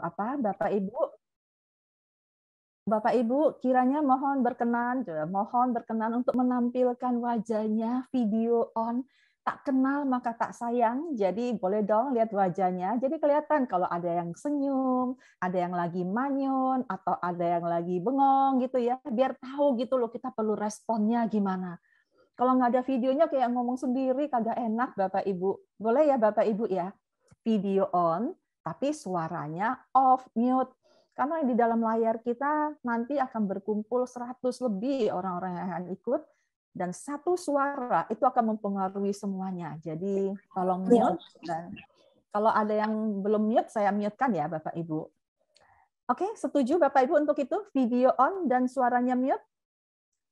apa Bapak Ibu Bapak Ibu kiranya mohon berkenan mohon berkenan untuk menampilkan wajahnya video on tak kenal maka tak sayang. Jadi boleh dong lihat wajahnya. Jadi kelihatan kalau ada yang senyum, ada yang lagi manyun atau ada yang lagi bengong gitu ya. Biar tahu gitu loh kita perlu responnya gimana. Kalau nggak ada videonya kayak ngomong sendiri kagak enak Bapak Ibu. Boleh ya Bapak Ibu ya. Video on tapi suaranya off, mute. Karena di dalam layar kita nanti akan berkumpul 100 lebih orang-orang yang akan ikut, dan satu suara itu akan mempengaruhi semuanya. Jadi tolong iya. mute dan kalau ada yang belum mute saya mute-kan ya Bapak Ibu. Oke, setuju Bapak Ibu untuk itu video on dan suaranya mute?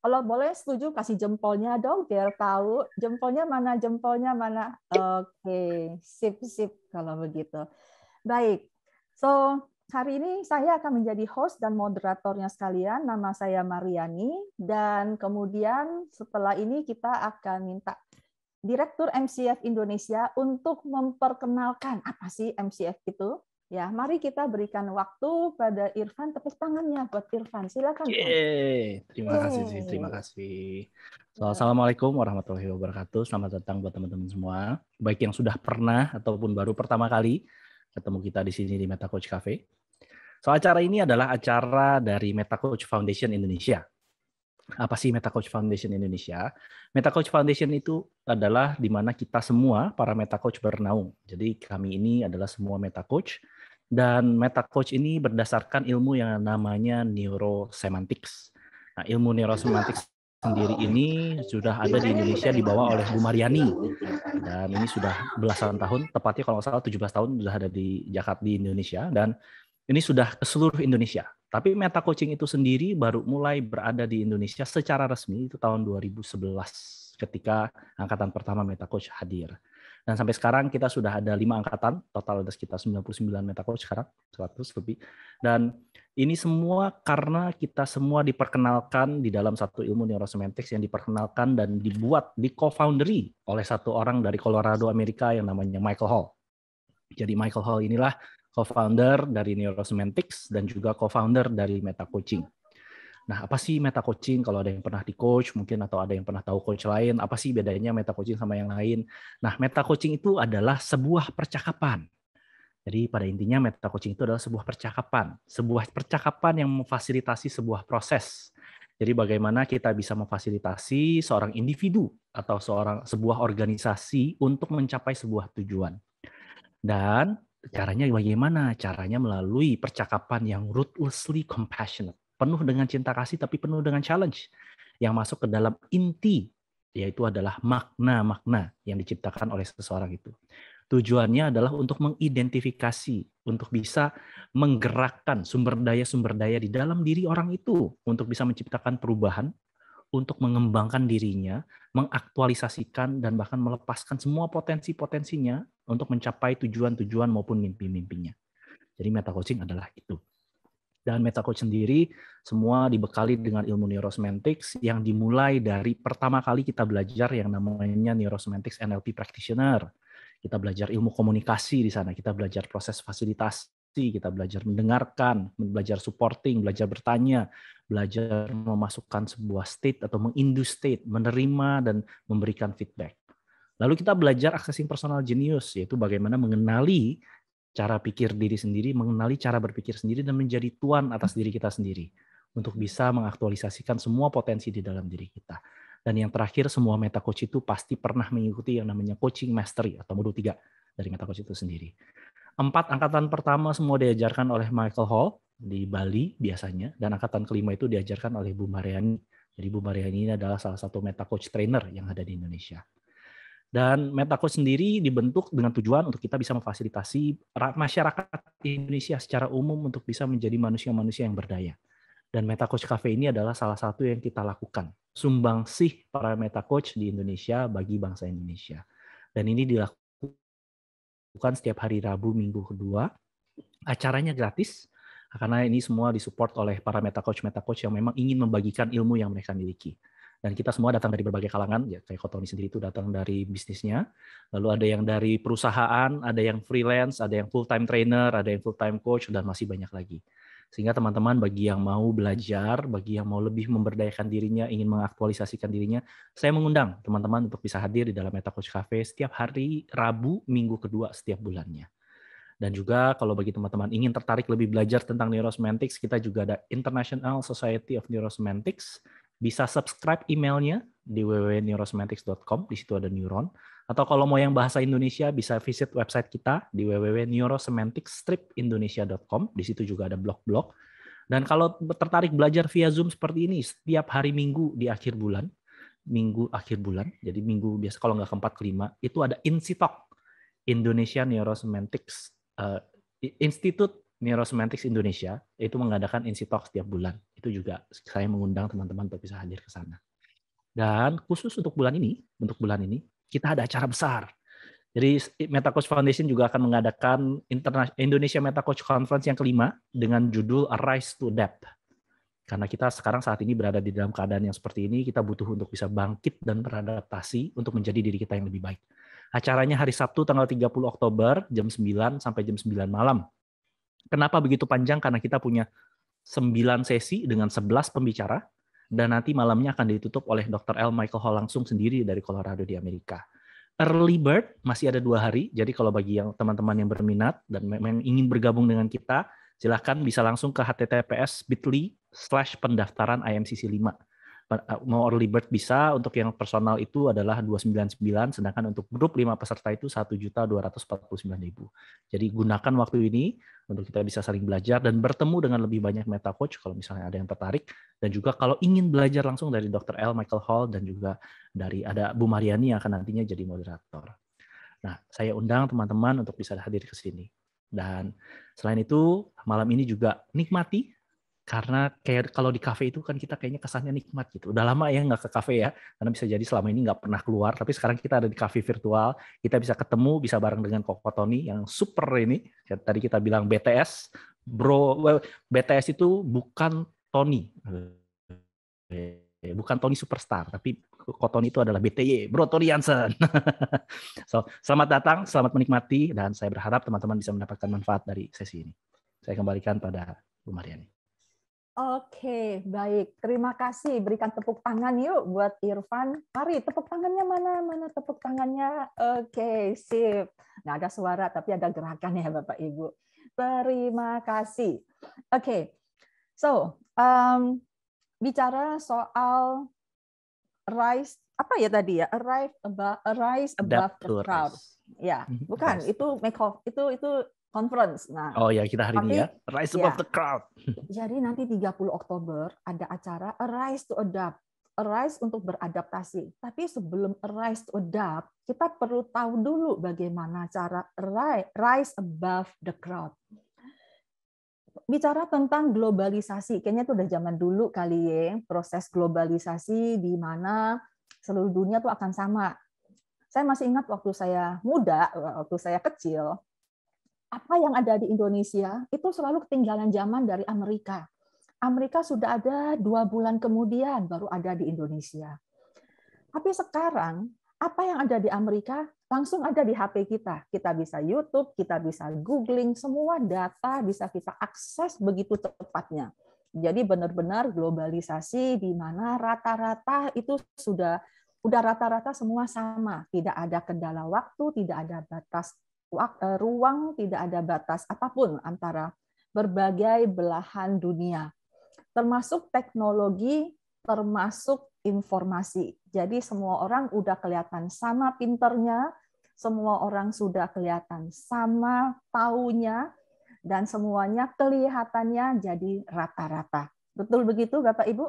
Kalau boleh setuju kasih jempolnya dong biar tahu jempolnya mana jempolnya mana. Oke, sip sip kalau begitu. Baik, so hari ini saya akan menjadi host dan moderatornya sekalian. Nama saya Mariani, dan kemudian setelah ini kita akan minta Direktur MCF Indonesia untuk memperkenalkan apa sih MCF itu. Ya, mari kita berikan waktu pada Irfan. Tepuk tangannya buat Irfan. Silakan. Yeay. Terima Yeay. kasih sih. Terima kasih. So, iya. Assalamualaikum warahmatullahi wabarakatuh. Selamat datang buat teman-teman semua. Baik yang sudah pernah ataupun baru pertama kali ketemu kita di sini di Meta Coach Cafe. So acara ini adalah acara dari Meta Coach Foundation Indonesia. Apa sih Meta Coach Foundation Indonesia? Meta Coach Foundation itu adalah di mana kita semua para Meta Coach bernaung. Jadi kami ini adalah semua Meta Coach dan Meta Coach ini berdasarkan ilmu yang namanya neurosemantics. Nah, ilmu neurosemantics sendiri ini sudah ada di Indonesia dibawa oleh Bu Mariani dan ini sudah belasan tahun tepatnya kalau nggak salah 17 tahun sudah ada di Jakarta di Indonesia dan ini sudah ke seluruh Indonesia tapi meta coaching itu sendiri baru mulai berada di Indonesia secara resmi itu tahun 2011 ketika angkatan pertama meta coach hadir dan sampai sekarang kita sudah ada lima angkatan total ada sekitar 99 meta coach sekarang 100 lebih dan ini semua karena kita semua diperkenalkan di dalam satu ilmu neurosemantics yang diperkenalkan dan dibuat di co-founderi oleh satu orang dari Colorado Amerika yang namanya Michael Hall. Jadi Michael Hall inilah co-founder dari Neurosemantics dan juga co-founder dari Meta Coaching. Nah, apa sih meta coaching? Kalau ada yang pernah di coach mungkin atau ada yang pernah tahu coach lain, apa sih bedanya meta coaching sama yang lain? Nah, meta coaching itu adalah sebuah percakapan jadi pada intinya meta coaching itu adalah sebuah percakapan, sebuah percakapan yang memfasilitasi sebuah proses. Jadi bagaimana kita bisa memfasilitasi seorang individu atau seorang sebuah organisasi untuk mencapai sebuah tujuan. Dan caranya bagaimana? Caranya melalui percakapan yang ruthlessly compassionate, penuh dengan cinta kasih tapi penuh dengan challenge yang masuk ke dalam inti yaitu adalah makna-makna yang diciptakan oleh seseorang itu. Tujuannya adalah untuk mengidentifikasi, untuk bisa menggerakkan sumber daya-sumber daya di dalam diri orang itu untuk bisa menciptakan perubahan, untuk mengembangkan dirinya, mengaktualisasikan dan bahkan melepaskan semua potensi-potensinya untuk mencapai tujuan-tujuan maupun mimpi-mimpinya. Jadi meta coaching adalah itu. Dan meta coach sendiri semua dibekali dengan ilmu neurosemantics yang dimulai dari pertama kali kita belajar yang namanya neurosemantics NLP practitioner kita belajar ilmu komunikasi di sana, kita belajar proses fasilitasi, kita belajar mendengarkan, belajar supporting, belajar bertanya, belajar memasukkan sebuah state atau mengindus state, menerima dan memberikan feedback. Lalu kita belajar accessing personal genius, yaitu bagaimana mengenali cara pikir diri sendiri, mengenali cara berpikir sendiri, dan menjadi tuan atas diri kita sendiri untuk bisa mengaktualisasikan semua potensi di dalam diri kita. Dan yang terakhir, semua meta coach itu pasti pernah mengikuti yang namanya coaching mastery atau modul tiga dari meta coach itu sendiri. Empat angkatan pertama semua diajarkan oleh Michael Hall di Bali biasanya, dan angkatan kelima itu diajarkan oleh Bu Mariani. Jadi Bu Mariani ini adalah salah satu meta coach trainer yang ada di Indonesia. Dan meta coach sendiri dibentuk dengan tujuan untuk kita bisa memfasilitasi masyarakat Indonesia secara umum untuk bisa menjadi manusia-manusia yang berdaya. Dan Meta Coach Cafe ini adalah salah satu yang kita lakukan. Sumbangsih para Meta Coach di Indonesia bagi bangsa Indonesia. Dan ini dilakukan setiap hari Rabu minggu kedua. Acaranya gratis karena ini semua disupport oleh para Meta Coach Meta Coach yang memang ingin membagikan ilmu yang mereka miliki dan kita semua datang dari berbagai kalangan ya kayak Kotoni sendiri itu datang dari bisnisnya lalu ada yang dari perusahaan ada yang freelance ada yang full time trainer ada yang full time coach dan masih banyak lagi sehingga teman-teman bagi yang mau belajar, bagi yang mau lebih memberdayakan dirinya, ingin mengaktualisasikan dirinya, saya mengundang teman-teman untuk bisa hadir di dalam Meta Coach Cafe setiap hari Rabu minggu kedua setiap bulannya. Dan juga kalau bagi teman-teman ingin tertarik lebih belajar tentang neurosemantics, kita juga ada International Society of Neurosemantics. Bisa subscribe emailnya di www.neurosemantics.com, di situ ada neuron. Atau kalau mau yang bahasa Indonesia bisa visit website kita di www.neurosemanticstripindonesia.com. Di situ juga ada blog-blog. Dan kalau tertarik belajar via Zoom seperti ini setiap hari Minggu di akhir bulan, minggu akhir bulan, jadi minggu biasa kalau nggak keempat kelima, itu ada Insitok, Indonesia Neurosemantics uh, Institute Neurosemantics Indonesia itu mengadakan Insitok setiap bulan. Itu juga saya mengundang teman-teman untuk bisa hadir ke sana. Dan khusus untuk bulan ini, untuk bulan ini, kita ada acara besar. Jadi MetaCoach Foundation juga akan mengadakan Indonesia MetaCoach Conference yang kelima dengan judul Rise to Depth. Karena kita sekarang saat ini berada di dalam keadaan yang seperti ini, kita butuh untuk bisa bangkit dan beradaptasi untuk menjadi diri kita yang lebih baik. Acaranya hari Sabtu tanggal 30 Oktober jam 9 sampai jam 9 malam. Kenapa begitu panjang? Karena kita punya 9 sesi dengan 11 pembicara dan nanti malamnya akan ditutup oleh Dr. L. Michael Hall langsung sendiri dari Colorado di Amerika. Early bird masih ada dua hari, jadi kalau bagi yang teman-teman yang berminat dan memang ingin bergabung dengan kita, silahkan bisa langsung ke https bit.ly slash pendaftaran IMCC 5 Uh, mau early bird bisa untuk yang personal itu adalah 299 sedangkan untuk grup 5 peserta itu 1.249.000. Jadi gunakan waktu ini untuk kita bisa saling belajar dan bertemu dengan lebih banyak meta coach kalau misalnya ada yang tertarik dan juga kalau ingin belajar langsung dari Dr. L Michael Hall dan juga dari ada Bu Mariani yang akan nantinya jadi moderator. Nah, saya undang teman-teman untuk bisa hadir ke sini. Dan selain itu, malam ini juga nikmati karena kayak kalau di kafe itu kan kita kayaknya kesannya nikmat gitu. Udah lama ya nggak ke kafe ya, karena bisa jadi selama ini nggak pernah keluar. Tapi sekarang kita ada di kafe virtual, kita bisa ketemu, bisa bareng dengan Koko Tony yang super ini. Ya, tadi kita bilang BTS, bro, well, BTS itu bukan Tony, eh, bukan Tony superstar, tapi koko Tony itu adalah BTY, Bro Tony Jansen. so, selamat datang, selamat menikmati, dan saya berharap teman-teman bisa mendapatkan manfaat dari sesi ini. Saya kembalikan pada Bu Mariani. Oke, baik. Terima kasih. Berikan tepuk tangan yuk buat Irfan. Mari, tepuk tangannya mana? Mana tepuk tangannya? Oke, sip. Nggak ada suara, tapi ada gerakan ya Bapak-Ibu. Terima kasih. Oke, so um, bicara soal rise, apa ya tadi ya? Arrive above, rise above the crowd. Ya, mm-hmm, bukan. Itu make off. Itu itu conference. Nah, oh ya kita hari ini ya, Rise above Above ya. the Crowd. Jadi nanti 30 Oktober ada acara Rise to Adapt. Rise untuk beradaptasi. Tapi sebelum Rise to Adapt, kita perlu tahu dulu bagaimana cara rise above the crowd. Bicara tentang globalisasi, kayaknya itu udah zaman dulu kali ya, proses globalisasi di mana seluruh dunia tuh akan sama. Saya masih ingat waktu saya muda, waktu saya kecil, apa yang ada di Indonesia itu selalu ketinggalan zaman dari Amerika. Amerika sudah ada dua bulan kemudian baru ada di Indonesia. Tapi sekarang apa yang ada di Amerika langsung ada di HP kita. Kita bisa YouTube, kita bisa googling, semua data bisa kita akses begitu cepatnya. Jadi benar-benar globalisasi di mana rata-rata itu sudah udah rata-rata semua sama, tidak ada kendala waktu, tidak ada batas Eh, ruang tidak ada batas apapun antara berbagai belahan dunia, termasuk teknologi, termasuk informasi. Jadi semua orang udah kelihatan sama pinternya, semua orang sudah kelihatan sama taunya, dan semuanya kelihatannya jadi rata-rata. Betul begitu Bapak Ibu?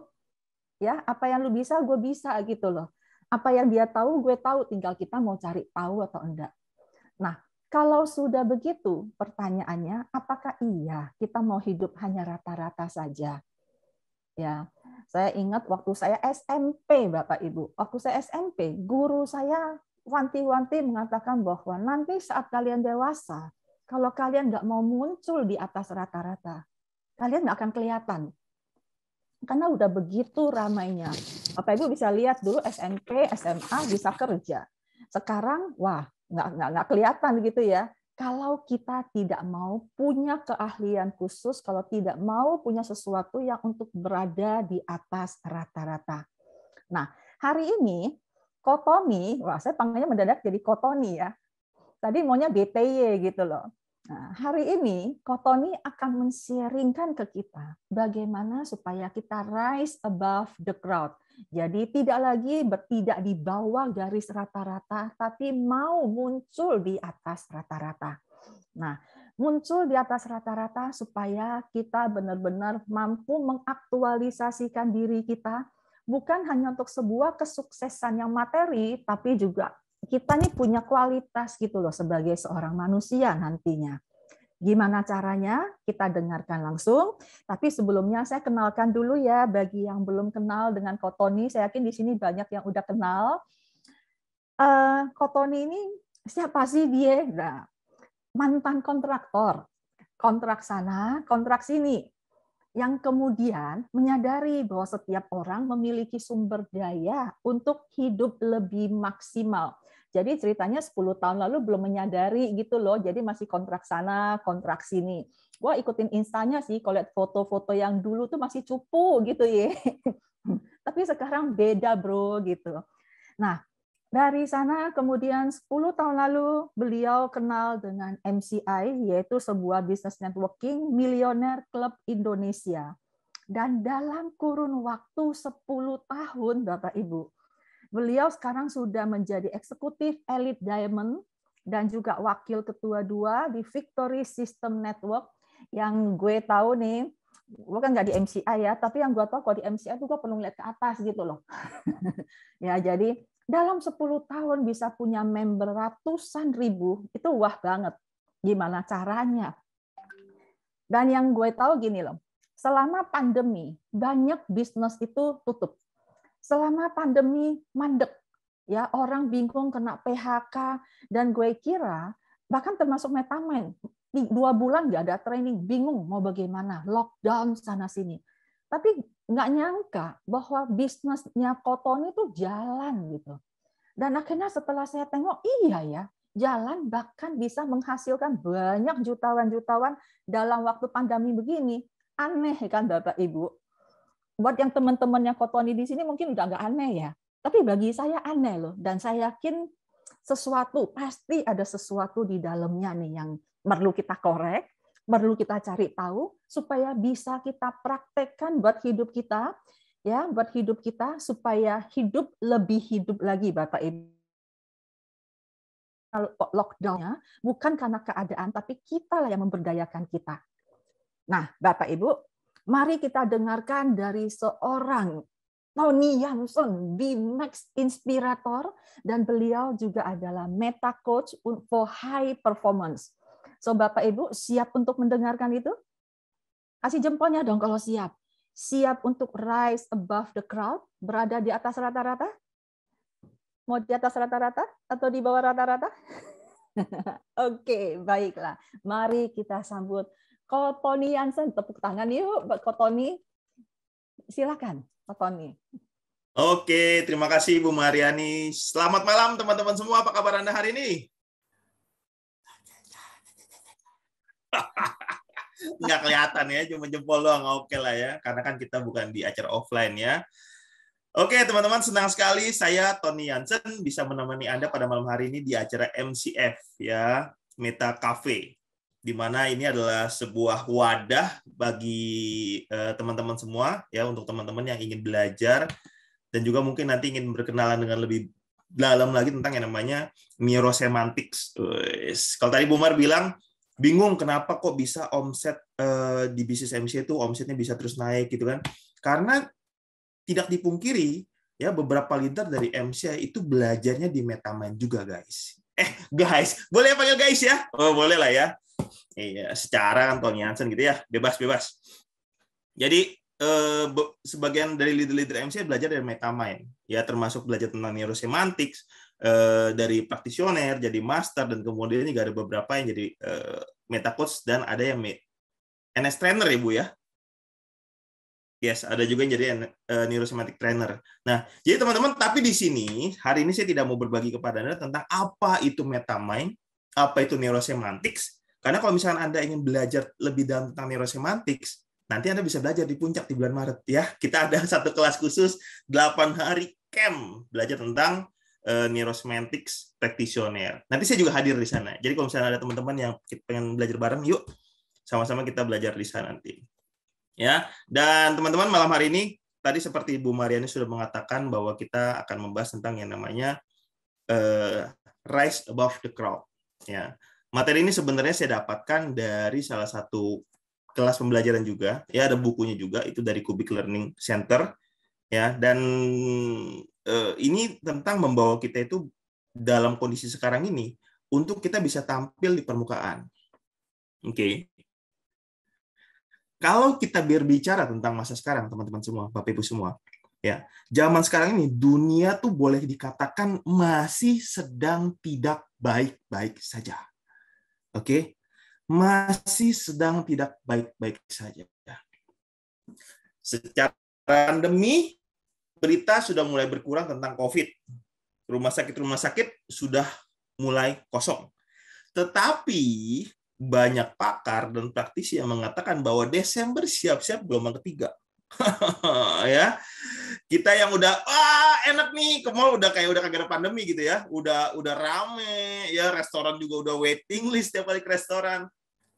Ya, apa yang lu bisa, gue bisa gitu loh. Apa yang dia tahu, gue tahu. Tinggal kita mau cari tahu atau enggak. Nah, kalau sudah begitu, pertanyaannya, apakah iya kita mau hidup hanya rata-rata saja? Ya, saya ingat waktu saya SMP, Bapak Ibu. Waktu saya SMP, guru saya wanti-wanti mengatakan bahwa nanti saat kalian dewasa, kalau kalian nggak mau muncul di atas rata-rata, kalian nggak akan kelihatan. Karena udah begitu ramainya. Bapak Ibu bisa lihat dulu SMP, SMA bisa kerja. Sekarang, wah, nggak nggak nggak kelihatan gitu ya kalau kita tidak mau punya keahlian khusus, kalau tidak mau punya sesuatu yang untuk berada di atas rata-rata. Nah, hari ini Kotoni, wah saya panggilnya mendadak jadi Kotoni ya. Tadi maunya BTY gitu loh. Nah, hari ini Kotoni akan mensiringkan ke kita bagaimana supaya kita rise above the crowd. Jadi tidak lagi bertidak di bawah garis rata-rata, tapi mau muncul di atas rata-rata. Nah, muncul di atas rata-rata supaya kita benar-benar mampu mengaktualisasikan diri kita, bukan hanya untuk sebuah kesuksesan yang materi, tapi juga kita nih punya kualitas gitu loh sebagai seorang manusia nantinya. Gimana caranya? Kita dengarkan langsung. Tapi sebelumnya saya kenalkan dulu ya bagi yang belum kenal dengan Kotoni. Saya yakin di sini banyak yang udah kenal. Eh, Kotoni ini siapa sih dia? Nah, mantan kontraktor. Kontrak sana, kontrak sini. Yang kemudian menyadari bahwa setiap orang memiliki sumber daya untuk hidup lebih maksimal jadi ceritanya 10 tahun lalu belum menyadari gitu loh, jadi masih kontrak sana, kontrak sini. Gua ikutin instanya sih, kalau lihat foto-foto yang dulu tuh masih cupu gitu ya. Tapi sekarang beda bro gitu. Nah, dari sana kemudian 10 tahun lalu beliau kenal dengan MCI, yaitu sebuah business networking Millionaire Club Indonesia. Dan dalam kurun waktu 10 tahun, Bapak Ibu, Beliau sekarang sudah menjadi eksekutif Elite Diamond dan juga wakil ketua dua di Victory System Network yang gue tahu nih gue kan nggak di MCI ya, tapi yang gue tahu kalau di MCI itu gue perlu lihat ke atas gitu loh. ya jadi dalam 10 tahun bisa punya member ratusan ribu, itu wah banget. Gimana caranya? Dan yang gue tahu gini loh, selama pandemi banyak bisnis itu tutup selama pandemi mandek ya orang bingung kena PHK dan gue kira bahkan termasuk metamen dua bulan nggak ada training bingung mau bagaimana lockdown sana sini tapi nggak nyangka bahwa bisnisnya koton itu jalan gitu dan akhirnya setelah saya tengok iya ya jalan bahkan bisa menghasilkan banyak jutawan jutawan dalam waktu pandemi begini aneh kan bapak ibu buat yang teman teman yang Kotoni di sini mungkin udah agak aneh ya. Tapi bagi saya aneh loh, dan saya yakin sesuatu pasti ada sesuatu di dalamnya nih yang perlu kita korek, perlu kita cari tahu supaya bisa kita praktekkan buat hidup kita, ya, buat hidup kita supaya hidup lebih hidup lagi, Bapak Ibu lockdownnya bukan karena keadaan tapi kita lah yang memberdayakan kita. Nah, Bapak Ibu, Mari kita dengarkan dari seorang Tony Yanson, B Max Inspirator, dan beliau juga adalah meta coach for high performance. So Bapak Ibu siap untuk mendengarkan itu? Kasih jempolnya dong kalau siap. Siap untuk rise above the crowd, berada di atas rata-rata? Mau di atas rata-rata atau di bawah rata-rata? Oke, okay, baiklah. Mari kita sambut kalau Tony Yansen, tepuk tangan yuk buat Ko Tony. Silakan, Ko Tony. Oke, terima kasih Bu Mariani. Selamat malam teman-teman semua. Apa kabar Anda hari ini? Nggak kelihatan ya, cuma jempol doang. Oke lah ya, karena kan kita bukan di acara offline ya. Oke teman-teman, senang sekali saya Tony Yansen bisa menemani Anda pada malam hari ini di acara MCF ya, Meta Cafe di mana ini adalah sebuah wadah bagi eh, teman-teman uh, semua ya untuk teman-teman yang ingin belajar dan juga mungkin nanti ingin berkenalan dengan lebih dalam lagi tentang yang namanya neurosemantics. Kalau tadi Bumar bilang bingung kenapa kok bisa omset uh, di bisnis MC itu omsetnya bisa terus naik gitu kan? Karena tidak dipungkiri ya beberapa leader dari MC itu belajarnya di MetaMind juga guys. Eh guys, boleh ya panggil guys ya? Oh, boleh lah ya. Iya, secara kan Tony Hansen gitu ya, bebas-bebas. Jadi eh, sebagian dari leader-leader MC belajar dari mind. ya termasuk belajar tentang neurosemantics eh, dari praktisioner, jadi master dan kemudian juga ada beberapa yang jadi eh, meta coach dan ada yang NS trainer ya Bu ya. Yes, ada juga yang jadi uh, eh, neurosemantic trainer. Nah, jadi teman-teman, tapi di sini hari ini saya tidak mau berbagi kepada Anda tentang apa itu meta mind, apa itu neurosemantics, karena kalau misalnya Anda ingin belajar lebih dalam tentang neurosemantics, nanti Anda bisa belajar di puncak di bulan Maret ya. Kita ada satu kelas khusus 8 hari camp belajar tentang uh, eh, neurosemantics practitioner. Nanti saya juga hadir di sana. Jadi kalau misalnya ada teman-teman yang pengen belajar bareng, yuk sama-sama kita belajar di sana nanti. Ya, dan teman-teman malam hari ini tadi seperti Ibu Mariani sudah mengatakan bahwa kita akan membahas tentang yang namanya uh, rise above the crowd. Ya, materi ini sebenarnya saya dapatkan dari salah satu kelas pembelajaran juga ya ada bukunya juga itu dari Kubik Learning Center ya dan eh, ini tentang membawa kita itu dalam kondisi sekarang ini untuk kita bisa tampil di permukaan oke okay. kalau kita berbicara tentang masa sekarang teman-teman semua bapak ibu semua ya zaman sekarang ini dunia tuh boleh dikatakan masih sedang tidak baik-baik saja Oke. Okay? Masih sedang tidak baik-baik saja. Secara pandemi berita sudah mulai berkurang tentang COVID. Rumah sakit-rumah sakit sudah mulai kosong. Tetapi banyak pakar dan praktisi yang mengatakan bahwa Desember siap-siap gelombang ketiga. ya kita yang udah wah enak nih ke mall udah kayak udah kagak ada pandemi gitu ya udah udah rame ya restoran juga udah waiting list tiap kali ke restoran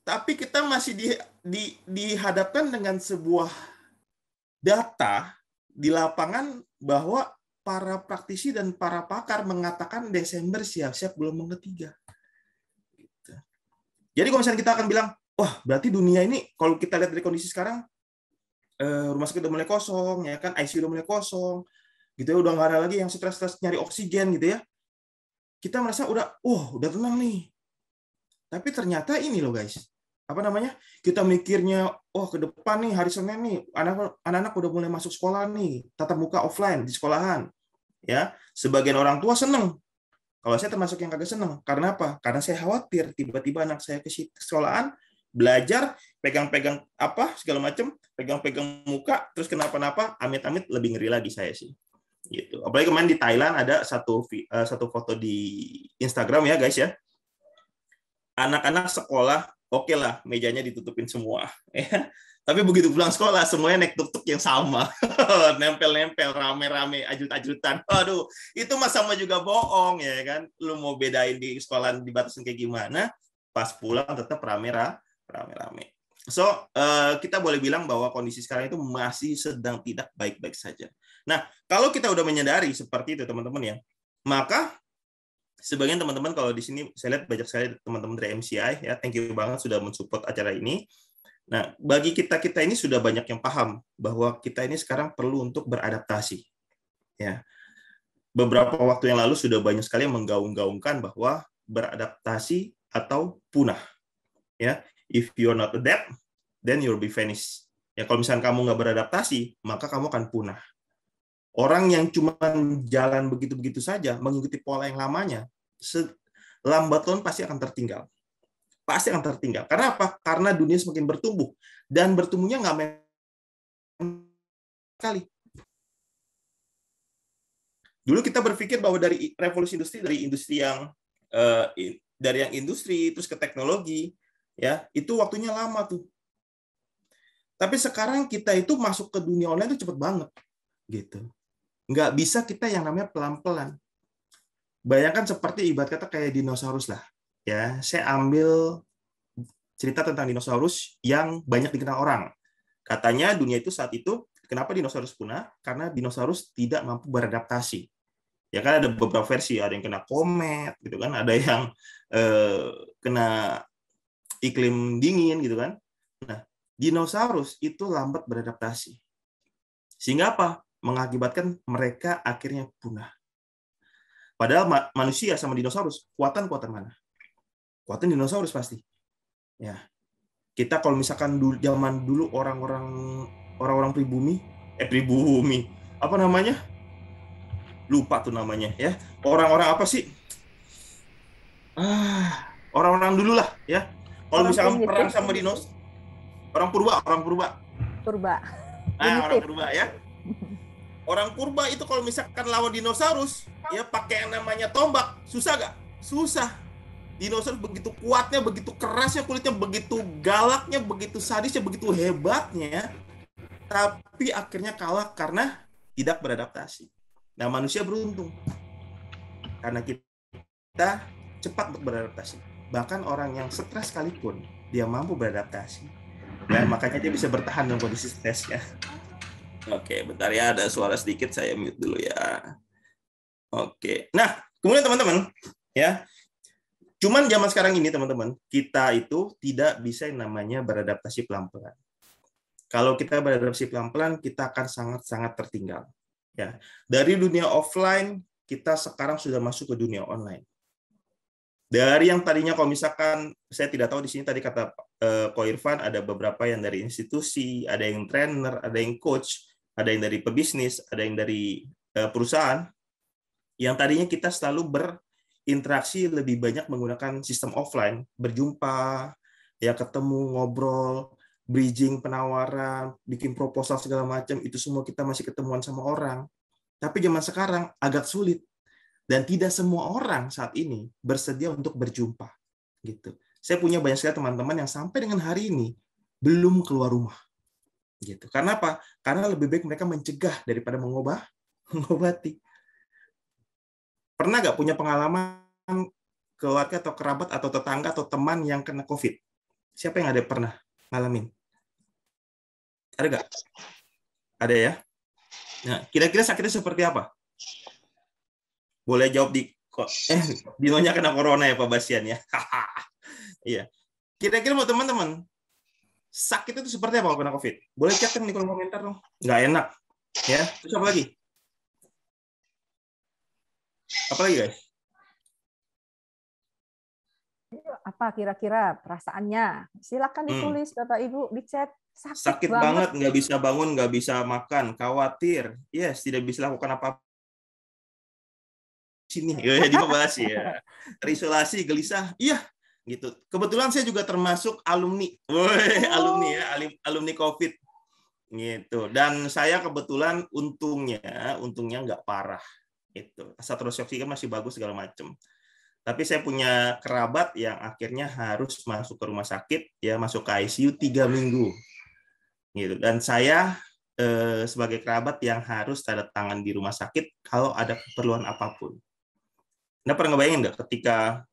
tapi kita masih di, di, dihadapkan dengan sebuah data di lapangan bahwa para praktisi dan para pakar mengatakan Desember siap-siap belum ketiga. Gitu. Jadi kalau misalnya kita akan bilang, wah berarti dunia ini kalau kita lihat dari kondisi sekarang Eh, rumah sakit udah mulai kosong, ya kan ICU udah mulai kosong, gitu ya udah nggak ada lagi yang stres-stres nyari oksigen gitu ya. Kita merasa udah, wah udah tenang nih. Tapi ternyata ini loh guys, apa namanya kita mikirnya oh ke depan nih hari Senin nih anak anak udah mulai masuk sekolah nih tatap muka offline di sekolahan ya sebagian orang tua seneng kalau saya termasuk yang kagak seneng karena apa karena saya khawatir tiba-tiba anak saya ke sekolahan belajar pegang-pegang apa segala macam, pegang-pegang muka, terus kenapa-napa, amit-amit lebih ngeri lagi saya sih. Gitu. Apalagi kemarin di Thailand ada satu eh, satu foto di Instagram ya guys ya. Anak-anak sekolah, oke okay lah, mejanya ditutupin semua. Ya. Tapi begitu pulang sekolah, semuanya naik tutup yang sama. Nempel-nempel, rame-rame, ajut-ajutan. Aduh, itu mas sama juga bohong, ya kan? Lu mau bedain di sekolah dibatasin kayak gimana, pas pulang tetap rame-rame rame-rame. So, uh, kita boleh bilang bahwa kondisi sekarang itu masih sedang tidak baik-baik saja. Nah, kalau kita udah menyadari seperti itu, teman-teman ya, maka sebagian teman-teman kalau di sini saya lihat banyak sekali teman-teman dari MCI ya, thank you banget sudah mensupport acara ini. Nah, bagi kita-kita ini sudah banyak yang paham bahwa kita ini sekarang perlu untuk beradaptasi. Ya. Beberapa waktu yang lalu sudah banyak sekali yang menggaung-gaungkan bahwa beradaptasi atau punah. Ya, if you are not adapt, then you'll be finished. Ya kalau misalnya kamu nggak beradaptasi, maka kamu akan punah. Orang yang cuma jalan begitu-begitu saja, mengikuti pola yang lamanya, lambat laun pasti akan tertinggal. Pasti akan tertinggal. Karena apa? Karena dunia semakin bertumbuh. Dan bertumbuhnya nggak main kali. Dulu kita berpikir bahwa dari revolusi industri, dari industri yang eh, dari yang industri, terus ke teknologi, ya itu waktunya lama tuh tapi sekarang kita itu masuk ke dunia online itu cepet banget gitu nggak bisa kita yang namanya pelan pelan bayangkan seperti ibarat kata kayak dinosaurus lah ya saya ambil cerita tentang dinosaurus yang banyak dikenal orang katanya dunia itu saat itu kenapa dinosaurus punah karena dinosaurus tidak mampu beradaptasi ya kan ada beberapa versi ada yang kena komet gitu kan ada yang eh, kena iklim dingin gitu kan. Nah, dinosaurus itu lambat beradaptasi. Sehingga apa? Mengakibatkan mereka akhirnya punah. Padahal ma manusia sama dinosaurus kuatan-kuatan mana? Kuatan dinosaurus pasti. Ya. Kita kalau misalkan dulu, zaman dulu orang-orang orang-orang pribumi, eh pribumi, apa namanya? Lupa tuh namanya ya. Orang-orang apa sih? Ah, orang-orang dulu lah ya kalau misalkan perang sama dinos, orang purba, orang purba. Purba. Nah, primitif. orang purba ya. Orang purba itu kalau misalkan lawan dinosaurus, ya pakai yang namanya tombak, susah gak? Susah. Dinosaurus begitu kuatnya, begitu kerasnya kulitnya, begitu galaknya, begitu sadisnya, begitu hebatnya, tapi akhirnya kalah karena tidak beradaptasi. Nah, manusia beruntung karena kita cepat beradaptasi bahkan orang yang stres sekalipun dia mampu beradaptasi dan makanya dia bisa bertahan dalam kondisi stresnya oke bentar ya ada suara sedikit saya mute dulu ya oke nah kemudian teman-teman ya cuman zaman sekarang ini teman-teman kita itu tidak bisa yang namanya beradaptasi pelan-pelan kalau kita beradaptasi pelan-pelan kita akan sangat-sangat tertinggal ya dari dunia offline kita sekarang sudah masuk ke dunia online dari yang tadinya kalau misalkan saya tidak tahu di sini tadi kata eh, Ko Irfan ada beberapa yang dari institusi, ada yang trainer, ada yang coach, ada yang dari pebisnis, ada yang dari eh, perusahaan. Yang tadinya kita selalu berinteraksi lebih banyak menggunakan sistem offline, berjumpa, ya ketemu, ngobrol, bridging penawaran, bikin proposal segala macam itu semua kita masih ketemuan sama orang. Tapi zaman sekarang agak sulit dan tidak semua orang saat ini bersedia untuk berjumpa gitu saya punya banyak sekali teman-teman yang sampai dengan hari ini belum keluar rumah gitu karena apa karena lebih baik mereka mencegah daripada mengubah mengobati pernah nggak punya pengalaman keluarga atau kerabat atau tetangga atau teman yang kena covid siapa yang ada pernah ngalamin ada nggak ada ya nah kira-kira sakitnya seperti apa boleh jawab di eh Dinonya kena corona ya Pak Basian ya. iya. Kira-kira buat teman-teman sakit itu seperti apa kalau kena COVID? Boleh chat kan di kolom komentar dong. Nggak enak. Ya. Terus apa lagi? Apa lagi guys? Apa kira-kira perasaannya? Silakan hmm. ditulis hmm. Bapak Ibu di chat. Sakit, sakit banget, nggak bisa bangun, nggak bisa makan, khawatir. Yes, tidak bisa lakukan apa-apa sini ya di iya, dibahas ya terisolasi gelisah iya gitu kebetulan saya juga termasuk alumni woi oh. alumni ya alumni covid gitu dan saya kebetulan untungnya untungnya nggak parah itu saturasi kan masih bagus segala macam tapi saya punya kerabat yang akhirnya harus masuk ke rumah sakit ya masuk ke ICU tiga minggu gitu dan saya eh, sebagai kerabat yang harus tanda tangan di rumah sakit kalau ada keperluan apapun anda nah, pernah ngebayangin nggak ketika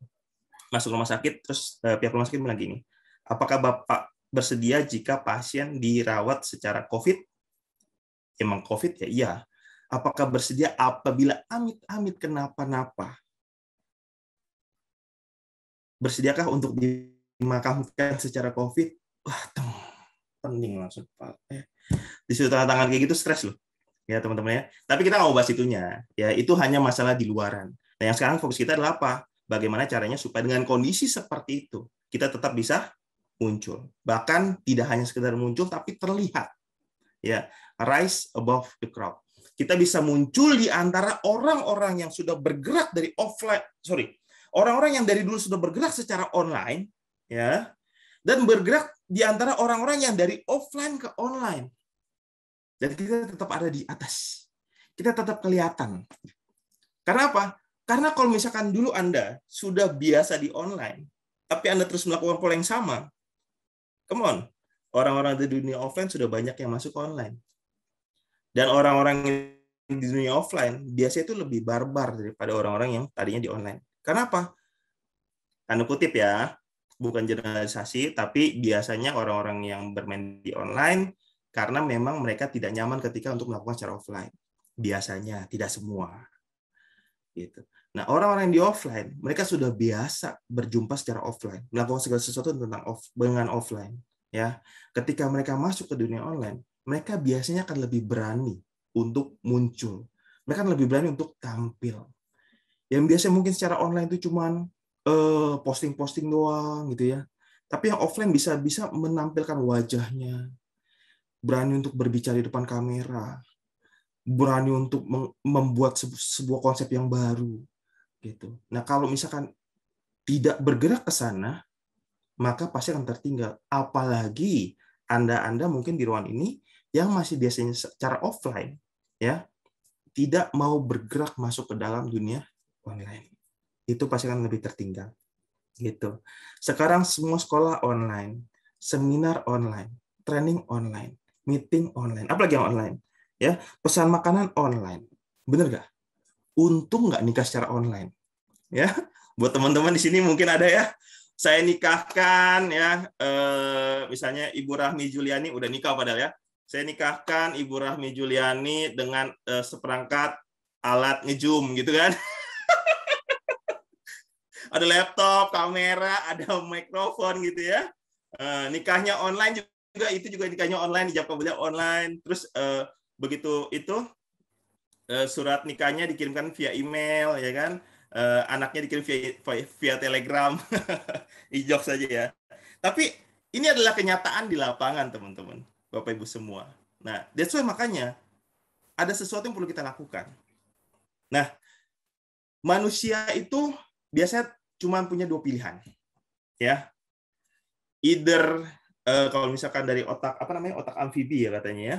masuk rumah sakit, terus uh, pihak rumah sakit bilang gini, apakah Bapak bersedia jika pasien dirawat secara COVID? Emang COVID ya? Iya. Apakah bersedia apabila amit-amit kenapa-napa? Bersediakah untuk dimakamkan secara COVID? Wah, pening langsung. Eh, di situ tangan kayak gitu stres loh. Ya teman-teman ya. Tapi kita nggak mau bahas itunya. Ya itu hanya masalah di luaran. Nah, yang sekarang fokus kita adalah apa? Bagaimana caranya supaya dengan kondisi seperti itu kita tetap bisa muncul. Bahkan tidak hanya sekedar muncul tapi terlihat. Ya, rise above the crowd. Kita bisa muncul di antara orang-orang yang sudah bergerak dari offline, sorry, orang-orang yang dari dulu sudah bergerak secara online, ya, dan bergerak di antara orang-orang yang dari offline ke online. Dan kita tetap ada di atas. Kita tetap kelihatan. Karena apa? Karena kalau misalkan dulu Anda sudah biasa di online, tapi Anda terus melakukan pola yang sama, come on, orang-orang di dunia offline sudah banyak yang masuk online. Dan orang-orang di dunia offline biasanya itu lebih barbar daripada orang-orang yang tadinya di online. Kenapa? Tanda kutip ya, bukan generalisasi, tapi biasanya orang-orang yang bermain di online karena memang mereka tidak nyaman ketika untuk melakukan secara offline. Biasanya, tidak semua. Gitu. Nah, orang-orang yang di offline, mereka sudah biasa berjumpa secara offline, melakukan segala sesuatu tentang off, dengan offline. Ya, ketika mereka masuk ke dunia online, mereka biasanya akan lebih berani untuk muncul. Mereka akan lebih berani untuk tampil. Yang biasanya mungkin secara online itu cuman posting eh, posting-posting doang gitu ya. Tapi yang offline bisa bisa menampilkan wajahnya, berani untuk berbicara di depan kamera, berani untuk membuat sebuah konsep yang baru, gitu. Nah, kalau misalkan tidak bergerak ke sana, maka pasti akan tertinggal. Apalagi Anda-anda mungkin di ruangan ini yang masih biasanya secara offline ya, tidak mau bergerak masuk ke dalam dunia online. Itu pasti akan lebih tertinggal. Gitu. Sekarang semua sekolah online, seminar online, training online, meeting online, apalagi yang online, ya, pesan makanan online. Bener gak? untung nggak nikah secara online. Ya, buat teman-teman di sini mungkin ada ya. Saya nikahkan ya, eh, misalnya Ibu Rahmi Juliani udah nikah padahal ya. Saya nikahkan Ibu Rahmi Juliani dengan eh, seperangkat alat ngejum gitu kan. ada laptop, kamera, ada mikrofon gitu ya. Eh, nikahnya online juga itu juga nikahnya online, dijawab kemudian online. Terus eh, begitu itu Eh, surat nikahnya dikirimkan via email ya kan uh, anaknya dikirim via via, via telegram ijok saja ya tapi ini adalah kenyataan di lapangan teman-teman bapak ibu semua nah that's why makanya ada sesuatu yang perlu kita lakukan nah manusia itu biasanya cuma punya dua pilihan ya either uh, kalau misalkan dari otak apa namanya otak amfibi ya katanya ya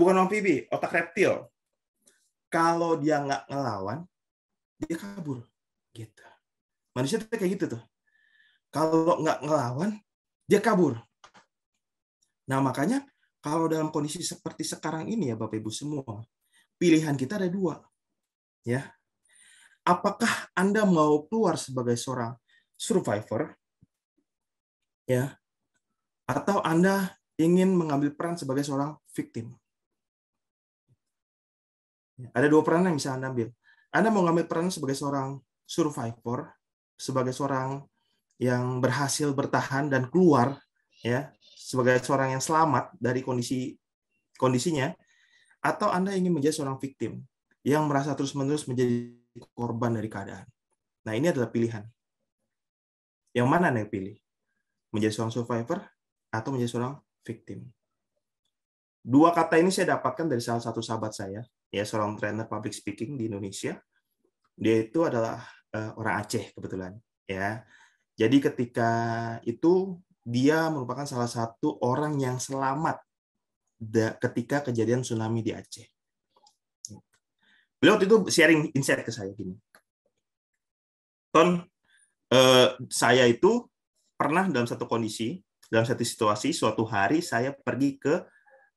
bukan amfibi otak reptil kalau dia nggak ngelawan, dia kabur. Gitu. Manusia tuh kayak gitu tuh. Kalau nggak ngelawan, dia kabur. Nah makanya kalau dalam kondisi seperti sekarang ini ya Bapak Ibu semua, pilihan kita ada dua. Ya, apakah Anda mau keluar sebagai seorang survivor? Ya, atau Anda ingin mengambil peran sebagai seorang victim? Ya. Ada dua peran yang bisa Anda ambil. Anda mau ngambil peran sebagai seorang survivor, sebagai seorang yang berhasil bertahan dan keluar ya, sebagai seorang yang selamat dari kondisi kondisinya atau Anda ingin menjadi seorang victim yang merasa terus-menerus menjadi korban dari keadaan. Nah, ini adalah pilihan. Yang mana Anda pilih? Menjadi seorang survivor atau menjadi seorang victim? Dua kata ini saya dapatkan dari salah satu sahabat saya ya seorang trainer public speaking di Indonesia. Dia itu adalah uh, orang Aceh kebetulan, ya. Jadi ketika itu dia merupakan salah satu orang yang selamat ketika kejadian tsunami di Aceh. Beliau itu sharing insight ke saya gini. Ton, eh, saya itu pernah dalam satu kondisi, dalam satu situasi, suatu hari saya pergi ke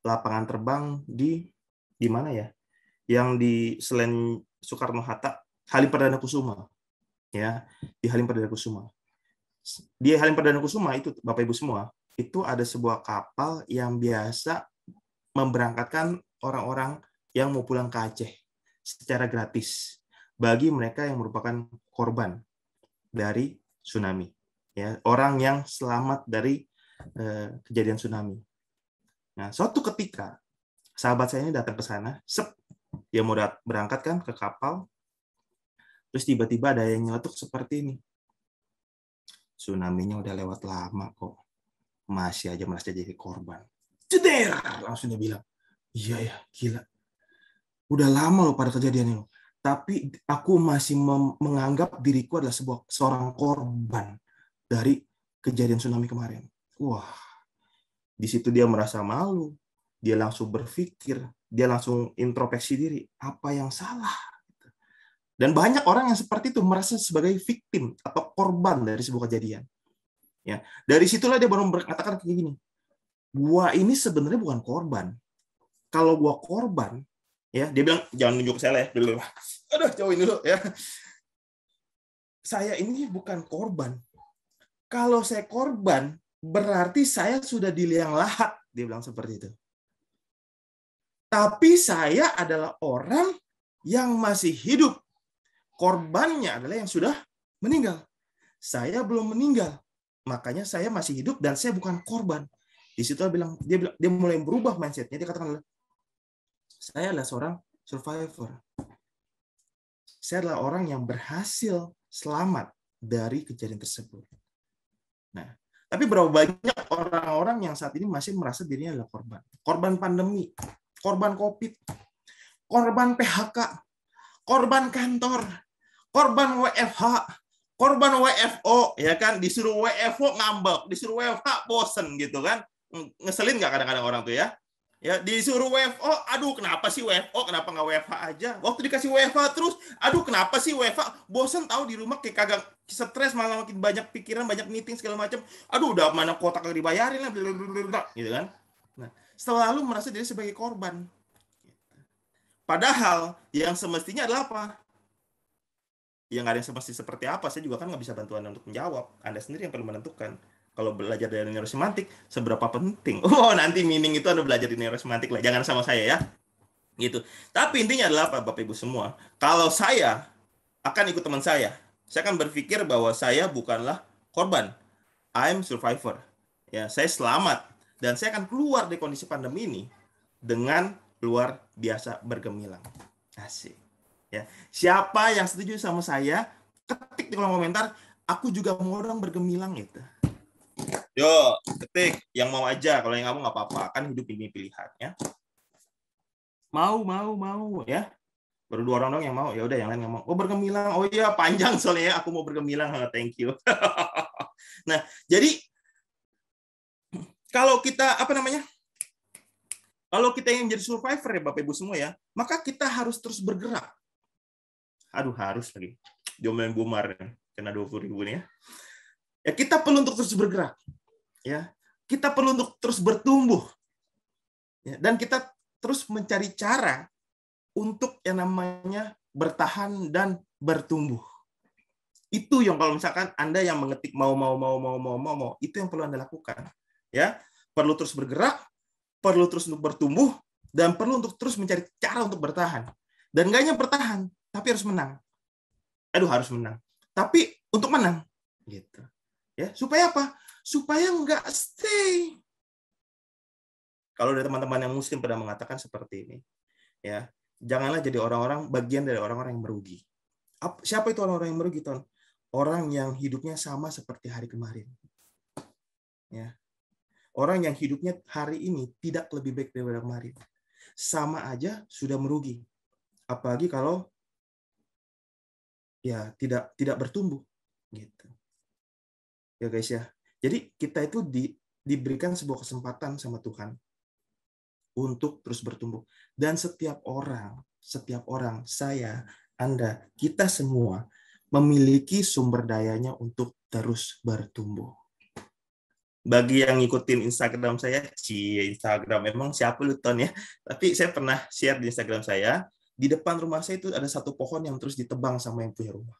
lapangan terbang di di mana ya? yang di selain Soekarno Hatta Halim Perdana Kusuma ya di Halim Perdana Kusuma di Halim Perdana Kusuma itu Bapak Ibu semua itu ada sebuah kapal yang biasa memberangkatkan orang-orang yang mau pulang ke Aceh secara gratis bagi mereka yang merupakan korban dari tsunami ya orang yang selamat dari eh, kejadian tsunami. Nah, suatu ketika sahabat saya ini datang ke sana, sep, dia mau berangkat kan ke kapal terus tiba-tiba ada yang nyeletuk seperti ini tsunami-nya udah lewat lama kok masih aja merasa jadi korban ceder langsung dia bilang iya ya gila udah lama loh pada kejadian ini tapi aku masih menganggap diriku adalah sebuah seorang korban dari kejadian tsunami kemarin wah di situ dia merasa malu dia langsung berpikir, dia langsung introspeksi diri, apa yang salah. Dan banyak orang yang seperti itu merasa sebagai victim atau korban dari sebuah kejadian. Ya, dari situlah dia baru mengatakan kayak gini, gua ini sebenarnya bukan korban. Kalau gua korban, ya dia bilang jangan nunjuk saya lah ya, dia aduh jauhin dulu ya. Saya ini bukan korban. Kalau saya korban, berarti saya sudah diliang lahat. Dia bilang seperti itu. Tapi saya adalah orang yang masih hidup. Korbannya adalah yang sudah meninggal. Saya belum meninggal. Makanya saya masih hidup dan saya bukan korban. Di situ dia bilang dia bilang, dia mulai berubah mindsetnya. Dia katakan saya adalah seorang survivor. Saya adalah orang yang berhasil selamat dari kejadian tersebut. Nah, tapi berapa banyak orang-orang yang saat ini masih merasa dirinya adalah korban. Korban pandemi, korban COVID, korban PHK, korban kantor, korban WFH, korban WFO, ya kan? Disuruh WFO ngambek, disuruh WFH bosen gitu kan? Ngeselin nggak kadang-kadang orang tuh ya? Ya, disuruh WFO, aduh kenapa sih WFO, kenapa nggak WFH aja? Waktu dikasih WFH terus, aduh kenapa sih WFH? Bosen tahu di rumah kayak kagak stres malah makin banyak pikiran, banyak meeting segala macam. Aduh udah mana kotak yang dibayarin lah, gitu kan. Nah, selalu merasa diri sebagai korban. Padahal yang semestinya adalah apa? Yang ada yang semestinya seperti apa, saya juga kan nggak bisa bantuan untuk menjawab. Anda sendiri yang perlu menentukan. Kalau belajar dari neurosemantik, seberapa penting? Oh, nanti meaning itu Anda belajar di neurosemantik lah. Jangan sama saya ya. Gitu. Tapi intinya adalah apa, Bapak Ibu semua? Kalau saya akan ikut teman saya, saya akan berpikir bahwa saya bukanlah korban. I'm survivor. Ya, saya selamat dan saya akan keluar dari kondisi pandemi ini dengan luar biasa bergemilang. Asik. Ya. Siapa yang setuju sama saya, ketik di kolom komentar, aku juga mau orang bergemilang itu. Yo, ketik yang mau aja. Kalau yang nggak nggak apa-apa, kan hidup ini pilihan ya. Mau, mau, mau ya. Baru dua orang dong yang mau. Ya udah yang lain yang mau. Oh bergemilang. Oh iya panjang soalnya ya. aku mau bergemilang. Thank you. nah, jadi kalau kita apa namanya? Kalau kita ingin menjadi survivor ya Bapak Ibu semua ya, maka kita harus terus bergerak. Aduh harus lagi. domain bumar kena 20 ribu nih ya. Ya kita perlu untuk terus bergerak. Ya, kita perlu untuk terus bertumbuh. Ya, dan kita terus mencari cara untuk yang namanya bertahan dan bertumbuh itu yang kalau misalkan anda yang mengetik mau mau mau mau mau mau mau itu yang perlu anda lakukan ya perlu terus bergerak perlu terus untuk bertumbuh dan perlu untuk terus mencari cara untuk bertahan dan gak hanya bertahan tapi harus menang aduh harus menang tapi untuk menang gitu ya supaya apa supaya nggak stay kalau dari teman-teman yang muslim pernah mengatakan seperti ini ya janganlah jadi orang-orang bagian dari orang-orang yang merugi siapa itu orang-orang yang merugi ton orang yang hidupnya sama seperti hari kemarin ya Orang yang hidupnya hari ini tidak lebih baik daripada kemarin. Sama aja sudah merugi. Apalagi kalau ya tidak tidak bertumbuh gitu. Ya guys ya. Jadi kita itu di, diberikan sebuah kesempatan sama Tuhan untuk terus bertumbuh. Dan setiap orang, setiap orang, saya, Anda, kita semua memiliki sumber dayanya untuk terus bertumbuh bagi yang ngikutin Instagram saya, cie Instagram emang siapa lu ya. Tapi saya pernah share di Instagram saya, di depan rumah saya itu ada satu pohon yang terus ditebang sama yang punya rumah.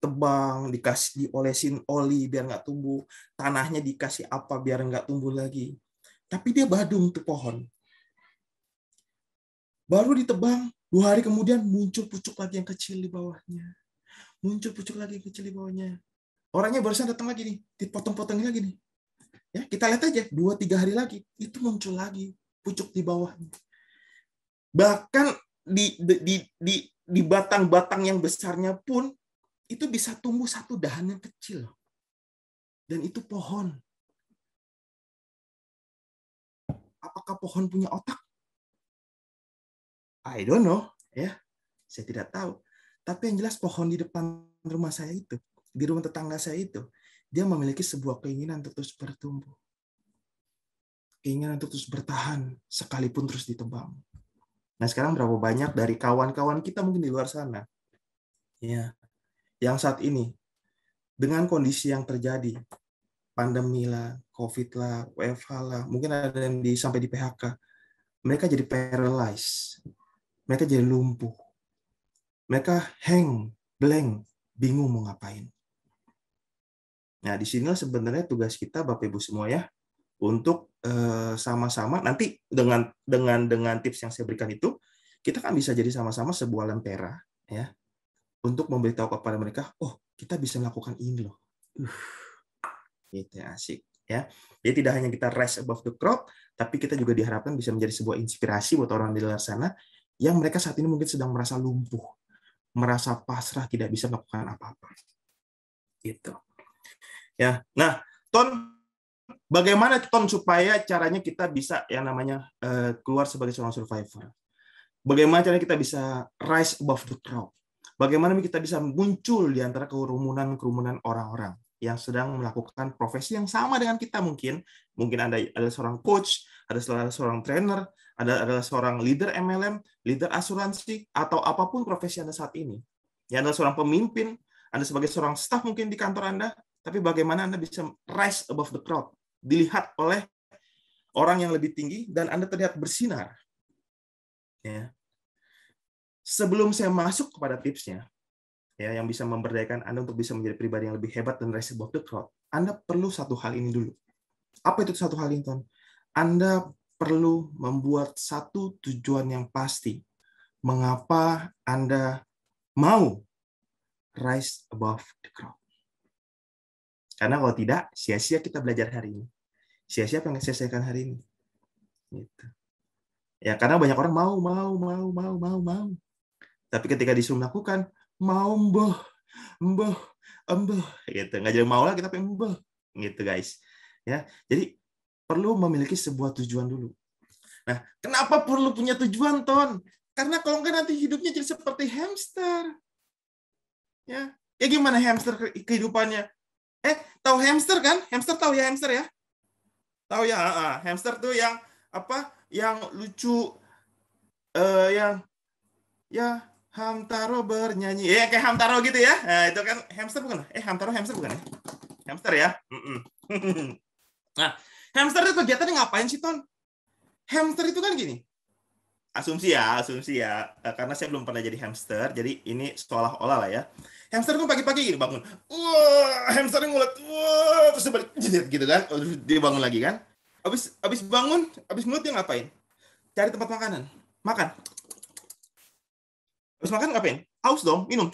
Tebang, dikasih diolesin oli biar nggak tumbuh, tanahnya dikasih apa biar nggak tumbuh lagi. Tapi dia badung tuh pohon. Baru ditebang, dua hari kemudian muncul pucuk lagi yang kecil di bawahnya. Muncul pucuk lagi yang kecil di bawahnya Orangnya barusan datang lagi nih, dipotong-potongin lagi nih. Ya, kita lihat aja dua tiga hari lagi itu muncul lagi pucuk di bawahnya. Bahkan di di di di batang-batang yang besarnya pun itu bisa tumbuh satu dahan yang kecil Dan itu pohon. Apakah pohon punya otak? I don't know, ya. Saya tidak tahu. Tapi yang jelas pohon di depan rumah saya itu di rumah tetangga saya itu, dia memiliki sebuah keinginan untuk terus bertumbuh. Keinginan untuk terus bertahan, sekalipun terus ditebang. Nah sekarang berapa banyak dari kawan-kawan kita mungkin di luar sana, ya, yang saat ini dengan kondisi yang terjadi, pandemi lah, covid lah, WFH lah, mungkin ada yang di, sampai di PHK, mereka jadi paralyzed, mereka jadi lumpuh, mereka hang, blank, bingung mau ngapain. Nah, di sini sebenarnya tugas kita Bapak Ibu semua ya untuk eh, sama-sama eh, nanti dengan dengan dengan tips yang saya berikan itu kita kan bisa jadi sama-sama sebuah lentera ya untuk memberitahu kepada mereka, oh kita bisa melakukan ini loh. Uh, itu ya, asik ya. Jadi tidak hanya kita rise above the crowd, tapi kita juga diharapkan bisa menjadi sebuah inspirasi buat orang di luar sana yang mereka saat ini mungkin sedang merasa lumpuh, merasa pasrah, tidak bisa melakukan apa-apa. Gitu. Ya. Nah, Ton bagaimana Ton supaya caranya kita bisa yang namanya uh, keluar sebagai seorang survivor? Bagaimana caranya kita bisa rise above the crowd? Bagaimana kita bisa muncul di antara kerumunan-kerumunan orang-orang yang sedang melakukan profesi yang sama dengan kita mungkin? Mungkin Anda adalah seorang coach, ada seorang, trainer, ada adalah seorang leader MLM, leader asuransi, atau apapun profesi Anda saat ini. Ya, Anda seorang pemimpin, Anda sebagai seorang staff mungkin di kantor Anda, tapi bagaimana Anda bisa rise above the crowd, dilihat oleh orang yang lebih tinggi dan Anda terlihat bersinar. Ya. Sebelum saya masuk kepada tipsnya, ya yang bisa memberdayakan Anda untuk bisa menjadi pribadi yang lebih hebat dan rise above the crowd, Anda perlu satu hal ini dulu. Apa itu satu hal ini, Tuan? Anda perlu membuat satu tujuan yang pasti. Mengapa Anda mau rise above the crowd? Karena kalau tidak, sia-sia kita belajar hari ini. Sia-sia pengen selesaikan hari ini. Gitu. Ya, karena banyak orang mau, mau, mau, mau, mau, mau. Tapi ketika disuruh melakukan, mau mboh, mboh, mboh, gitu. Nggak jadi mau lah kita pengen mboh, gitu guys. Ya, jadi perlu memiliki sebuah tujuan dulu. Nah, kenapa perlu punya tujuan, Ton? Karena kalau enggak nanti hidupnya jadi seperti hamster. Ya, ya gimana hamster kehidupannya? Eh, tahu hamster kan? Hamster tahu ya hamster ya? Tahu ya, uh, uh. hamster tuh yang apa? Yang lucu uh, yang ya Hamtaro bernyanyi. Ya kayak Hamtaro gitu ya. Nah, itu kan hamster bukan? Eh, Hamtaro hamster bukan ya? Hamster ya? nah, hamster itu kegiatannya ngapain sih, Ton? Hamster itu kan gini asumsi ya, asumsi ya, eh, karena saya belum pernah jadi hamster, jadi ini seolah-olah lah ya. Hamster tuh pagi-pagi gini bangun, wah hamster ngulat, wah terus balik, gitu kan, dia bangun lagi kan. Abis, abis bangun, abis ngulat dia ngapain? Cari tempat makanan, makan. Abis makan ngapain? Haus dong, minum.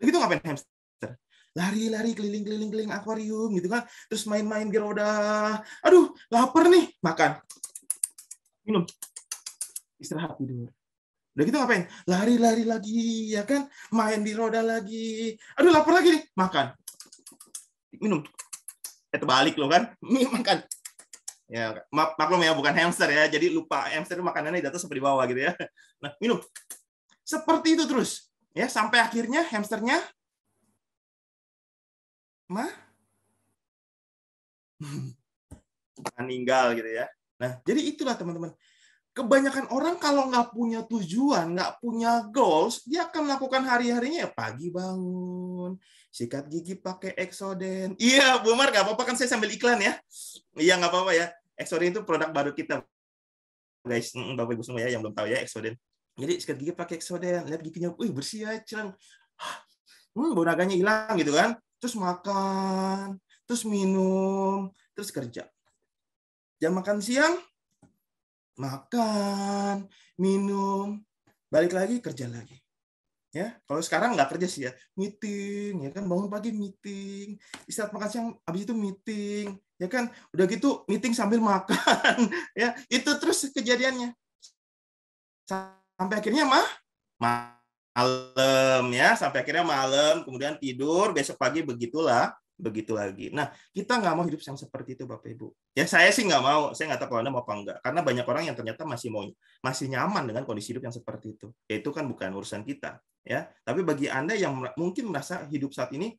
Begitu ngapain hamster? lari-lari keliling-keliling-keliling akuarium gitu kan, terus main-main di roda. Aduh, lapar nih, makan. Minum istirahat tidur. Udah gitu ngapain? Lari-lari lagi, ya kan? Main di roda lagi. Aduh, lapar lagi nih. Makan. Minum. Ya, terbalik lo kan? Makan. Ya, maklum ya, bukan hamster ya. Jadi lupa hamster itu makanannya di atas sampai di bawah gitu ya. Nah, minum. Seperti itu terus. Ya, sampai akhirnya hamsternya ma, meninggal gitu ya. Nah, jadi itulah teman-teman kebanyakan orang kalau nggak punya tujuan, nggak punya goals, dia akan melakukan hari-harinya ya, pagi bangun, sikat gigi pakai Exoden. Iya, Bu Mar, nggak apa-apa kan saya sambil iklan ya. Iya, nggak apa-apa ya. Exoden itu produk baru kita, guys. Bapak Ibu semua ya yang belum tahu ya Exoden. Jadi sikat gigi pakai Exoden, lihat giginya, wih bersih ya, cerang. Hmm, bau naganya hilang gitu kan. Terus makan, terus minum, terus kerja. Jam makan siang, makan, minum, balik lagi kerja lagi. Ya, kalau sekarang nggak kerja sih ya, meeting, ya kan bangun pagi meeting, istirahat makan siang, habis itu meeting, ya kan udah gitu meeting sambil makan, ya itu terus kejadiannya sampai akhirnya mah malam ya, sampai akhirnya malam, kemudian tidur, besok pagi begitulah begitu lagi. Nah, kita nggak mau hidup yang seperti itu, Bapak Ibu. Ya, saya sih nggak mau. Saya nggak tahu kalau Anda mau apa enggak. Karena banyak orang yang ternyata masih mau, masih nyaman dengan kondisi hidup yang seperti itu. Ya, itu kan bukan urusan kita. ya. Tapi bagi Anda yang mungkin merasa hidup saat ini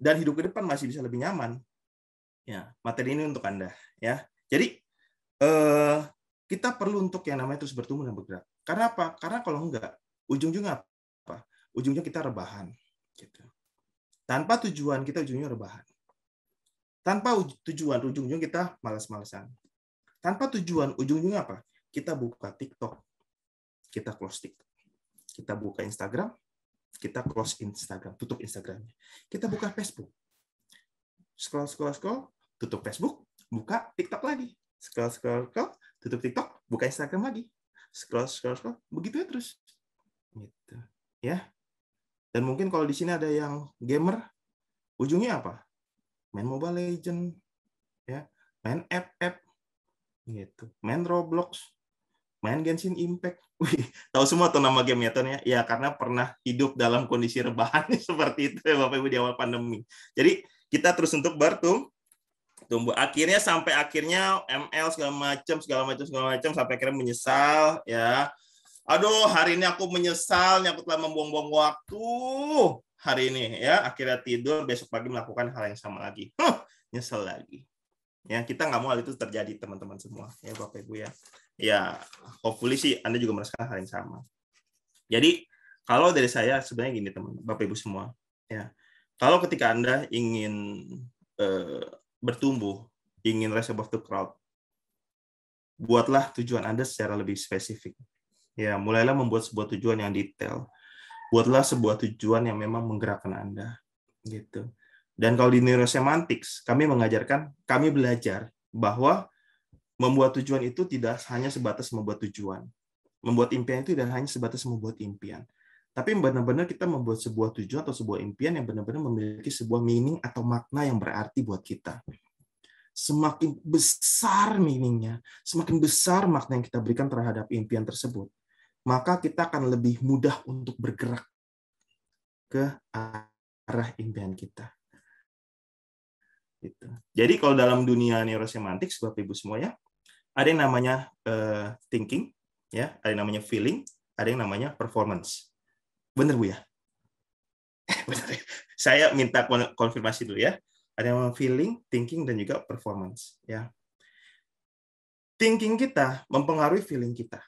dan hidup ke depan masih bisa lebih nyaman, ya, materi ini untuk Anda. ya. Jadi, eh, kita perlu untuk yang namanya terus bertumbuh dan bergerak. Karena apa? Karena kalau enggak, ujung-ujungnya apa? ujungnya kita rebahan. Gitu. Tanpa tujuan kita ujungnya rebahan. Tanpa tujuan ujungnya kita malas-malasan. Tanpa tujuan ujungnya apa? Kita buka TikTok. Kita close TikTok. Kita buka Instagram. Kita close Instagram, tutup Instagramnya. Kita buka Facebook. Scroll, scroll, scroll, tutup Facebook, buka TikTok lagi. Scroll, scroll, scroll, tutup TikTok, buka Instagram lagi. Scroll, scroll, scroll, begitu ya terus. Gitu. Ya, dan mungkin kalau di sini ada yang gamer, ujungnya apa? Main Mobile Legend, ya, main app-app, gitu, main Roblox, main Genshin Impact. Wih, tahu semua tuh nama game ya, Ton ya? Ya karena pernah hidup dalam kondisi rebahan seperti itu ya Bapak Ibu di awal pandemi. Jadi kita terus untuk bertumbuh tumbuh akhirnya sampai akhirnya ML segala macam segala macam segala macam sampai akhirnya menyesal ya aduh hari ini aku menyesal aku telah membuang-buang waktu hari ini ya akhirnya tidur besok pagi melakukan hal yang sama lagi huh, nyesel lagi ya kita nggak mau hal itu terjadi teman-teman semua ya bapak ibu ya ya hopefully sih anda juga merasakan hal yang sama jadi kalau dari saya sebenarnya gini teman bapak ibu semua ya kalau ketika anda ingin eh, bertumbuh ingin rise above the crowd buatlah tujuan anda secara lebih spesifik Ya, mulailah membuat sebuah tujuan yang detail. Buatlah sebuah tujuan yang memang menggerakkan Anda. Gitu. Dan kalau di neurosemantics, kami mengajarkan, kami belajar bahwa membuat tujuan itu tidak hanya sebatas membuat tujuan. Membuat impian itu tidak hanya sebatas membuat impian. Tapi benar-benar kita membuat sebuah tujuan atau sebuah impian yang benar-benar memiliki sebuah meaning atau makna yang berarti buat kita semakin besar meaningnya, semakin besar makna yang kita berikan terhadap impian tersebut, maka kita akan lebih mudah untuk bergerak ke arah impian kita. Gitu. Jadi kalau dalam dunia neurosemantik, sebab Ibu semua ya, ada yang namanya uh, thinking, ya, ada yang namanya feeling, ada yang namanya performance. Bener bu ya? Bener. Ya? Saya minta konfirmasi dulu ya. Ada yang namanya feeling, thinking, dan juga performance. Ya, thinking kita mempengaruhi feeling kita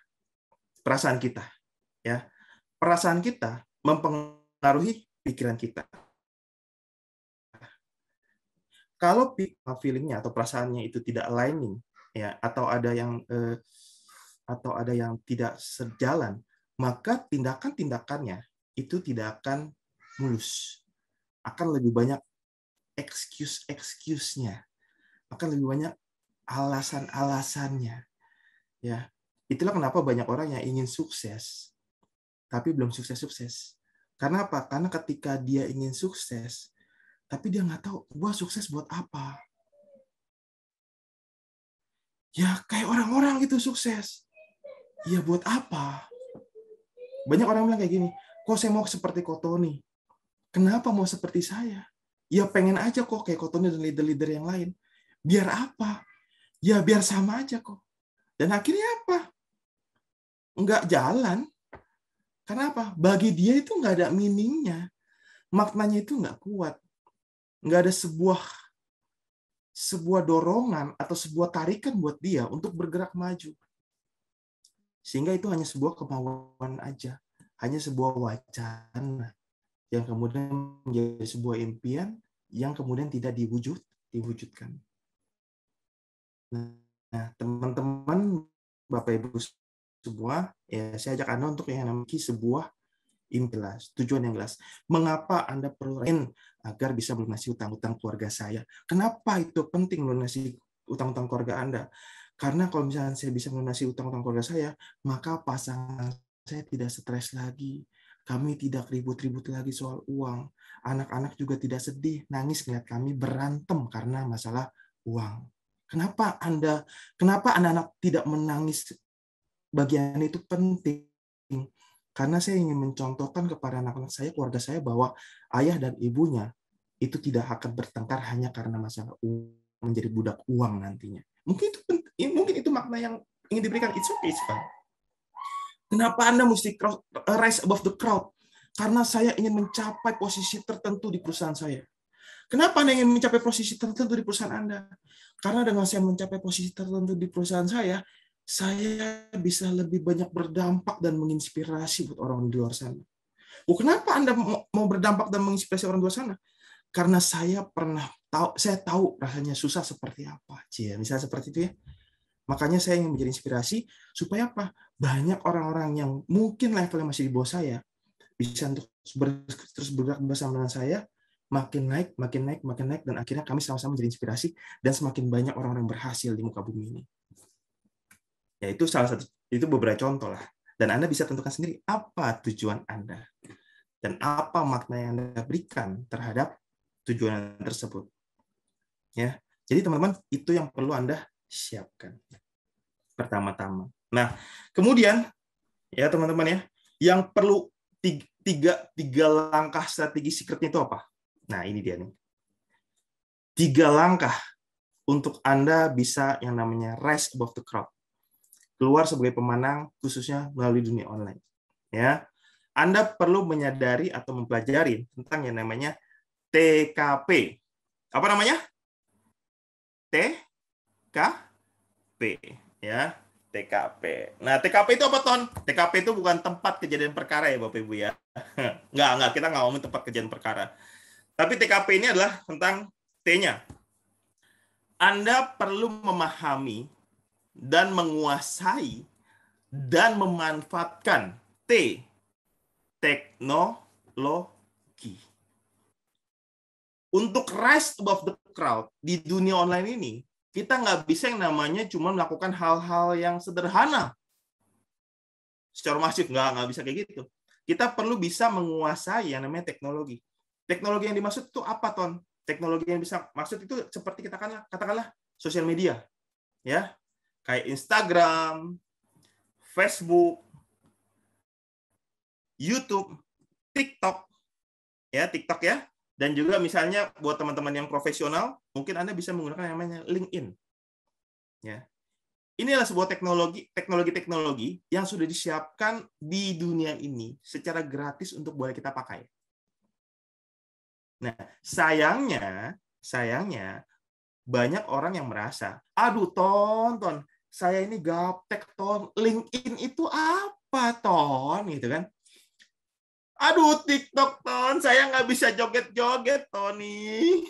perasaan kita. Ya, perasaan kita mempengaruhi pikiran kita. Kalau feelingnya atau perasaannya itu tidak aligning, ya, atau ada yang eh, atau ada yang tidak sejalan, maka tindakan-tindakannya itu tidak akan mulus, akan lebih banyak excuse-excuse-nya, akan lebih banyak alasan-alasannya, ya Itulah kenapa banyak orang yang ingin sukses, tapi belum sukses-sukses. Karena apa? Karena ketika dia ingin sukses, tapi dia nggak tahu, gua sukses buat apa. Ya kayak orang-orang gitu sukses. Ya buat apa? Banyak orang bilang kayak gini, kok saya mau seperti Kotoni? Kenapa mau seperti saya? Ya pengen aja kok kayak Kotoni dan leader-leader yang lain. Biar apa? Ya biar sama aja kok. Dan akhirnya apa? nggak jalan. Kenapa? Bagi dia itu nggak ada meaningnya. Maknanya itu nggak kuat. Nggak ada sebuah sebuah dorongan atau sebuah tarikan buat dia untuk bergerak maju. Sehingga itu hanya sebuah kemauan aja. Hanya sebuah wacana yang kemudian menjadi sebuah impian yang kemudian tidak diwujud, diwujudkan. Nah, teman-teman, Bapak Ibu sebuah ya saya ajak Anda untuk yang namanya sebuah jelas, tujuan yang jelas. Mengapa Anda perlu lain agar bisa melunasi utang-utang keluarga saya? Kenapa itu penting melunasi utang-utang keluarga Anda? Karena kalau misalnya saya bisa melunasi utang-utang keluarga saya, maka pasangan saya tidak stres lagi. Kami tidak ribut-ribut lagi soal uang. Anak-anak juga tidak sedih, nangis melihat kami berantem karena masalah uang. Kenapa Anda, kenapa anak-anak tidak menangis bagian itu penting karena saya ingin mencontohkan kepada anak-anak saya, keluarga saya bahwa ayah dan ibunya itu tidak akan bertengkar hanya karena masalah uang, menjadi budak uang nantinya. Mungkin itu mungkin itu makna yang ingin diberikan it's okay, it's fine. Kenapa Anda mesti uh, rise above the crowd? Karena saya ingin mencapai posisi tertentu di perusahaan saya. Kenapa Anda ingin mencapai posisi tertentu di perusahaan Anda? Karena dengan saya mencapai posisi tertentu di perusahaan saya, saya bisa lebih banyak berdampak dan menginspirasi buat orang di luar sana. Oh, kenapa Anda mau berdampak dan menginspirasi orang di luar sana? Karena saya pernah tahu, saya tahu rasanya susah seperti apa. Cie, misalnya seperti itu ya. Makanya saya ingin menjadi inspirasi supaya apa? Banyak orang-orang yang mungkin levelnya masih di bawah saya bisa untuk ber, terus bergerak bersama dengan saya makin naik, makin naik, makin naik dan akhirnya kami sama-sama menjadi inspirasi dan semakin banyak orang-orang berhasil di muka bumi ini. Ya itu salah satu itu beberapa contoh lah. Dan Anda bisa tentukan sendiri apa tujuan Anda dan apa makna yang Anda berikan terhadap tujuan tersebut. Ya. Jadi teman-teman, itu yang perlu Anda siapkan pertama-tama. Nah, kemudian ya teman-teman ya, yang perlu tiga, tiga, tiga langkah strategi secretnya itu apa? Nah, ini dia nih. Tiga langkah untuk Anda bisa yang namanya rise above the crowd keluar sebagai pemenang khususnya melalui dunia online. Ya, Anda perlu menyadari atau mempelajari tentang yang namanya TKP. Apa namanya? TKP. Ya, TKP. Nah, TKP itu apa, Ton? TKP itu bukan tempat kejadian perkara ya, Bapak-Ibu ya. Enggak, enggak. Kita nggak ngomong tempat kejadian perkara. Tapi TKP ini adalah tentang T-nya. Anda perlu memahami dan menguasai dan memanfaatkan T teknologi. Untuk rise above the crowd di dunia online ini, kita nggak bisa yang namanya cuma melakukan hal-hal yang sederhana secara masif nggak nggak bisa kayak gitu. Kita perlu bisa menguasai yang namanya teknologi. Teknologi yang dimaksud itu apa ton? Teknologi yang bisa maksud itu seperti kita katakanlah, katakanlah sosial media, ya kayak Instagram, Facebook, YouTube, TikTok, ya TikTok ya. Dan juga misalnya buat teman-teman yang profesional, mungkin Anda bisa menggunakan yang namanya LinkedIn. Ya. Inilah sebuah teknologi teknologi-teknologi yang sudah disiapkan di dunia ini secara gratis untuk boleh kita pakai. Nah, sayangnya, sayangnya banyak orang yang merasa, aduh tonton, saya ini gaptek ton LinkedIn itu apa ton gitu kan aduh TikTok ton saya nggak bisa joget-joget Tony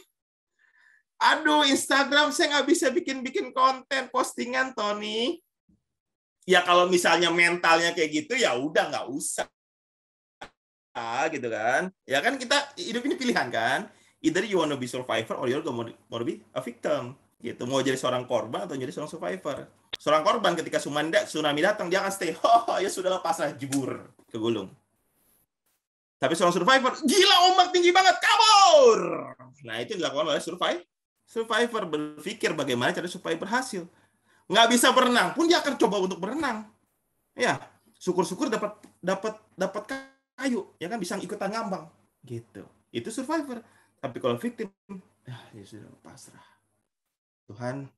aduh Instagram saya nggak bisa bikin-bikin konten postingan Tony ya kalau misalnya mentalnya kayak gitu ya udah nggak usah ah, gitu kan ya kan kita hidup ini pilihan kan either you wanna be survivor or you're gonna, more be a victim gitu mau jadi seorang korban atau jadi seorang survivor seorang korban ketika Sumanda tsunami datang dia akan stay oh ya sudah lepas lah jebur ke gulung tapi seorang survivor gila ombak tinggi banget kabur nah itu dilakukan oleh survivor survivor berpikir bagaimana cara supaya berhasil nggak bisa berenang pun dia akan coba untuk berenang ya syukur-syukur dapat dapat dapat kayu ya kan bisa ikutan ngambang gitu itu survivor tapi kalau victim ah, ya sudah pasrah Tuhan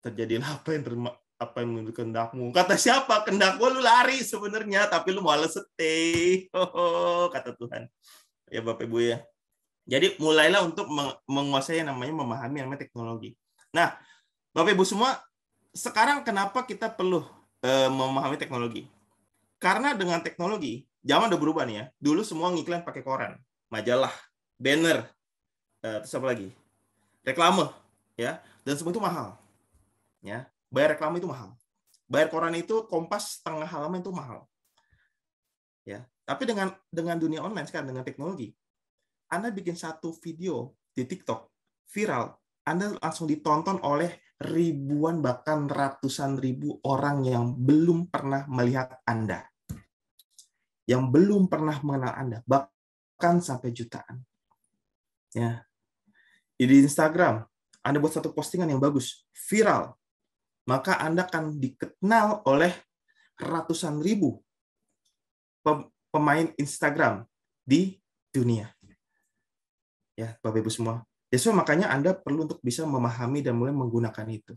terjadilah apa yang terma, apa yang menurut kendakmu kata siapa kendakmu lu lari sebenarnya tapi lu malah stay oh, kata Tuhan ya bapak ibu ya jadi mulailah untuk menguasai yang namanya memahami yang namanya teknologi nah bapak ibu semua sekarang kenapa kita perlu uh, memahami teknologi karena dengan teknologi zaman udah berubah nih ya dulu semua ngiklan pakai koran majalah banner eh, terus apa lagi reklame ya dan semua itu mahal ya bayar reklama itu mahal bayar koran itu kompas setengah halaman itu mahal ya tapi dengan dengan dunia online sekarang dengan teknologi anda bikin satu video di TikTok viral anda langsung ditonton oleh ribuan bahkan ratusan ribu orang yang belum pernah melihat Anda. Yang belum pernah mengenal Anda, bahkan sampai jutaan. Ya. Di Instagram anda buat satu postingan yang bagus, viral, maka Anda akan dikenal oleh ratusan ribu pemain Instagram di dunia. Ya, Bapak Ibu semua. Ya, so, makanya Anda perlu untuk bisa memahami dan mulai menggunakan itu.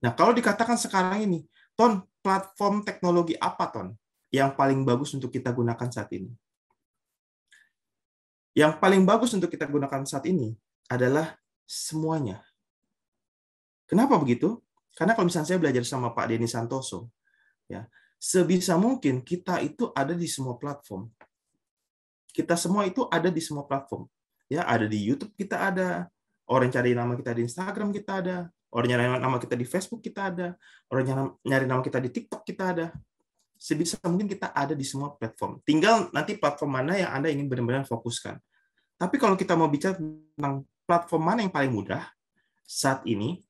Nah, kalau dikatakan sekarang ini, Ton, platform teknologi apa, Ton, yang paling bagus untuk kita gunakan saat ini? Yang paling bagus untuk kita gunakan saat ini adalah semuanya. Kenapa begitu? Karena kalau misalnya saya belajar sama Pak Denny Santoso, ya sebisa mungkin kita itu ada di semua platform. Kita semua itu ada di semua platform. Ya, ada di YouTube kita ada, orang cari nama kita di Instagram kita ada, orang nyari nama kita di Facebook kita ada, orang nyari nama kita di TikTok kita ada. Sebisa mungkin kita ada di semua platform. Tinggal nanti platform mana yang Anda ingin benar-benar fokuskan. Tapi kalau kita mau bicara tentang platform mana yang paling mudah saat ini?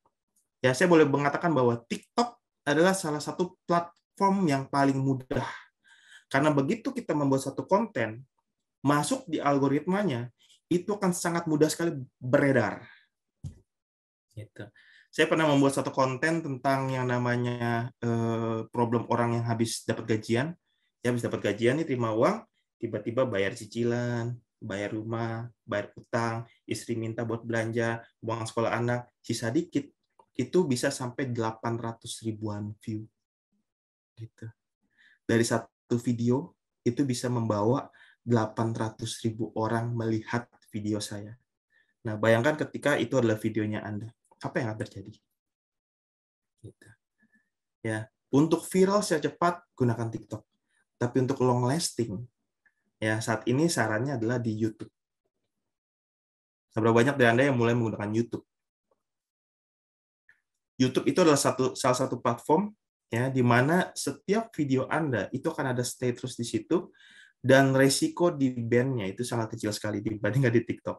Ya, saya boleh mengatakan bahwa TikTok adalah salah satu platform yang paling mudah. Karena begitu kita membuat satu konten, masuk di algoritmanya, itu akan sangat mudah sekali beredar. Gitu. Saya pernah membuat satu konten tentang yang namanya eh, problem orang yang habis dapat gajian, ya habis dapat gajian nih terima uang, tiba-tiba bayar cicilan, bayar rumah, bayar utang, istri minta buat belanja, uang sekolah anak, sisa dikit, itu bisa sampai 800 ribuan view. Gitu. Dari satu video, itu bisa membawa 800 ribu orang melihat video saya. Nah, bayangkan ketika itu adalah videonya Anda. Apa yang akan terjadi? Gitu. Ya, untuk viral secara cepat gunakan TikTok. Tapi untuk long lasting, ya saat ini sarannya adalah di YouTube. Seberapa banyak dari Anda yang mulai menggunakan YouTube? YouTube itu adalah satu salah satu platform ya di mana setiap video Anda itu akan ada stay terus di situ dan resiko di bandnya itu sangat kecil sekali dibandingkan di TikTok.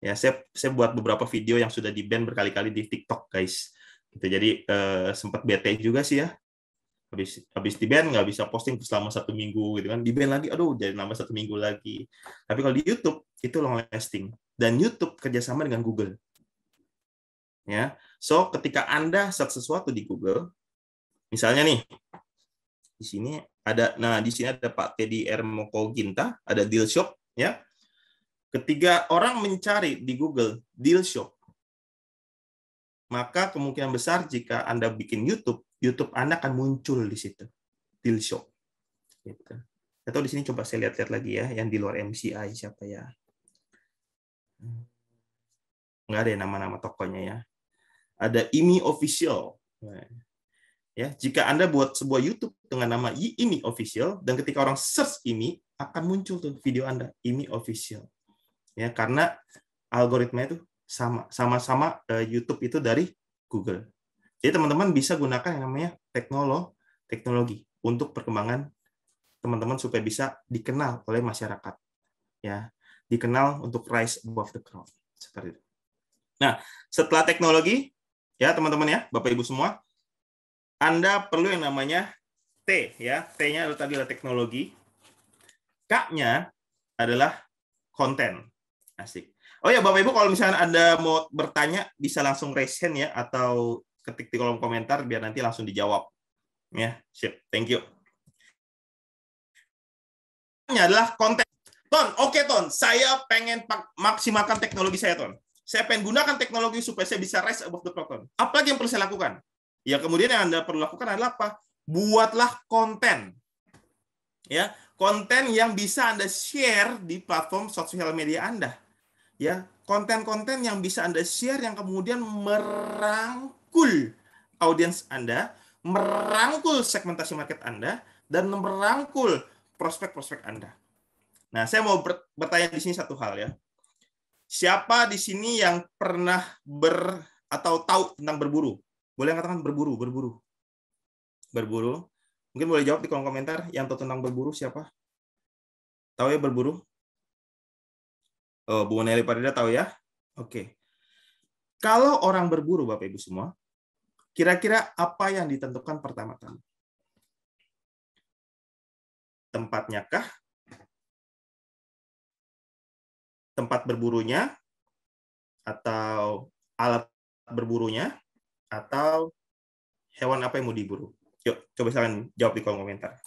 Ya, saya saya buat beberapa video yang sudah di band berkali-kali di TikTok, guys. Gitu, jadi eh, sempat bete juga sih ya habis habis di band nggak bisa posting selama satu minggu gitu kan di band lagi aduh jadi nambah satu minggu lagi tapi kalau di YouTube itu long lasting dan YouTube kerjasama dengan Google ya so ketika anda search sesuatu di Google misalnya nih di sini ada nah di sini ada Pak Teddy Ermoko Ginta ada Deal Shop ya ketiga orang mencari di Google Deal Shop maka kemungkinan besar jika anda bikin YouTube YouTube Anda akan muncul di situ, deal show. Gitu. Atau di sini coba saya lihat-lihat lagi ya, yang di luar MCI siapa ya. Nggak ada ya nama-nama tokonya ya. Ada IMI Official. Ya, jika Anda buat sebuah YouTube dengan nama IMI Official, dan ketika orang search IMI, akan muncul tuh video Anda, IMI Official. Ya, karena algoritma itu sama, sama-sama eh, YouTube itu dari Google jadi teman-teman bisa gunakan yang namanya teknologi, teknologi untuk perkembangan teman-teman supaya bisa dikenal oleh masyarakat. Ya, dikenal untuk rise above the crowd. Seperti itu. Nah, setelah teknologi, ya teman-teman ya, Bapak Ibu semua, Anda perlu yang namanya T ya. T-nya tadi adalah teknologi. K-nya adalah konten. Asik. Oh ya Bapak Ibu kalau misalnya Anda mau bertanya bisa langsung raise hand ya atau ketik di kolom komentar biar nanti langsung dijawab. Ya, sip. Thank you. Ini adalah konten. Ton, oke okay, Ton, saya pengen maksimalkan teknologi saya, Ton. Saya pengen gunakan teknologi supaya saya bisa rise above the proton. Ton. Apalagi yang perlu saya lakukan? Ya, kemudian yang Anda perlu lakukan adalah apa? Buatlah konten. Ya, konten yang bisa Anda share di platform sosial media Anda. Ya, konten-konten yang bisa Anda share yang kemudian merang merangkul audiens Anda, merangkul segmentasi market Anda, dan merangkul prospek-prospek Anda. Nah, saya mau bertanya di sini satu hal ya. Siapa di sini yang pernah ber atau tahu tentang berburu? Boleh katakan berburu, berburu. Berburu. Mungkin boleh jawab di kolom komentar yang tahu tentang berburu siapa? Tahu ya berburu? Oh, Bu Nelly Parida tahu ya? Oke. Okay. Kalau orang berburu Bapak Ibu semua, Kira-kira apa yang ditentukan pertama-tama? Tempatnya kah? Tempat berburunya? Atau alat berburunya? Atau hewan apa yang mau diburu? Yuk, coba silakan jawab di kolom komentar.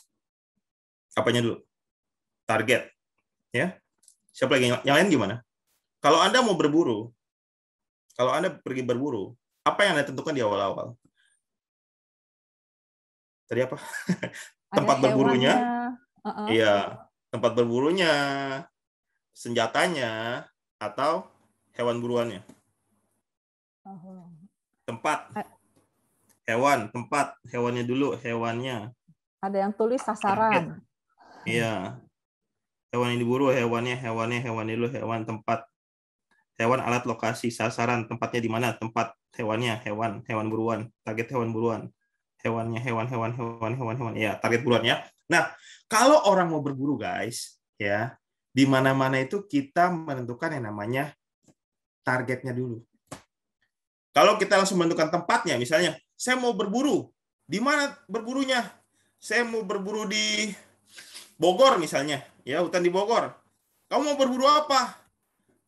Apanya dulu? Target. Ya. Siapa lagi? Yang lain gimana? Kalau Anda mau berburu, kalau Anda pergi berburu, apa yang Anda tentukan di awal-awal? Tadi apa? tempat hewannya. berburunya. Iya, uh -uh. tempat berburunya, senjatanya atau hewan buruannya. Oh. Tempat. Hewan, tempat, hewannya dulu, hewannya. Ada yang tulis sasaran. Iya. Hewan yang diburu, hewannya, hewannya, hewan dulu, hewan tempat hewan alat lokasi sasaran tempatnya di mana tempat hewannya hewan hewan buruan target hewan buruan hewannya hewan hewan hewan hewan hewan ya target buruan ya nah kalau orang mau berburu guys ya di mana mana itu kita menentukan yang namanya targetnya dulu kalau kita langsung menentukan tempatnya misalnya saya mau berburu di mana berburunya saya mau berburu di Bogor misalnya ya hutan di Bogor kamu mau berburu apa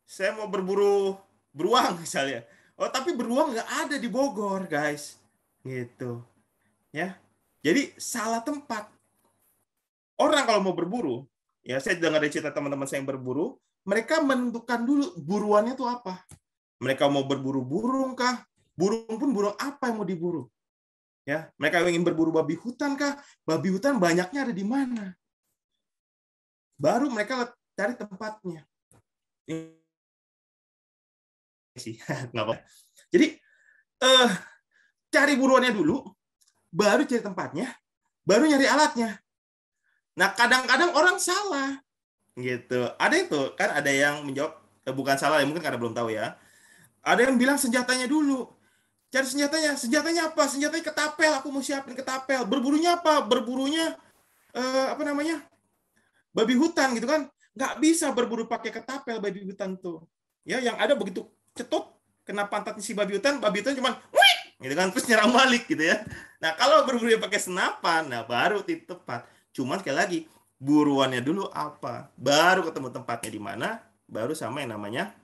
saya mau berburu beruang misalnya. Oh, tapi beruang nggak ada di Bogor, guys. Gitu. Ya. Jadi salah tempat. Orang kalau mau berburu, ya saya dengar dari cerita teman-teman saya yang berburu, mereka menentukan dulu buruannya itu apa. Mereka mau berburu burung kah? Burung pun burung apa yang mau diburu? Ya, mereka ingin berburu babi hutan kah? Babi hutan banyaknya ada di mana? Baru mereka cari tempatnya sih nggak apa jadi eh, cari buruannya dulu baru cari tempatnya baru nyari alatnya nah kadang-kadang orang salah gitu ada itu kan ada yang menjawab eh, bukan salah ya mungkin karena belum tahu ya ada yang bilang senjatanya dulu cari senjatanya senjatanya apa senjatanya ketapel aku mau siapin ketapel berburunya apa berburunya eh, apa namanya babi hutan gitu kan nggak bisa berburu pakai ketapel babi hutan tuh ya yang ada begitu Cetut, kena pantatnya si babi hutan, babi hutan cuma wih gitu kan terus nyerang balik gitu ya. Nah, kalau berburu pakai senapan, nah baru di tepat. Cuman sekali lagi buruannya dulu apa? Baru ketemu tempatnya di mana, baru sama yang namanya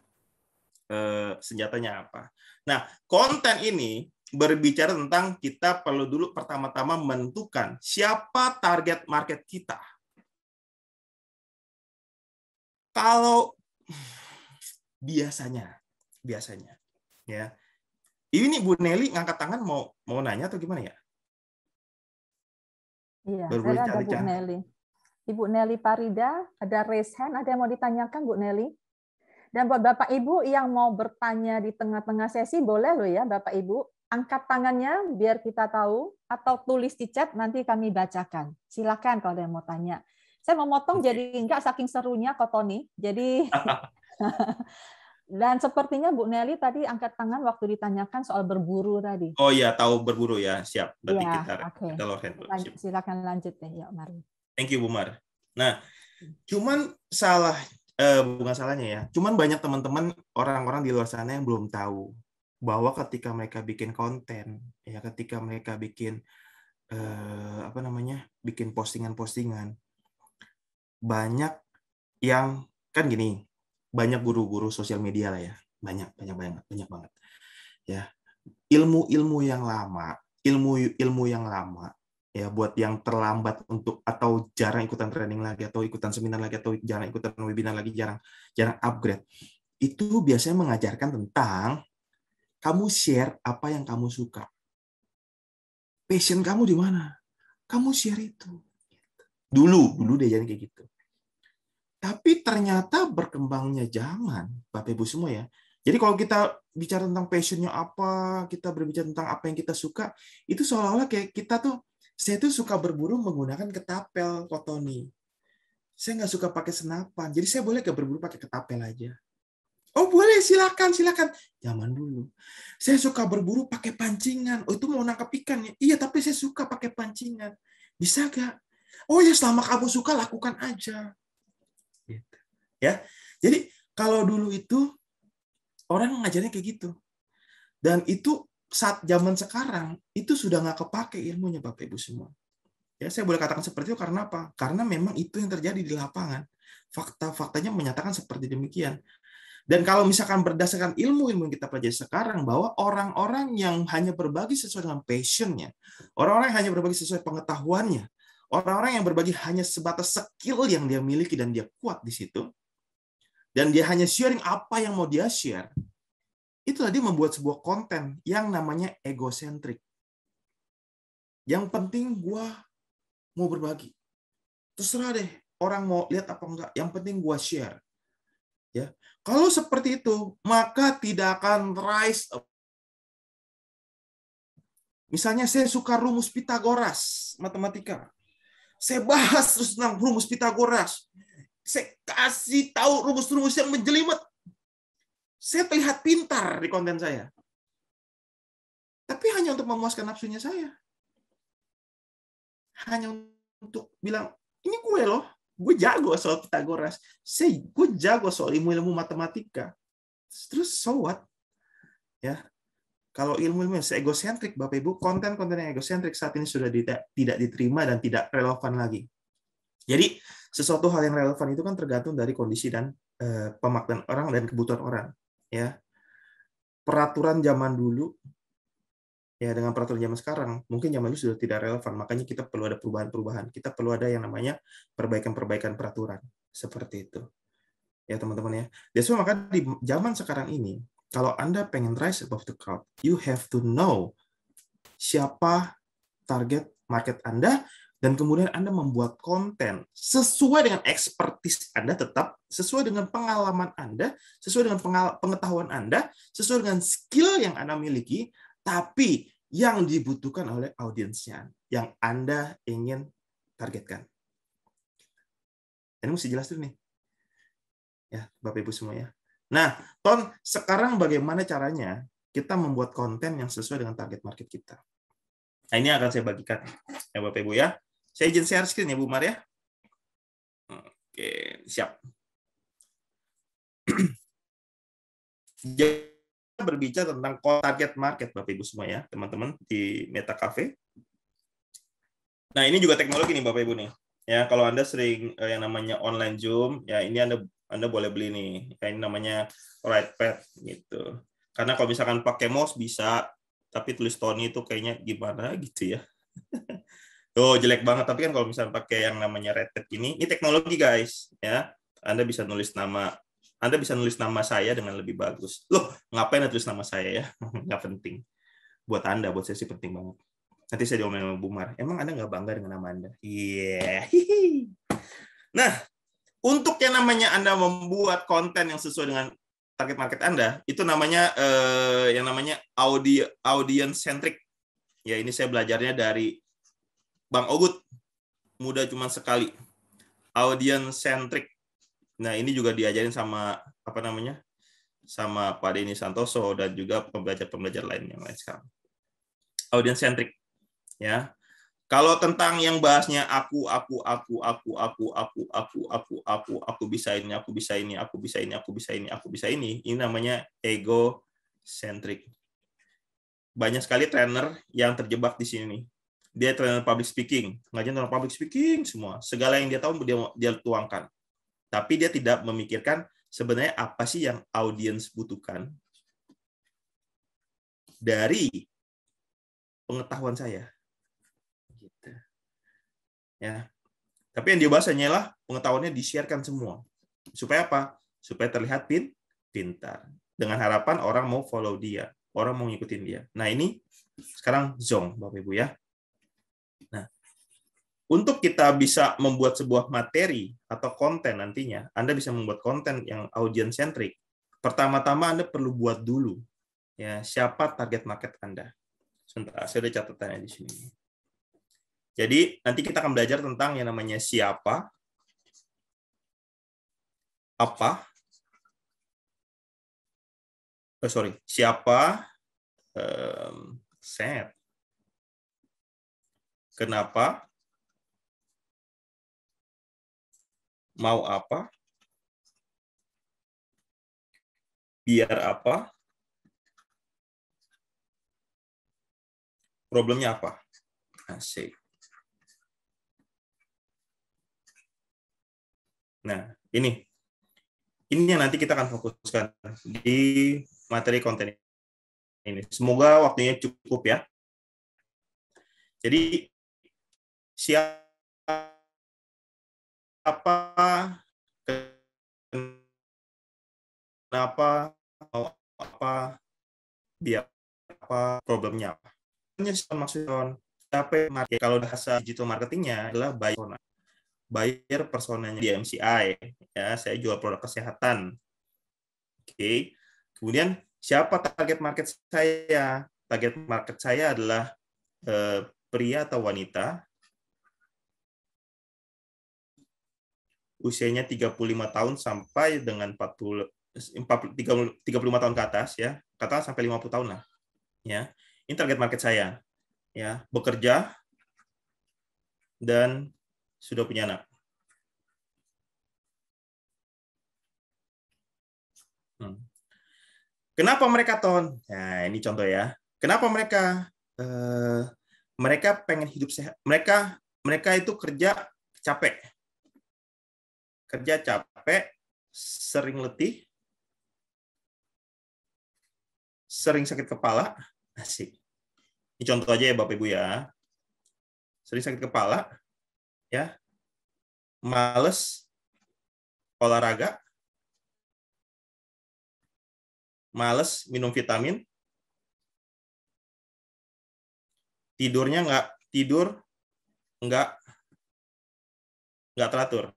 eh, senjatanya apa. Nah, konten ini berbicara tentang kita perlu dulu pertama-tama menentukan siapa target market kita. Kalau biasanya biasanya. Ya. Ini Bu Nelly ngangkat tangan mau mau nanya atau gimana ya? Iya, Baru saya ada Bu Nelly. Ibu Nelly Parida, ada raise hand, ada yang mau ditanyakan Bu Nelly? Dan buat Bapak Ibu yang mau bertanya di tengah-tengah sesi, boleh loh ya Bapak Ibu. Angkat tangannya biar kita tahu, atau tulis di chat, nanti kami bacakan. Silakan kalau ada yang mau tanya. Saya mau motong jadi enggak saking serunya kok Tony. Jadi Dan sepertinya Bu Nelly tadi angkat tangan waktu ditanyakan soal berburu tadi. Oh iya, tahu berburu ya. Siap. Berarti ya, kita, okay. kita Silakan, lanjut deh, ya, Mari. Thank you, Bu Mar. Nah, cuman salah, eh, bukan salahnya ya, cuman banyak teman-teman orang-orang di luar sana yang belum tahu bahwa ketika mereka bikin konten, ya ketika mereka bikin, eh, apa namanya, bikin postingan-postingan, banyak yang, kan gini, banyak guru-guru sosial media lah ya banyak banyak banyak banyak banget ya ilmu-ilmu yang lama ilmu ilmu yang lama ya buat yang terlambat untuk atau jarang ikutan training lagi atau ikutan seminar lagi atau jarang ikutan webinar lagi jarang jarang upgrade itu biasanya mengajarkan tentang kamu share apa yang kamu suka passion kamu di mana kamu share itu gitu. dulu dulu dia jadi kayak gitu tapi ternyata berkembangnya zaman, Bapak Ibu semua ya. Jadi kalau kita bicara tentang passionnya apa, kita berbicara tentang apa yang kita suka, itu seolah-olah kayak kita tuh, saya tuh suka berburu menggunakan ketapel kotoni. Saya nggak suka pakai senapan, jadi saya boleh ke berburu pakai ketapel aja. Oh boleh, silakan, silakan. Zaman dulu. Saya suka berburu pakai pancingan. Oh itu mau nangkap ikan ya? Iya, tapi saya suka pakai pancingan. Bisa gak? Oh ya selama kamu suka lakukan aja ya. Jadi kalau dulu itu orang ngajarnya kayak gitu. Dan itu saat zaman sekarang itu sudah nggak kepake ilmunya Bapak Ibu semua. Ya, saya boleh katakan seperti itu karena apa? Karena memang itu yang terjadi di lapangan. Fakta-faktanya menyatakan seperti demikian. Dan kalau misalkan berdasarkan ilmu-ilmu yang kita pelajari sekarang, bahwa orang-orang yang hanya berbagi sesuai dengan passionnya, orang-orang yang hanya berbagi sesuai pengetahuannya, orang-orang yang berbagi hanya sebatas skill yang dia miliki dan dia kuat di situ, dan dia hanya sharing apa yang mau dia share, itu tadi membuat sebuah konten yang namanya egocentrik. Yang penting gue mau berbagi. Terserah deh orang mau lihat apa enggak. Yang penting gue share. Ya, kalau seperti itu maka tidak akan rise up. Misalnya saya suka rumus Pitagoras matematika. Saya bahas terus tentang rumus Pitagoras saya kasih tahu rumus-rumus yang menjelimet. Saya terlihat pintar di konten saya. Tapi hanya untuk memuaskan nafsunya saya. Hanya untuk bilang, ini gue loh, gue jago soal Pitagoras, saya gue jago soal ilmu-ilmu matematika. Terus so what? Ya, kalau ilmu-ilmu yang egosentrik, Bapak Ibu, konten-konten yang egosentrik saat ini sudah tidak, tidak diterima dan tidak relevan lagi. Jadi sesuatu hal yang relevan itu kan tergantung dari kondisi dan eh, pemakaian orang dan kebutuhan orang ya peraturan zaman dulu ya dengan peraturan zaman sekarang mungkin zaman dulu sudah tidak relevan makanya kita perlu ada perubahan-perubahan kita perlu ada yang namanya perbaikan-perbaikan peraturan seperti itu ya teman-teman ya jadi maka di zaman sekarang ini kalau anda pengen rise above the crowd you have to know siapa target market anda dan kemudian Anda membuat konten sesuai dengan ekspertis Anda tetap, sesuai dengan pengalaman Anda, sesuai dengan pengetahuan Anda, sesuai dengan skill yang Anda miliki, tapi yang dibutuhkan oleh audiensnya, yang Anda ingin targetkan. Ini mesti jelas dulu nih. Ya, Bapak-Ibu semua ya Nah, Ton, sekarang bagaimana caranya kita membuat konten yang sesuai dengan target market kita? Nah, ini akan saya bagikan ya Bapak Ibu ya. Saya izin share screen ya, Bu Mar ya. Oke, siap. Jadi, berbicara tentang target market, Bapak Ibu semua ya, teman-teman di Meta Cafe. Nah, ini juga teknologi nih Bapak Ibu nih. Ya, kalau Anda sering eh, yang namanya online Zoom, ya ini Anda Anda boleh beli nih. Ya, ini namanya Pad gitu. Karena kalau misalkan pakai mouse bisa, tapi tulis Tony itu kayaknya gimana gitu ya. oh jelek banget tapi kan kalau misalnya pakai yang namanya Reddit ini ini teknologi guys ya anda bisa nulis nama anda bisa nulis nama saya dengan lebih bagus loh ngapain nulis nama saya ya nggak penting buat anda buat saya sih penting banget nanti saya diomelin sama Bumar emang anda nggak bangga dengan nama anda iya yeah. nah untuk yang namanya anda membuat konten yang sesuai dengan target market anda itu namanya eh, yang namanya audi audience centric ya ini saya belajarnya dari Bang Ogut, muda cuma sekali. Audience centric. Nah, ini juga diajarin sama apa namanya? sama Pak Denny Santoso dan juga pembelajar-pembelajar lain yang lain sekarang. Audience centric. Ya. Kalau tentang yang bahasnya aku, aku, aku, aku, aku, aku, aku, aku, aku, aku bisa ini, aku bisa ini, aku bisa ini, aku bisa ini, aku bisa ini, ini namanya ego centric. Banyak sekali trainer yang terjebak di sini dia trainer public speaking, ngajarin orang public speaking semua. Segala yang dia tahu dia dia tuangkan. Tapi dia tidak memikirkan sebenarnya apa sih yang audiens butuhkan dari pengetahuan saya. Gitu. Ya. Tapi yang dia bahas lah pengetahuannya disiarkan semua. Supaya apa? Supaya terlihat pin pintar. Dengan harapan orang mau follow dia, orang mau ngikutin dia. Nah, ini sekarang zong Bapak Ibu ya untuk kita bisa membuat sebuah materi atau konten nantinya, Anda bisa membuat konten yang audience centric. Pertama-tama Anda perlu buat dulu ya siapa target market Anda. Sebentar, saya ada catatannya di sini. Jadi nanti kita akan belajar tentang yang namanya siapa, apa, oh, sorry, siapa, um, set, kenapa, mau apa, biar apa, problemnya apa. Asik. Nah, ini. Ini yang nanti kita akan fokuskan di materi konten ini. Semoga waktunya cukup ya. Jadi, siap apa kenapa mau apa biar apa problemnya apa penyesuaian maksudnya siapa market kalau bahasa digital marketingnya adalah buyer persona buyer personanya di MCI ya saya jual produk kesehatan oke okay. kemudian siapa target market saya target market saya adalah eh, pria atau wanita usianya 35 tahun sampai dengan 40 35 tahun ke atas ya. kata sampai 50 tahun lah. Ya. Ini target market saya. Ya, bekerja dan sudah punya anak. Hmm. Kenapa mereka ton? Nah, ini contoh ya. Kenapa mereka? Eh, mereka pengen hidup sehat. Mereka mereka itu kerja capek kerja capek, sering letih, sering sakit kepala, asik. Ini contoh aja ya Bapak Ibu ya. Sering sakit kepala, ya, males olahraga, males minum vitamin, tidurnya nggak tidur nggak nggak teratur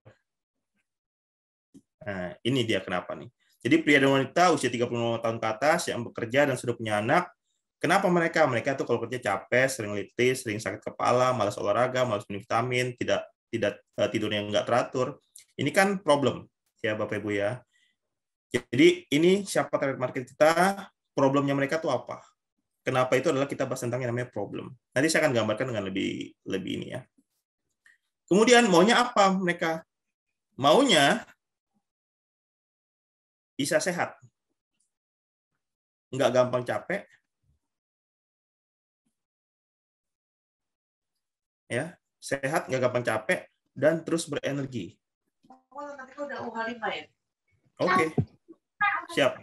Nah, ini dia kenapa nih. Jadi pria dan wanita usia 35 tahun ke atas yang bekerja dan sudah punya anak, kenapa mereka? Mereka tuh kalau kerja capek, sering litis, sering sakit kepala, malas olahraga, malas minum vitamin, tidak tidak eh, tidurnya nggak teratur. Ini kan problem ya Bapak Ibu ya. Jadi ini siapa target market kita, problemnya mereka tuh apa? Kenapa itu adalah kita bahas tentang yang namanya problem. Nanti saya akan gambarkan dengan lebih lebih ini ya. Kemudian maunya apa mereka? Maunya bisa sehat, nggak gampang capek, ya sehat, nggak gampang capek, dan terus berenergi. Ya? Oke, okay. siap.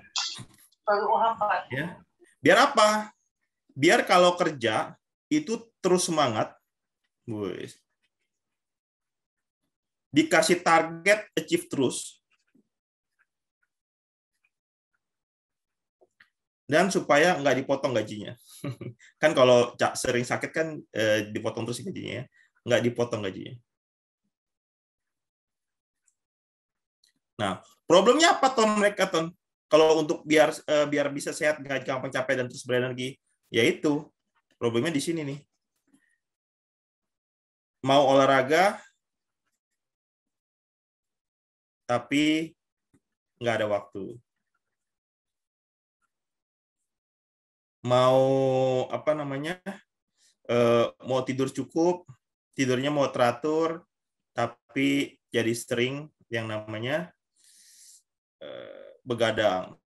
Ya. Biar apa? Biar kalau kerja, itu terus semangat, Dikasih target, achieve terus, dan supaya nggak dipotong gajinya. kan kalau sering sakit kan eh, dipotong terus gajinya, ya. nggak dipotong gajinya. Nah, problemnya apa ton mereka ton? Kalau untuk biar eh, biar bisa sehat, nggak gampang capek dan terus berenergi, yaitu problemnya di sini nih. Mau olahraga, tapi nggak ada waktu mau apa namanya eh, mau tidur cukup tidurnya mau teratur tapi jadi sering yang namanya eh, begadang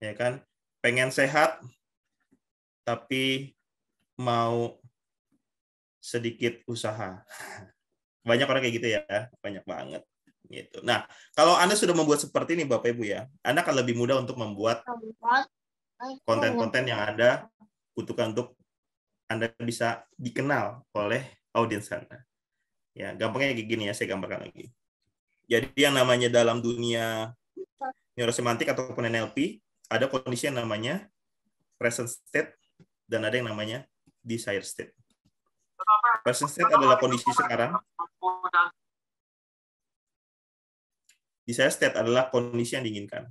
ya kan pengen sehat tapi mau sedikit usaha banyak orang kayak gitu ya banyak banget gitu. Nah, kalau Anda sudah membuat seperti ini Bapak Ibu ya, Anda akan lebih mudah untuk membuat eh, konten-konten yang Anda butuhkan untuk Anda bisa dikenal oleh audiens Anda. Ya, gampangnya kayak gini ya, saya gambarkan lagi. Jadi yang namanya dalam dunia neurosemantik ataupun NLP, ada kondisi yang namanya present state dan ada yang namanya desire state. Present state adalah kondisi sekarang desire state adalah kondisi yang diinginkan.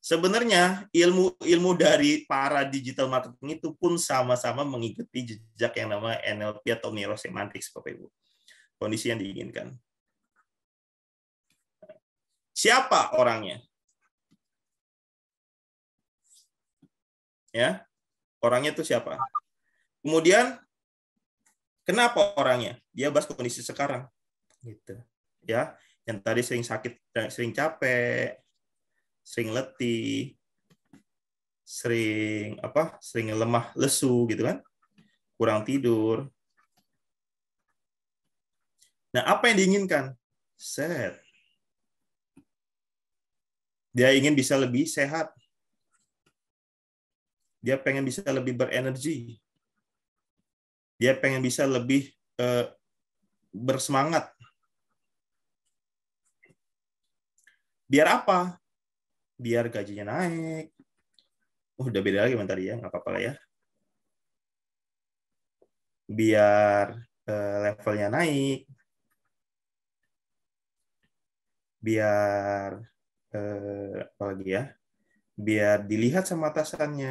Sebenarnya ilmu-ilmu dari para digital marketing itu pun sama-sama mengikuti jejak yang nama NLP atau neurosemantics, Bapak Ibu. Kondisi yang diinginkan. Siapa orangnya? Ya. Orangnya itu siapa? Kemudian kenapa orangnya? Dia bahas kondisi sekarang. Gitu. Ya yang tadi sering sakit, eh, sering capek, sering letih, sering apa? sering lemah, lesu gitu kan. Kurang tidur. Nah, apa yang diinginkan? Set. Dia ingin bisa lebih sehat. Dia pengen bisa lebih berenergi. Dia pengen bisa lebih eh, bersemangat biar apa biar gajinya naik oh, udah beda lagi tadi ya nggak apa-apa lah ya biar uh, levelnya naik biar eh, apa lagi ya biar dilihat sama atasannya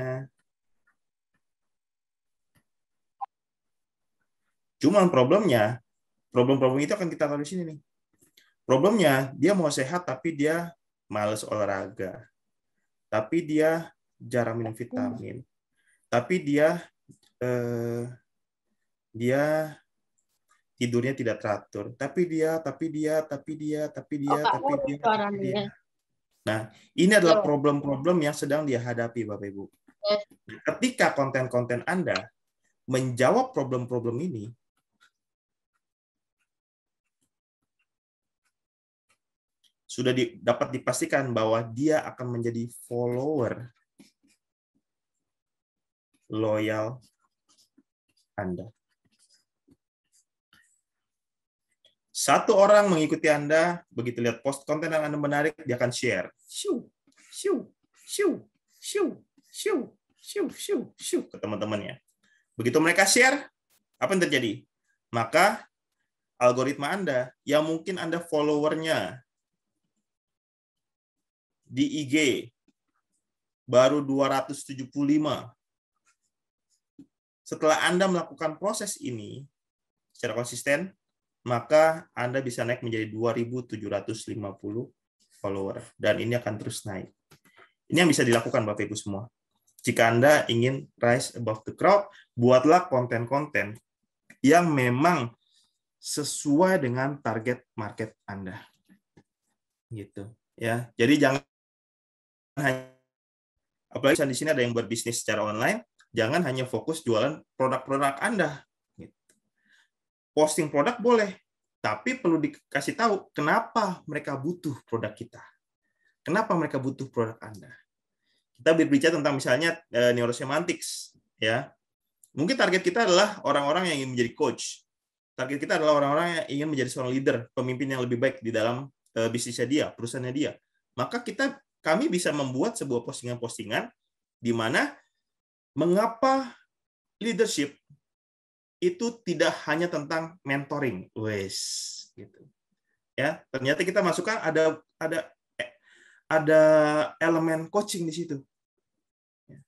cuman problemnya problem-problem itu akan kita taruh di sini nih Problemnya dia mau sehat tapi dia males olahraga. Tapi dia jarang minum vitamin. Tapi dia eh, dia tidurnya tidak teratur. Tapi dia, tapi dia, tapi dia, tapi dia, oh, tapi dia, tapi dia. Nah, ini adalah problem-problem yang sedang dihadapi Bapak Ibu. Eh. Ketika konten-konten Anda menjawab problem-problem ini, sudah di, dapat dipastikan bahwa dia akan menjadi follower loyal Anda. Satu orang mengikuti Anda, begitu lihat post konten yang Anda menarik, dia akan share. Shoo, shoo, shoo, shoo, shoo, shoo, shoo, shoo, ke teman-temannya. Begitu mereka share, apa yang terjadi? Maka algoritma Anda, yang mungkin Anda followernya di IG baru 275. Setelah Anda melakukan proses ini secara konsisten, maka Anda bisa naik menjadi 2.750 follower. Dan ini akan terus naik. Ini yang bisa dilakukan Bapak-Ibu semua. Jika Anda ingin rise above the crowd, buatlah konten-konten yang memang sesuai dengan target market Anda. Gitu ya. Jadi jangan Nah, apalagi di sini ada yang berbisnis secara online, jangan hanya fokus jualan produk-produk Anda. Gitu. Posting produk boleh, tapi perlu dikasih tahu kenapa mereka butuh produk kita. Kenapa mereka butuh produk Anda. Kita berbicara tentang misalnya eh, neurosemantics, ya. Mungkin target kita adalah orang-orang yang ingin menjadi coach. Target kita adalah orang-orang yang ingin menjadi seorang leader, pemimpin yang lebih baik di dalam eh, bisnisnya dia, perusahaannya dia. Maka kita kami bisa membuat sebuah postingan-postingan di mana mengapa leadership itu tidak hanya tentang mentoring. Wes gitu. Ya, ternyata kita masukkan ada ada eh, ada elemen coaching di situ. Ya.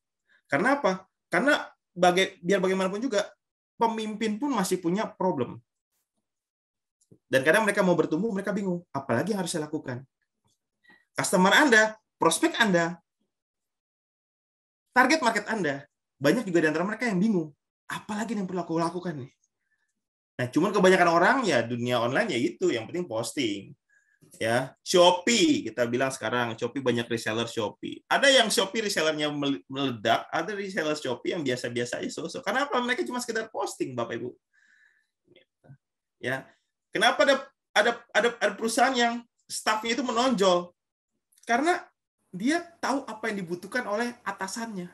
Karena apa? Karena bagai, biar bagaimanapun juga pemimpin pun masih punya problem. Dan kadang mereka mau bertumbuh, mereka bingung. Apalagi yang harus saya lakukan? Customer Anda prospek Anda, target market Anda, banyak juga di antara mereka yang bingung, apalagi yang perlu aku lakukan nih. Nah, cuman kebanyakan orang ya dunia online ya itu, yang penting posting. Ya, Shopee kita bilang sekarang Shopee banyak reseller Shopee. Ada yang Shopee resellernya meledak, ada reseller Shopee yang biasa-biasa aja sosok. Karena apa? Mereka cuma sekedar posting, Bapak Ibu. Ya. Kenapa ada ada ada, ada perusahaan yang staffnya itu menonjol? Karena dia tahu apa yang dibutuhkan oleh atasannya.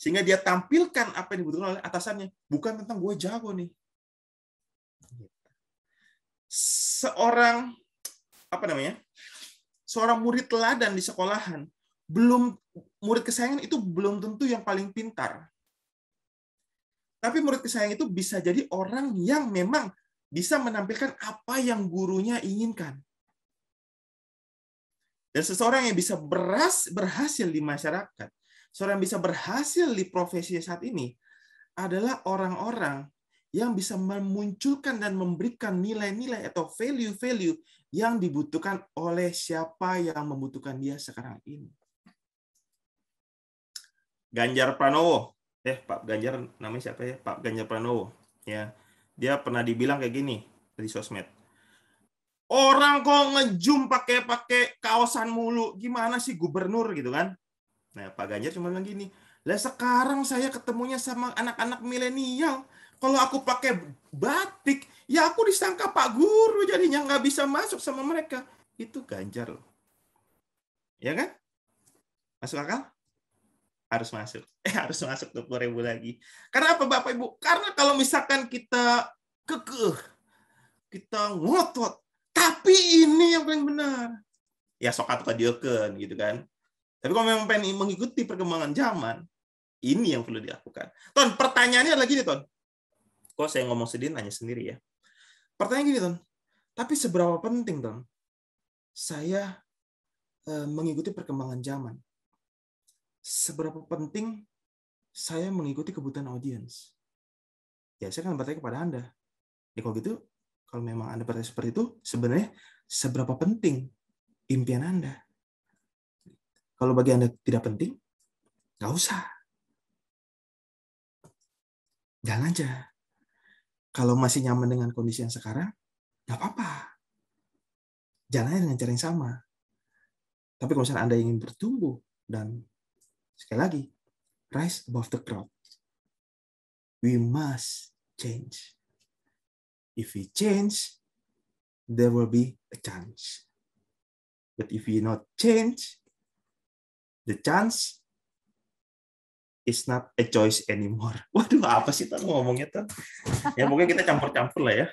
Sehingga dia tampilkan apa yang dibutuhkan oleh atasannya. Bukan tentang gue jago nih. Seorang, apa namanya, seorang murid teladan di sekolahan, belum murid kesayangan itu belum tentu yang paling pintar. Tapi murid kesayangan itu bisa jadi orang yang memang bisa menampilkan apa yang gurunya inginkan. Dan seseorang yang bisa beras, berhasil di masyarakat, seseorang yang bisa berhasil di profesi saat ini adalah orang-orang yang bisa memunculkan dan memberikan nilai-nilai atau value-value yang dibutuhkan oleh siapa yang membutuhkan dia sekarang ini. Ganjar Pranowo, eh Pak Ganjar namanya siapa ya? Pak Ganjar Pranowo, ya dia pernah dibilang kayak gini di sosmed Orang kok ngejum pakai pakai kaosan mulu, gimana sih gubernur gitu kan? Nah Pak Ganjar cuma bilang gini, lah sekarang saya ketemunya sama anak-anak milenial, kalau aku pakai batik, ya aku disangka Pak Guru jadinya nggak bisa masuk sama mereka. Itu Ganjar loh. Ya kan? Masuk akal? harus masuk eh harus masuk dua ribu lagi karena apa bapak ibu karena kalau misalkan kita kekeh kita ngotot tapi ini yang paling benar ya sokat atau gitu kan tapi kalau memang pengen mengikuti perkembangan zaman ini yang perlu dilakukan ton pertanyaannya lagi nih ton kok saya ngomong sendiri nanya sendiri ya pertanyaan gini ton tapi seberapa penting ton saya e, mengikuti perkembangan zaman seberapa penting saya mengikuti kebutuhan audiens ya saya akan bertanya kepada anda ya kalau gitu kalau memang Anda bertanya seperti itu, sebenarnya seberapa penting impian Anda? Kalau bagi Anda tidak penting, nggak usah. Jalan aja. Kalau masih nyaman dengan kondisi yang sekarang, nggak apa-apa. Jalan dengan cara yang sama. Tapi kalau misalnya Anda ingin bertumbuh, dan sekali lagi, rise above the crowd. We must change. If we change, there will be a chance. But if we not change, the chance is not a choice anymore. Waduh, apa sih tuh ngomongnya tuh? Ya mungkin kita campur-campur lah ya.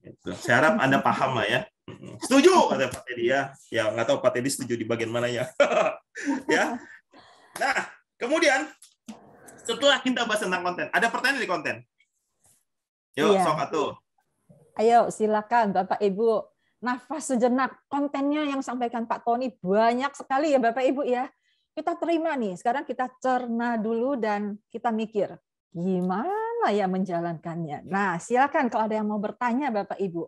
Gitu. Saya harap Anda paham lah ya. Setuju kata Pak Teddy ya. Ya nggak tahu Pak Teddy setuju di bagian mana ya. ya. Nah, kemudian setelah kita bahas tentang konten, ada pertanyaan di konten? Yuk, iya. sok atuh. Ayo, silakan Bapak Ibu. Nafas sejenak, kontennya yang sampaikan Pak Tony banyak sekali ya Bapak Ibu ya. Kita terima nih, sekarang kita cerna dulu dan kita mikir, gimana ya menjalankannya. Nah, silakan kalau ada yang mau bertanya Bapak Ibu.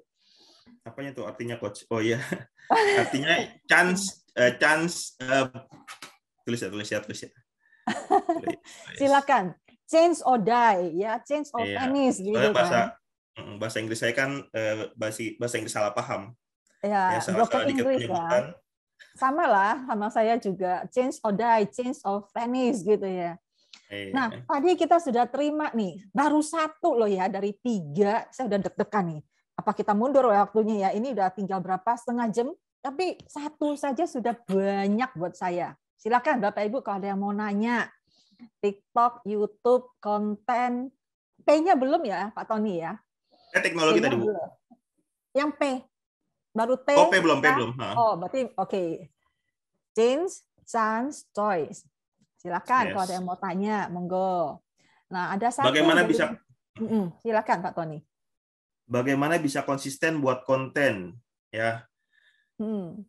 Apa tuh artinya coach? Oh iya. Artinya chance uh, chance uh, tulis ya, tulis ya, tulis ya. silakan change or die ya change or iya. vanish gitu bahasa, kan bahasa Inggris saya kan eh, bahasa bahasa Inggris salah paham ya, ya salah salah dikit Inggris, ya. sama lah sama saya juga change or die change or finish gitu ya iya. Nah, tadi kita sudah terima nih, baru satu loh ya dari tiga, saya udah deg-degan nih. Apa kita mundur waktunya ya? Ini udah tinggal berapa setengah jam? Tapi satu saja sudah banyak buat saya. Silakan Bapak Ibu kalau ada yang mau nanya TikTok, YouTube, konten. P-nya belum ya, Pak Tony ya? Eh, teknologi tadi, Bu. Belum. Yang P. Baru T. Oh, P belum, P ya? belum. Ha. Oh, berarti oke. Okay. Change, chance, choice. Silakan yes. kalau ada yang mau tanya, monggo. Nah, ada satu. Bagaimana bisa? Mm -mm, silakan Pak Tony. Bagaimana bisa konsisten buat konten, ya? Hmm.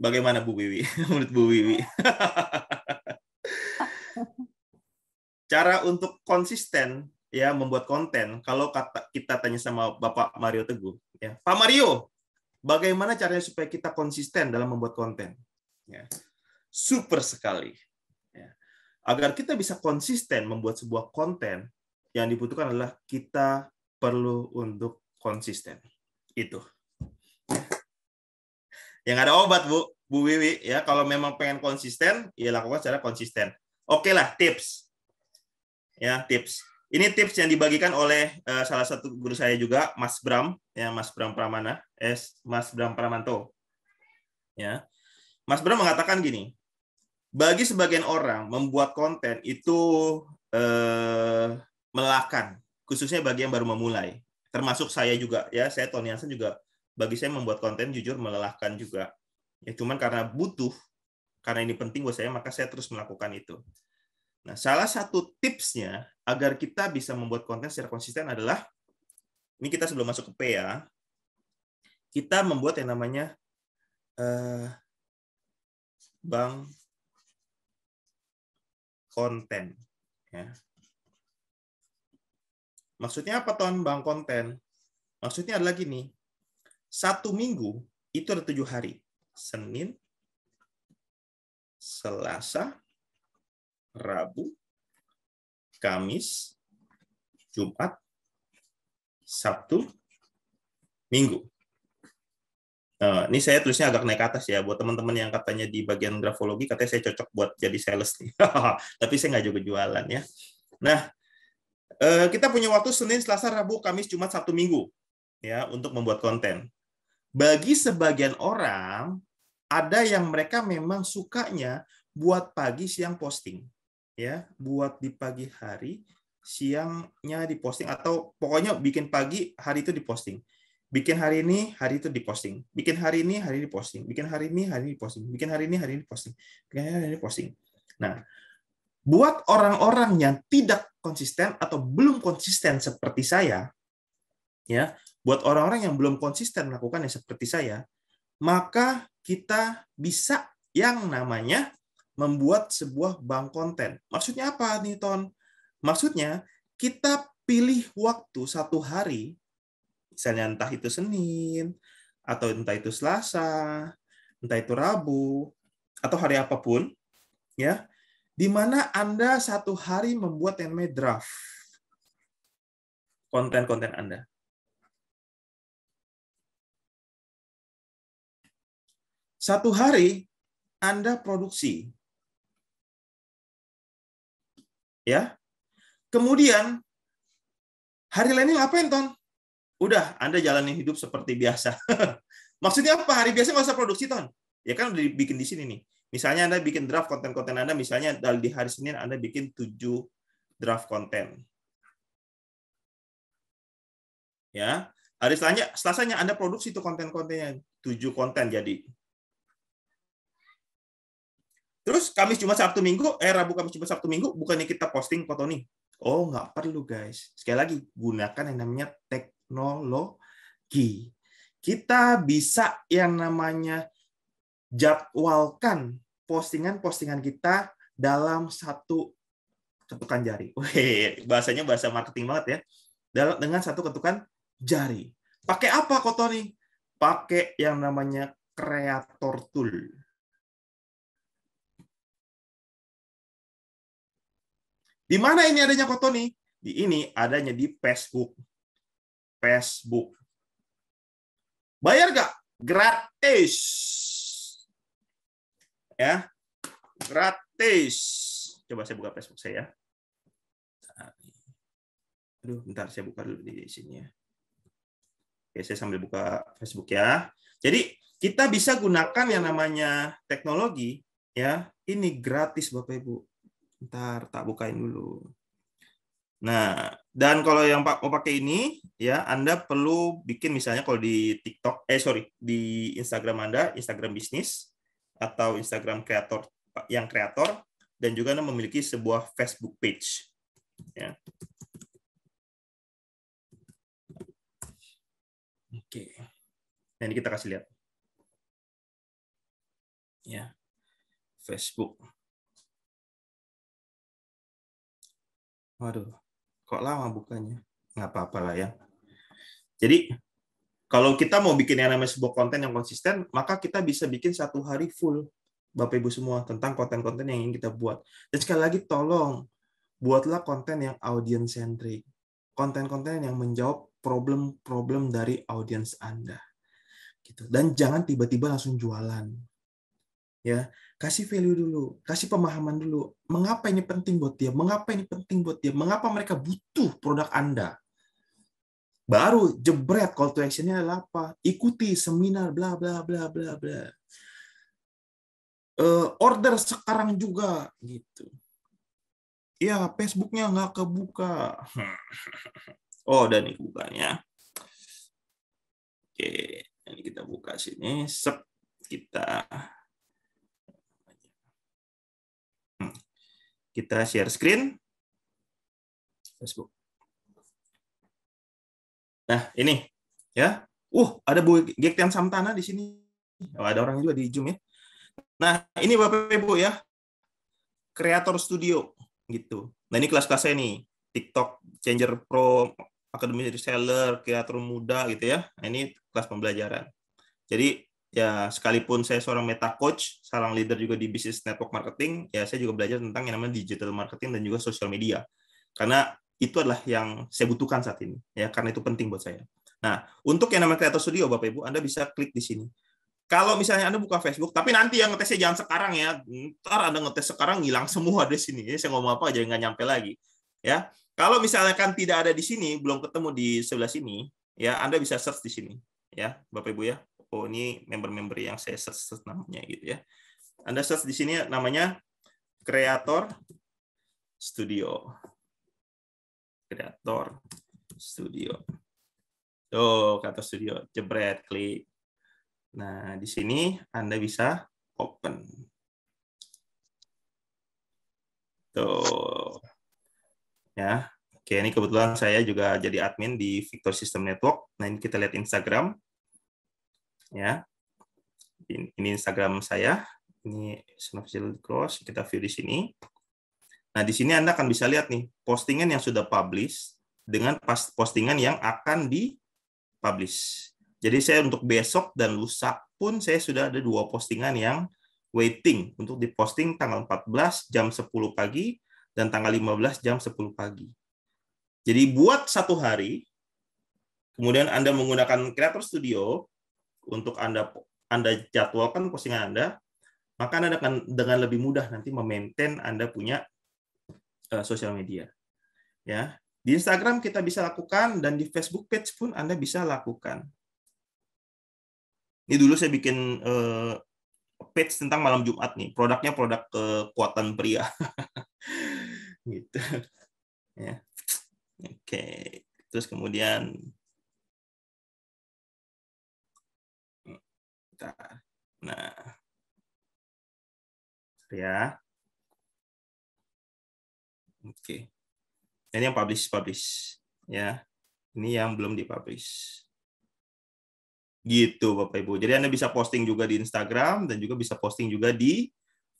Bagaimana Bu Wiwi? Menurut Bu Wiwi. cara untuk konsisten ya membuat konten kalau kata kita tanya sama Bapak Mario Teguh ya Pak Mario bagaimana caranya supaya kita konsisten dalam membuat konten ya super sekali ya. agar kita bisa konsisten membuat sebuah konten yang dibutuhkan adalah kita perlu untuk konsisten itu yang ada obat Bu Bu Wiwi ya kalau memang pengen konsisten ya lakukan secara konsisten oke lah tips ya tips. Ini tips yang dibagikan oleh uh, salah satu guru saya juga, Mas Bram, ya Mas Bram Pramana, eh, Mas Bram Pramanto. Ya. Mas Bram mengatakan gini, bagi sebagian orang membuat konten itu eh, melakan, khususnya bagi yang baru memulai. Termasuk saya juga ya, saya Tony Hansen juga bagi saya membuat konten jujur melelahkan juga. Ya cuman karena butuh, karena ini penting buat saya maka saya terus melakukan itu. Nah, salah satu tipsnya agar kita bisa membuat konten secara konsisten adalah ini kita sebelum masuk ke P ya, kita membuat yang namanya eh, bank konten. Ya. Maksudnya apa tuan bank konten? Maksudnya adalah gini, satu minggu itu ada tujuh hari, Senin, Selasa, Rabu, Kamis, Jumat, Sabtu, Minggu. Nah, ini saya tulisnya agak naik ke atas ya. Buat teman-teman yang katanya di bagian grafologi, katanya saya cocok buat jadi sales nih. Tapi saya nggak juga jualan ya. Nah, eh, kita punya waktu Senin, Selasa, Rabu, Kamis, Jumat, Sabtu, Minggu ya untuk membuat konten. Bagi sebagian orang, ada yang mereka memang sukanya buat pagi siang posting ya buat di pagi hari siangnya diposting atau pokoknya bikin pagi hari itu diposting bikin hari ini hari itu diposting bikin hari ini hari ini diposting bikin hari ini hari ini diposting bikin hari ini hari diposting bikin hari ini diposting nah buat orang-orang yang tidak konsisten atau belum konsisten seperti saya ya buat orang-orang yang belum konsisten melakukan yang seperti saya maka kita bisa yang namanya membuat sebuah bank konten. Maksudnya apa nih, Ton? Maksudnya kita pilih waktu satu hari, misalnya entah itu Senin, atau entah itu Selasa, entah itu Rabu, atau hari apapun, ya, di mana Anda satu hari membuat yang namanya draft konten-konten Anda. Satu hari Anda produksi ya. Kemudian hari lainnya ngapain, Ton? Udah, Anda jalani hidup seperti biasa. Maksudnya apa? Hari biasa nggak usah produksi, Ton. Ya kan udah dibikin di sini nih. Misalnya Anda bikin draft konten-konten Anda, misalnya di hari Senin Anda bikin 7 draft konten. Ya, hari selanjutnya, selasanya Anda produksi itu konten-kontennya, tujuh konten jadi Terus Kamis cuma Sabtu Minggu, eh Rabu Kamis cuma Sabtu Minggu, bukannya kita posting foto nih. Oh, nggak perlu guys. Sekali lagi, gunakan yang namanya teknologi. Kita bisa yang namanya jadwalkan postingan-postingan kita dalam satu ketukan jari. Oke bahasanya bahasa marketing banget ya. Dalam dengan satu ketukan jari. Pakai apa kotor nih? Pakai yang namanya creator tool Di mana ini adanya kotoni? Di ini adanya di Facebook. Facebook. Bayar gak? Gratis. Ya. Gratis. Coba saya buka Facebook saya ya. Aduh, bentar saya buka dulu di sini ya. Oke, saya sambil buka Facebook ya. Jadi kita bisa gunakan yang namanya teknologi ya. Ini gratis Bapak Ibu. Ntar tak bukain dulu. Nah, dan kalau yang mau pakai ini, ya Anda perlu bikin misalnya kalau di TikTok, eh sorry, di Instagram Anda, Instagram bisnis atau Instagram kreator yang kreator, dan juga Anda memiliki sebuah Facebook page. Ya. Oke. Nah, ini kita kasih lihat. Ya. Facebook. Waduh, kok lama bukanya? Nggak apa-apa lah ya. Jadi, kalau kita mau bikin yang namanya sebuah konten yang konsisten, maka kita bisa bikin satu hari full, Bapak-Ibu semua, tentang konten-konten yang ingin kita buat. Dan sekali lagi, tolong, buatlah konten yang audience-centric. Konten-konten yang menjawab problem-problem dari audience Anda. Gitu. Dan jangan tiba-tiba langsung jualan ya kasih value dulu kasih pemahaman dulu mengapa ini penting buat dia mengapa ini penting buat dia mengapa mereka butuh produk anda baru jebret call to actionnya adalah apa ikuti seminar bla bla bla bla bla uh, order sekarang juga gitu ya Facebooknya nggak kebuka oh dan ini bukanya oke ini kita buka sini sep kita Kita share screen. Facebook. Nah, ini ya. Uh, ada Bu Gektian Samtana di sini. Oh, ada orang juga di Zoom ya. Nah, ini Bapak Ibu ya. Creator Studio gitu. Nah, ini kelas-kelasnya nih. TikTok Changer Pro, Academy Reseller, Kreator Muda gitu ya. Nah, ini kelas pembelajaran. Jadi ya sekalipun saya seorang meta coach, seorang leader juga di bisnis network marketing, ya saya juga belajar tentang yang namanya digital marketing dan juga social media. Karena itu adalah yang saya butuhkan saat ini, ya karena itu penting buat saya. Nah, untuk yang namanya Creator Studio, Bapak Ibu, Anda bisa klik di sini. Kalau misalnya Anda buka Facebook, tapi nanti yang ngetesnya jangan sekarang ya. Ntar Anda ngetes sekarang hilang semua di sini. Jadi ya, saya ngomong apa aja nggak nyampe lagi. Ya, kalau misalnya kan tidak ada di sini, belum ketemu di sebelah sini, ya Anda bisa search di sini, ya Bapak Ibu ya oh ini member-member yang saya search, search namanya gitu ya. Anda search di sini namanya Creator Studio. Creator Studio. Tuh, kata studio, jebret, klik. Nah, di sini Anda bisa open. Tuh. Ya. Oke, ini kebetulan saya juga jadi admin di Victor System Network. Nah, ini kita lihat Instagram. Ya, Ini Instagram saya, ini Snapchat Cross, kita view di sini. Nah, di sini Anda akan bisa lihat nih, postingan yang sudah publish dengan postingan yang akan di-publish. Jadi saya untuk besok dan lusa pun saya sudah ada dua postingan yang waiting untuk diposting tanggal 14 jam 10 pagi dan tanggal 15 jam 10 pagi. Jadi buat satu hari, kemudian Anda menggunakan Creator Studio, untuk Anda Anda jadwalkan postingan Anda, maka Anda akan dengan lebih mudah nanti memaintain Anda punya uh, eh, sosial media. Ya, di Instagram kita bisa lakukan dan di Facebook page pun Anda bisa lakukan. Ini dulu saya bikin uh, page tentang malam Jumat nih. Produknya produk kekuatan pria. gitu. Ya. Oke. Okay. Terus kemudian kita. Nah, ya. Oke. Okay. Ini yang publish publish ya. Ini yang belum dipublish. Gitu Bapak Ibu. Jadi Anda bisa posting juga di Instagram dan juga bisa posting juga di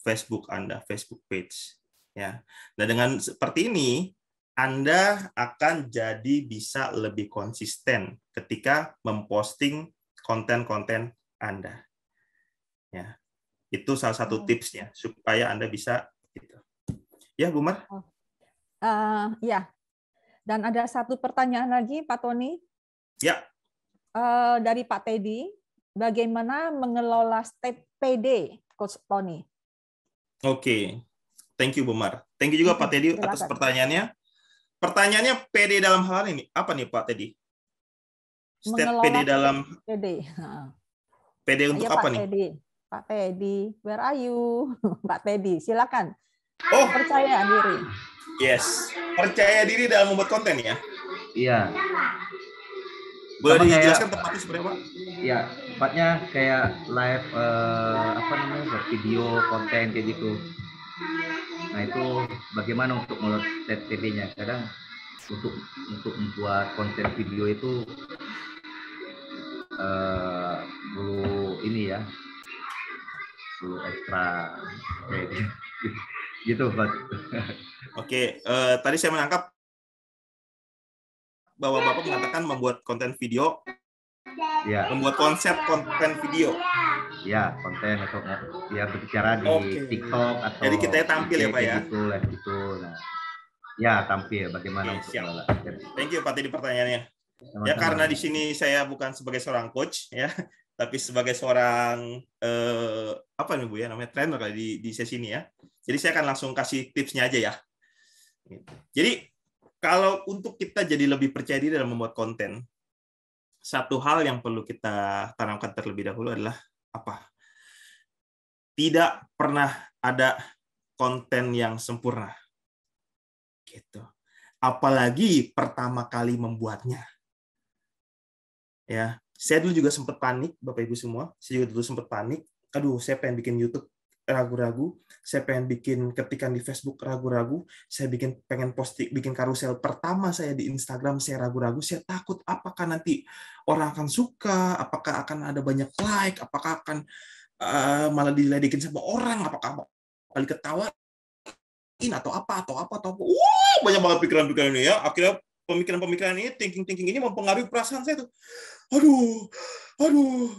Facebook Anda, Facebook page ya. Nah, dengan seperti ini Anda akan jadi bisa lebih konsisten ketika memposting konten-konten anda. Ya. Itu salah satu oh. tipsnya supaya Anda bisa gitu. Ya, Bu Mar? Uh, ya. Dan ada satu pertanyaan lagi Pak Tony. Ya. Uh, dari Pak Teddy, bagaimana mengelola state PD Coach Tony? Oke. Okay. Thank you Bu Thank you juga Pak Teddy Silakan. atas pertanyaannya. Pertanyaannya PD dalam hal ini apa nih Pak Teddy? Step PD dalam PD. PD untuk Ayo, iya, apa Pak nih? Teddy. Pak Teddy, where are you? Pak Teddy, silakan. Oh, percaya diri. Yes, percaya diri dalam membuat konten ya. Iya. Boleh Sama dijelaskan kayak, tempatnya sebenarnya Pak? Iya, tempatnya kayak live uh, apa namanya video konten kayak gitu. Nah itu bagaimana untuk menurut TV-nya? Kadang untuk untuk membuat konten video itu eh, ini ya perlu ekstra kayak gitu Pak. Oke, uh, tadi saya menangkap bahwa Bapak mengatakan membuat konten video ya. membuat konsep konten video. Ya, konten atau ya berbicara di okay. TikTok atau Jadi kita tampil ya, Pak ya. Gitu, lah, gitu. Nah, ya, tampil bagaimana okay, untuk Thank you Pak tadi pertanyaannya. Sama-sama. Ya karena di sini saya bukan sebagai seorang coach ya, tapi sebagai seorang eh, apa nih Bu ya namanya trainer kali di di sesi ini ya. Jadi saya akan langsung kasih tipsnya aja ya. Gitu. Jadi kalau untuk kita jadi lebih percaya diri dalam membuat konten, satu hal yang perlu kita tanamkan terlebih dahulu adalah apa? Tidak pernah ada konten yang sempurna. Gitu. Apalagi pertama kali membuatnya. Ya, saya dulu juga sempat panik bapak ibu semua saya juga dulu sempat panik aduh saya pengen bikin YouTube ragu-ragu saya pengen bikin ketikan di Facebook ragu-ragu saya bikin pengen posting bikin karusel pertama saya di Instagram saya ragu-ragu saya takut apakah nanti orang akan suka apakah akan ada banyak like apakah akan uh, malah diledekin sama orang apakah kali ketawa atau apa atau apa atau apa. Wah, banyak banget pikiran-pikiran ini ya. Akhirnya pemikiran-pemikiran ini, thinking-thinking ini mempengaruhi perasaan saya tuh. Aduh, aduh,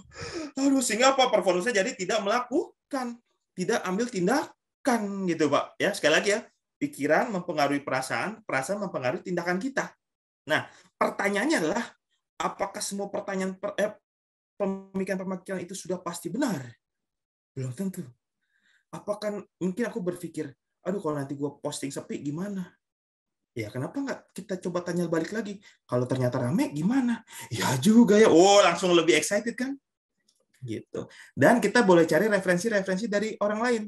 aduh. Sehingga apa? Performance saya jadi tidak melakukan, tidak ambil tindakan gitu, Pak. Ya, sekali lagi ya, pikiran mempengaruhi perasaan, perasaan mempengaruhi tindakan kita. Nah, pertanyaannya adalah apakah semua pertanyaan per, eh, pemikiran-pemikiran itu sudah pasti benar? Belum tentu. Apakah mungkin aku berpikir, aduh kalau nanti gue posting sepi gimana? Ya kenapa nggak kita coba tanya balik lagi? Kalau ternyata rame gimana? Ya juga ya. Oh langsung lebih excited kan? Gitu. Dan kita boleh cari referensi-referensi dari orang lain.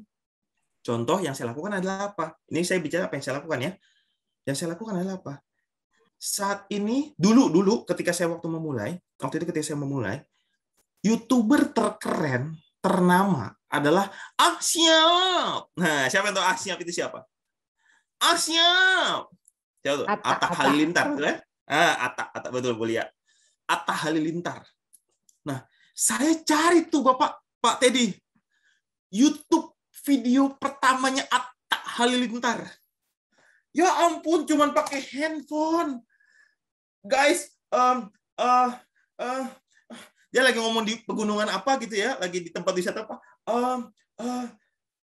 Contoh yang saya lakukan adalah apa? Ini saya bicara apa yang saya lakukan ya. Yang saya lakukan adalah apa? Saat ini, dulu dulu ketika saya waktu memulai, waktu itu ketika saya memulai, youtuber terkeren, ternama adalah Ah Nah, siapa yang tahu Ah itu siapa? Ah Siapa tuh? Atta, Atta Halilintar, ya? Ah, Atta, Atta betul kuliah. Atta Halilintar. Nah, saya cari tuh Bapak Pak Teddy YouTube video pertamanya Atta Halilintar. Ya ampun, cuman pakai handphone. Guys, um, uh, uh, dia lagi ngomong di pegunungan apa gitu ya, lagi di tempat wisata apa. Um, uh,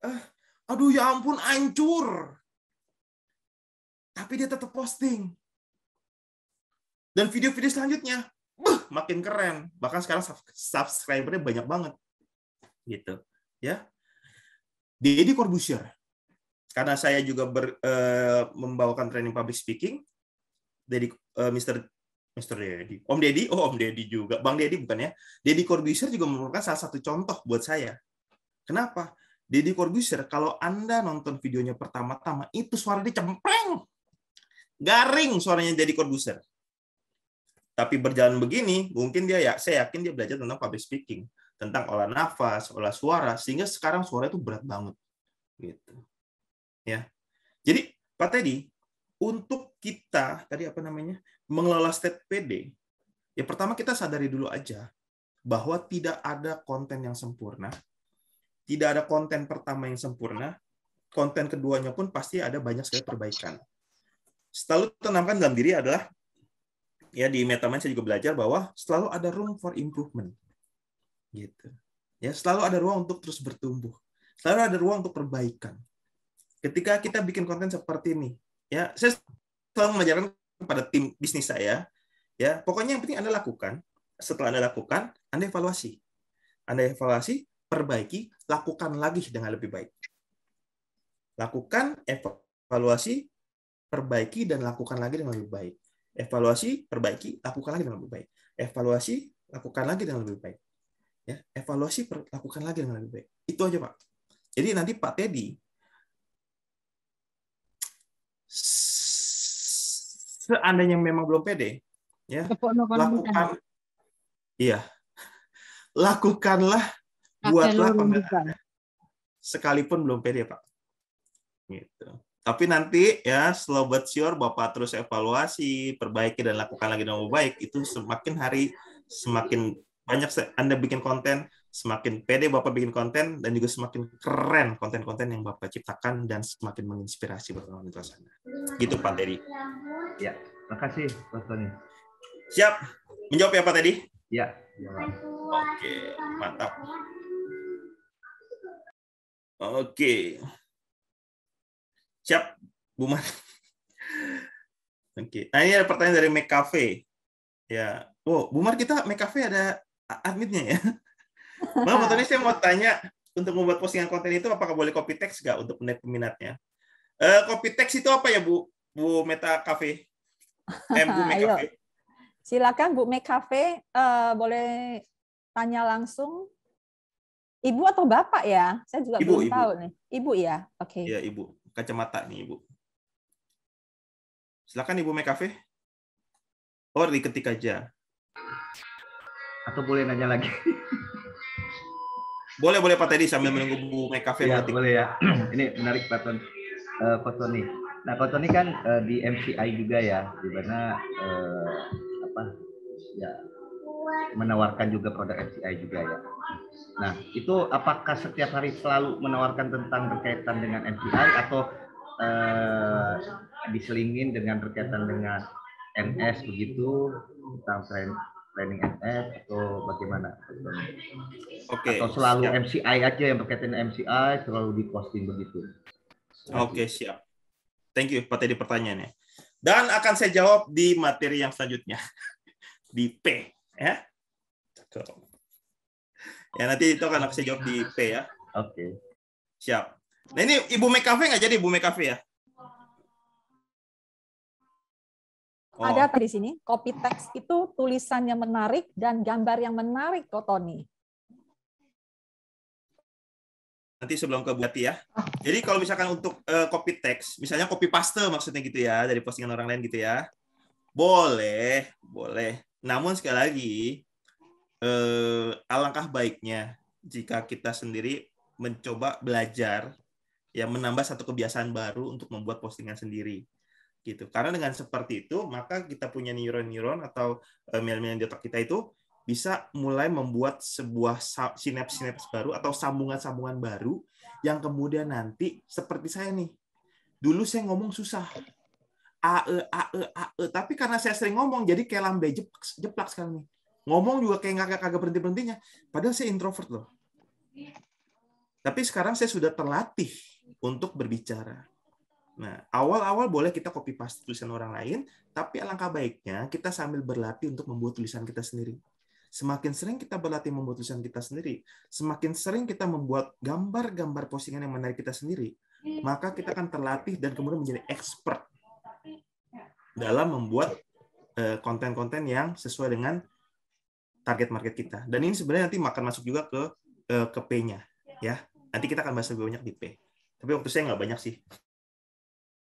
uh, aduh ya ampun, hancur tapi dia tetap posting. Dan video-video selanjutnya, buh, makin keren. Bahkan sekarang subscribernya banyak banget. Gitu. Ya. Deddy Corbusier. Karena saya juga ber, e, membawakan training public speaking, Deddy, e, Mr. Mr. Deddy. Om Deddy, oh Om Deddy juga. Bang Deddy bukan ya. Deddy Corbusier juga merupakan salah satu contoh buat saya. Kenapa? Deddy Corbusier, kalau Anda nonton videonya pertama-tama, itu suara dia cempreng Garing suaranya jadi produser. Tapi berjalan begini, mungkin dia ya, saya yakin dia belajar tentang public speaking, tentang olah nafas, olah suara, sehingga sekarang suara itu berat banget. Gitu. Ya. Jadi, Pak Teddy, untuk kita tadi apa namanya? mengelola state PD, ya pertama kita sadari dulu aja bahwa tidak ada konten yang sempurna. Tidak ada konten pertama yang sempurna, konten keduanya pun pasti ada banyak sekali perbaikan selalu tanamkan dalam diri adalah ya di MetaMind saya juga belajar bahwa selalu ada room for improvement. Gitu. Ya, selalu ada ruang untuk terus bertumbuh. Selalu ada ruang untuk perbaikan. Ketika kita bikin konten seperti ini, ya, saya selalu mengajarkan kepada tim bisnis saya, ya, pokoknya yang penting Anda lakukan, setelah Anda lakukan, Anda evaluasi. Anda evaluasi, perbaiki, lakukan lagi dengan lebih baik. Lakukan, evaluasi, perbaiki dan lakukan lagi dengan lebih baik. Evaluasi, perbaiki, lakukan lagi dengan lebih baik. Evaluasi, lakukan lagi dengan lebih baik. Ya, evaluasi, lakukan lagi dengan lebih baik. Itu aja, Pak. Jadi nanti Pak Teddy seandainya memang belum pede, ya, lakukan, iya, lakukanlah, buatlah pembelajaran, sekalipun belum pede, Pak. Gitu. Tapi nanti ya slow but sure Bapak terus evaluasi, perbaiki dan lakukan lagi dengan baik. Itu semakin hari semakin banyak Anda bikin konten, semakin pede Bapak bikin konten dan juga semakin keren konten-konten yang Bapak ciptakan dan semakin menginspirasi buat orang tua sana. Gitu Pak Teddy. Ya, makasih Pak Tony. Siap. Menjawab ya Pak Teddy? Ya. ya. Oke, mantap. Oke. Siap, bu Mar, Oke. Okay. Nah, ini ada pertanyaan dari Make Cafe, Ya. Oh, bu Mar kita Make Cafe ada admitnya ya. Bang, tadi saya mau tanya untuk membuat postingan konten itu apakah boleh copy text nggak untuk peminatnya? Eh, copy text itu apa ya, Bu? Bu Meta Cafe. Eh, Bu Cafe. Silakan Bu McCafe eh, boleh tanya langsung Ibu atau Bapak ya? Saya juga ibu, belum ibu. tahu nih. Ibu ya? Oke. Okay. Iya, Ibu kacamata nih Ibu. Silakan Ibu make cafe. Or diketik aja. Atau boleh nanya lagi. boleh boleh Pak Teddy sambil menunggu Bu make cafe ya, boleh ya. Ini menarik Pak Tony. Uh, Pak Tony. Nah Pak Tony kan eh, di MCI juga ya, di mana uh, apa ya menawarkan juga produk FCI juga ya. Nah, itu apakah setiap hari selalu menawarkan tentang berkaitan dengan FCI atau eh, diselingin dengan berkaitan dengan NS begitu tentang tren training NS atau bagaimana? Oke. Okay. Atau selalu siap. MCI aja yang berkaitan MCI selalu di posting begitu. Oke, okay, siap. Thank you Pak Teddy pertanyaannya. Dan akan saya jawab di materi yang selanjutnya di P. Ya. Cakep. Ya nanti itu akan aku jawab di P ya. Oke. Okay. Siap. Nah ini Ibu Mekafe nggak jadi Ibu Mekafe ya? Oh. Ada apa di sini? Copy text itu tulisannya menarik dan gambar yang menarik kok Tony. Nanti sebelum ke bukti ya. Ah. Jadi kalau misalkan untuk uh, copy text, misalnya copy paste maksudnya gitu ya dari postingan orang lain gitu ya. Boleh, boleh. Namun sekali lagi eh, alangkah baiknya jika kita sendiri mencoba belajar ya menambah satu kebiasaan baru untuk membuat postingan sendiri gitu. Karena dengan seperti itu maka kita punya neuron-neuron atau eh, milenial di otak kita itu bisa mulai membuat sebuah sinaps-sinaps baru atau sambungan-sambungan baru yang kemudian nanti seperti saya nih. Dulu saya ngomong susah, ae ae ae tapi karena saya sering ngomong jadi kayak lambe jeplak jeplak sekarang nih ngomong juga kayak nggak kagak berhenti berhentinya padahal saya introvert loh tapi sekarang saya sudah terlatih untuk berbicara nah awal-awal boleh kita copy paste tulisan orang lain tapi alangkah baiknya kita sambil berlatih untuk membuat tulisan kita sendiri semakin sering kita berlatih membuat tulisan kita sendiri semakin sering kita membuat gambar-gambar postingan yang menarik kita sendiri maka kita akan terlatih dan kemudian menjadi expert dalam membuat eh, konten-konten yang sesuai dengan target market kita. Dan ini sebenarnya nanti akan masuk juga ke eh, ke P-nya, ya. Nanti kita akan bahas lebih banyak di P. Tapi waktu saya nggak banyak sih.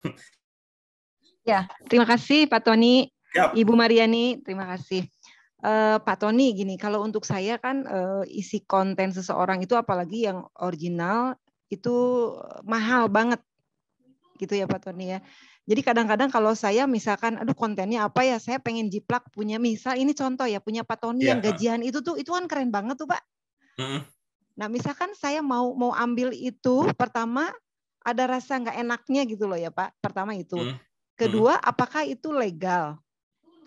ya, terima kasih Pak Tony, Yap. Ibu Mariani, terima kasih. Uh, Pak Tony, gini, kalau untuk saya kan uh, isi konten seseorang itu apalagi yang original itu mahal banget, gitu ya Pak Tony ya. Jadi kadang-kadang kalau saya misalkan, aduh kontennya apa ya, saya pengen jiplak punya misal ini contoh ya, punya Pak Tony iya, yeah. yang gajian itu tuh, itu kan keren banget tuh Pak. mm Nah misalkan saya mau mau ambil itu, pertama ada rasa nggak enaknya gitu loh ya Pak, pertama itu. Kedua, apakah itu legal?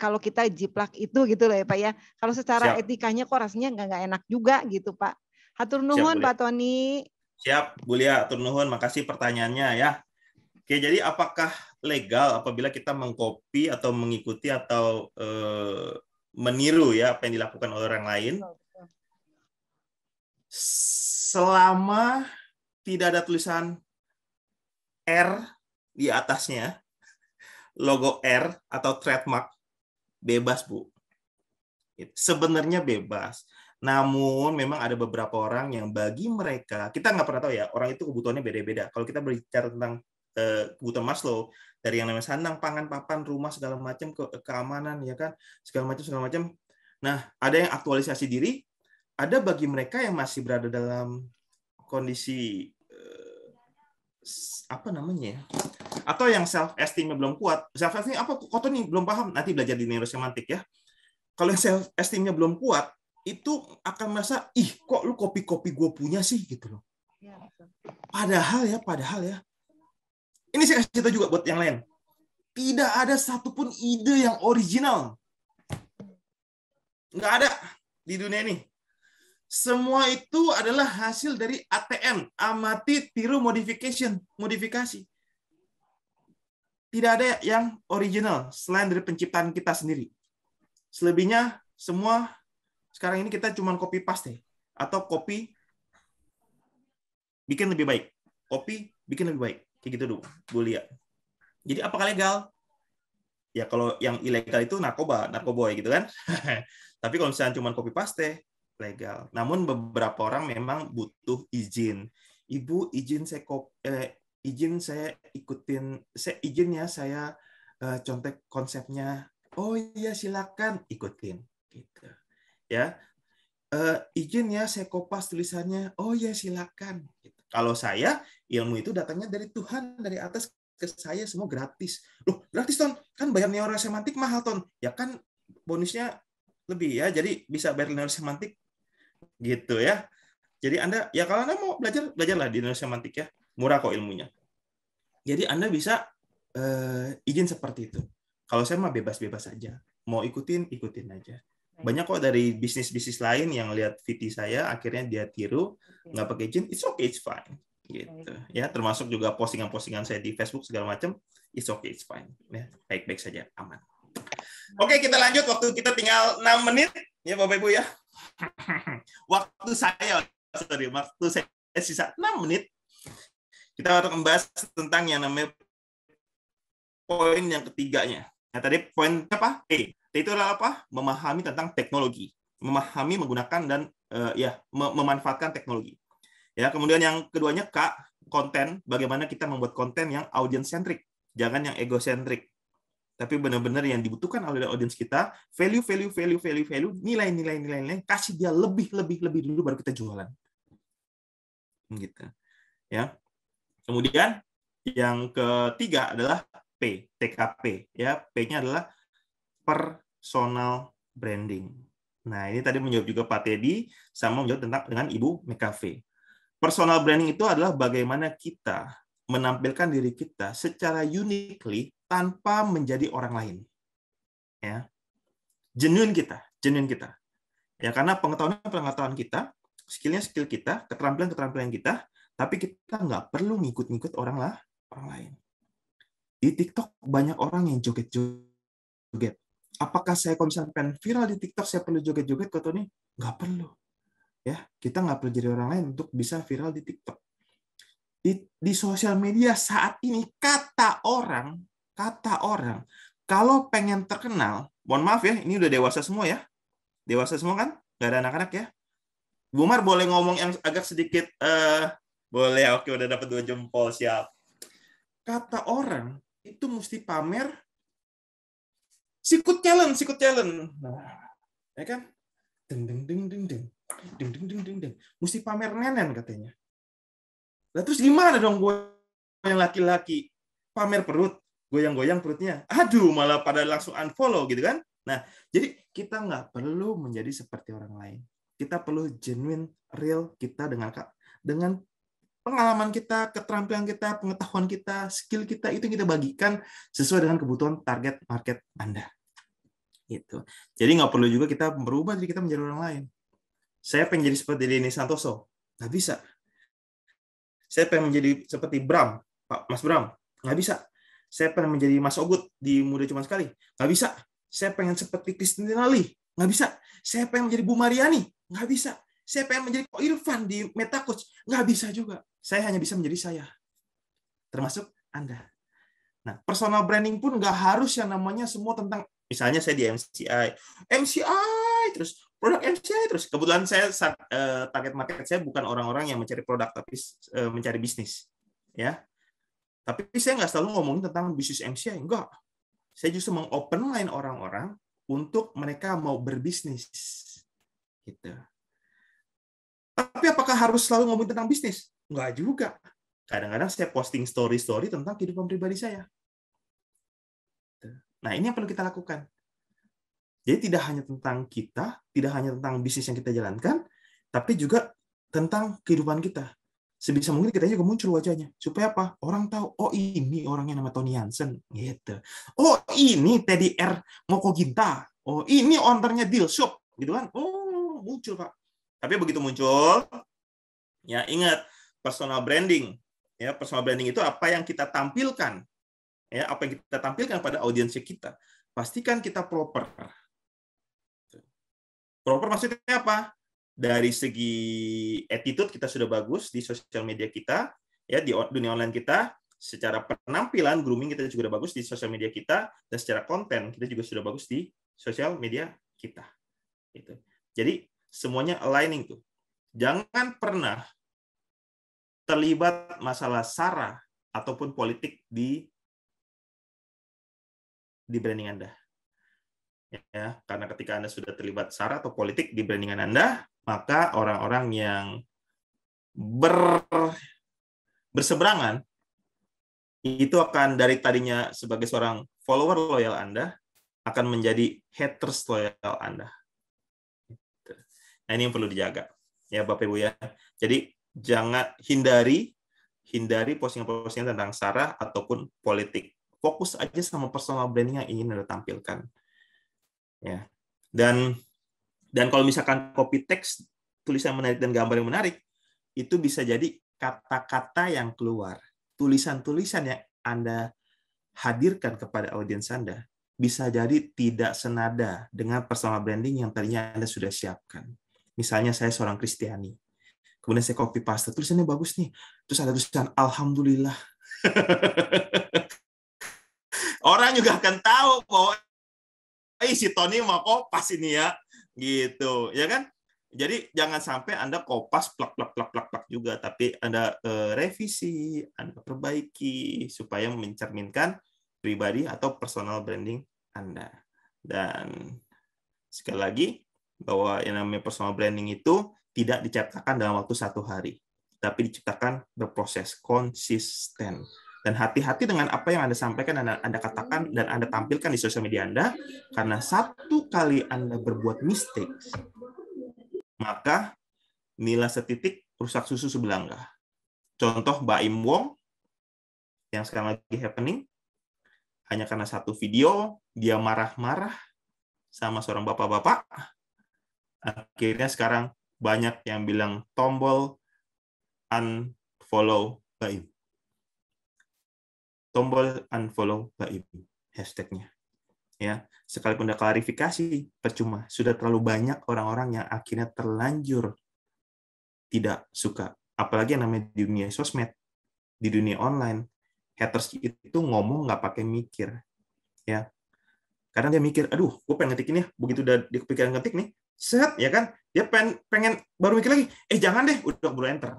Kalau kita jiplak itu gitu loh ya Pak ya. Kalau secara Siap. etikanya kok rasanya nggak nggak enak juga gitu Pak. Hatur nuhun Pak Tony. Siap, Bulia. Lia Makasih pertanyaannya ya. Oke, jadi apakah legal apabila kita mengcopy atau mengikuti atau eh, meniru ya apa yang dilakukan oleh orang lain selama tidak ada tulisan R di atasnya logo R atau trademark bebas bu sebenarnya bebas namun memang ada beberapa orang yang bagi mereka kita nggak pernah tahu ya orang itu kebutuhannya beda-beda kalau kita berbicara tentang kebutuhan eh, Maslow dari yang namanya sandang, pangan, papan, rumah segala macam ke keamanan ya kan segala macam segala macam. Nah ada yang aktualisasi diri, ada bagi mereka yang masih berada dalam kondisi eh, apa namanya ya? atau yang self esteem belum kuat self esteem apa kau nih belum paham nanti belajar di neurosemantik ya kalau yang self esteemnya belum kuat itu akan merasa ih kok lu kopi-kopi gue punya sih gitu loh. Iya, padahal ya, padahal ya, ini saya kasih tahu juga buat yang lain. Tidak ada satupun ide yang original. Nggak ada di dunia ini. Semua itu adalah hasil dari ATM, amati, tiru, modification, modifikasi. Tidak ada yang original selain dari penciptaan kita sendiri. Selebihnya semua sekarang ini kita cuma copy paste atau copy bikin lebih baik. Copy bikin lebih baik kayak gitu dulu bulia jadi apakah legal ya kalau yang ilegal itu narkoba narkoboy gitu kan tapi kalau misalnya cuma kopi paste legal namun beberapa orang memang butuh izin ibu izin saya kop eh, izin saya ikutin saya izin ya saya eh, contek konsepnya oh iya silakan ikutin gitu ya eh, izin ya saya kopas tulisannya oh iya silakan gitu. kalau saya ilmu itu datangnya dari Tuhan dari atas ke saya semua gratis loh gratis ton kan bayar neurosemantik mahal ton ya kan bonusnya lebih ya jadi bisa bayar neurosemantik gitu ya jadi anda ya kalau anda mau belajar belajarlah di neurosemantik ya murah kok ilmunya jadi anda bisa uh, izin seperti itu kalau saya mah bebas-bebas aja mau ikutin ikutin aja banyak kok dari bisnis bisnis lain yang lihat VT saya akhirnya dia tiru nggak pakai izin it's okay it's fine gitu ya termasuk juga postingan-postingan saya di Facebook segala macam it's okay it's fine ya baik-baik saja aman oke kita lanjut waktu kita tinggal 6 menit ya Bapak Ibu ya waktu saya sorry waktu saya sisa 6 menit kita akan membahas tentang yang namanya poin yang ketiganya nah tadi poin apa e itu adalah apa memahami tentang teknologi memahami menggunakan dan uh, ya memanfaatkan teknologi Ya, kemudian yang keduanya K, konten, bagaimana kita membuat konten yang audience centric, jangan yang egocentric. Tapi benar-benar yang dibutuhkan oleh audience kita, value, value, value, value, value, nilai, nilai, nilai, nilai, kasih dia lebih, lebih, lebih dulu baru kita jualan. Gitu. Ya. Kemudian yang ketiga adalah P, TKP. Ya, P-nya adalah personal branding. Nah, ini tadi menjawab juga Pak Teddy, sama menjawab tentang dengan Ibu Mekafe Personal branding itu adalah bagaimana kita menampilkan diri kita secara uniquely tanpa menjadi orang lain. Ya. Genuine kita, genuine kita. Ya karena pengetahuan-pengetahuan kita, skillnya skill kita, keterampilan-keterampilan kita, tapi kita nggak perlu ngikut-ngikut orang lah, orang lain. Di TikTok banyak orang yang joget-joget. Apakah saya kalau misalnya viral di TikTok, saya perlu joget-joget, Kata nih Nggak perlu ya kita nggak perlu jadi orang lain untuk bisa viral di TikTok di, di sosial media saat ini kata orang kata orang kalau pengen terkenal mohon maaf ya ini udah dewasa semua ya dewasa semua kan nggak ada anak-anak ya Bumar boleh ngomong yang agak sedikit uh, boleh oke udah dapat dua jempol siap kata orang itu mesti pamer sikut challenge sikut challenge nah, ya kan deng deng deng deng deng ding ding ding ding ding mesti pamer nenen katanya lah terus gimana dong gue yang laki-laki pamer perut goyang-goyang perutnya aduh malah pada langsung unfollow gitu kan nah jadi kita nggak perlu menjadi seperti orang lain kita perlu genuine real kita dengan dengan pengalaman kita, keterampilan kita, pengetahuan kita, skill kita itu kita bagikan sesuai dengan kebutuhan target market Anda. Gitu. Jadi nggak perlu juga kita berubah jadi kita menjadi orang lain saya pengen jadi seperti Denny Santoso nggak bisa saya pengen menjadi seperti Bram Pak Mas Bram nggak bisa saya pengen menjadi Mas Ogut di muda cuma sekali nggak bisa saya pengen seperti Christine Lali nggak bisa saya pengen menjadi Bu Mariani nggak bisa saya pengen menjadi Pak Irfan di Meta Coach. nggak bisa juga saya hanya bisa menjadi saya termasuk anda Nah, personal branding pun nggak harus yang namanya semua tentang misalnya saya di MCI. MCI terus, produk MCI terus. Kebetulan saya uh, target market saya bukan orang-orang yang mencari produk tapi uh, mencari bisnis, ya. Tapi saya nggak selalu ngomongin tentang bisnis MCI, enggak. Saya justru mengopen line orang-orang untuk mereka mau berbisnis, gitu. Tapi apakah harus selalu ngomongin tentang bisnis? Enggak juga. Kadang-kadang saya posting story-story tentang kehidupan pribadi saya. Gitu. Nah, ini yang perlu kita lakukan. Jadi tidak hanya tentang kita, tidak hanya tentang bisnis yang kita jalankan, tapi juga tentang kehidupan kita. Sebisa mungkin kita juga muncul wajahnya. Supaya apa? Orang tahu, oh ini orangnya nama Tony Hansen. Gitu. Oh ini Teddy R. Moko Ginta. Oh ini ownernya Deal Shop. Gitu kan. Oh muncul Pak. Tapi begitu muncul, ya ingat, personal branding. Ya, personal branding itu apa yang kita tampilkan. Ya, apa yang kita tampilkan pada audiensnya kita. Pastikan kita proper Proper maksudnya apa? Dari segi attitude kita sudah bagus di sosial media kita, ya di dunia online kita, secara penampilan grooming kita juga sudah bagus di sosial media kita dan secara konten kita juga sudah bagus di sosial media kita. Gitu. Jadi semuanya aligning tuh. Jangan pernah terlibat masalah sara ataupun politik di di branding Anda ya karena ketika anda sudah terlibat sara atau politik di brandingan anda maka orang-orang yang ber berseberangan itu akan dari tadinya sebagai seorang follower loyal anda akan menjadi haters loyal anda gitu. nah ini yang perlu dijaga ya bapak ibu ya jadi jangan hindari hindari postingan-postingan tentang sara ataupun politik fokus aja sama personal branding yang ingin anda tampilkan ya dan dan kalau misalkan copy text tulisan menarik dan gambar yang menarik itu bisa jadi kata-kata yang keluar tulisan-tulisan yang anda hadirkan kepada audiens anda bisa jadi tidak senada dengan personal branding yang tadinya anda sudah siapkan misalnya saya seorang Kristiani kemudian saya copy paste tulisannya bagus nih terus ada tulisan alhamdulillah orang juga akan tahu bahwa eh si Tony mau kopas ini ya gitu ya kan jadi jangan sampai anda kopas plak plak plak plak plak juga tapi anda eh, revisi anda perbaiki supaya mencerminkan pribadi atau personal branding anda dan sekali lagi bahwa yang namanya personal branding itu tidak diciptakan dalam waktu satu hari tapi diciptakan berproses konsisten dan hati-hati dengan apa yang Anda sampaikan, dan Anda katakan, dan Anda tampilkan di sosial media Anda, karena satu kali Anda berbuat mistake, maka nilai setitik rusak susu sebelangga. Contoh Mbak Im Wong, yang sekarang lagi happening, hanya karena satu video, dia marah-marah sama seorang bapak-bapak, akhirnya sekarang banyak yang bilang tombol unfollow Mbak Im tombol unfollow Mbak Ibu hashtagnya. Ya, sekalipun udah klarifikasi, percuma. Sudah terlalu banyak orang-orang yang akhirnya terlanjur tidak suka. Apalagi yang namanya di dunia sosmed, di dunia online, haters itu ngomong nggak pakai mikir. Ya, karena dia mikir, aduh, gue pengen ngetik ini ya. Begitu udah di kepikiran ngetik nih, set, ya kan? Dia pengen, pengen baru mikir lagi, eh jangan deh, udah baru enter.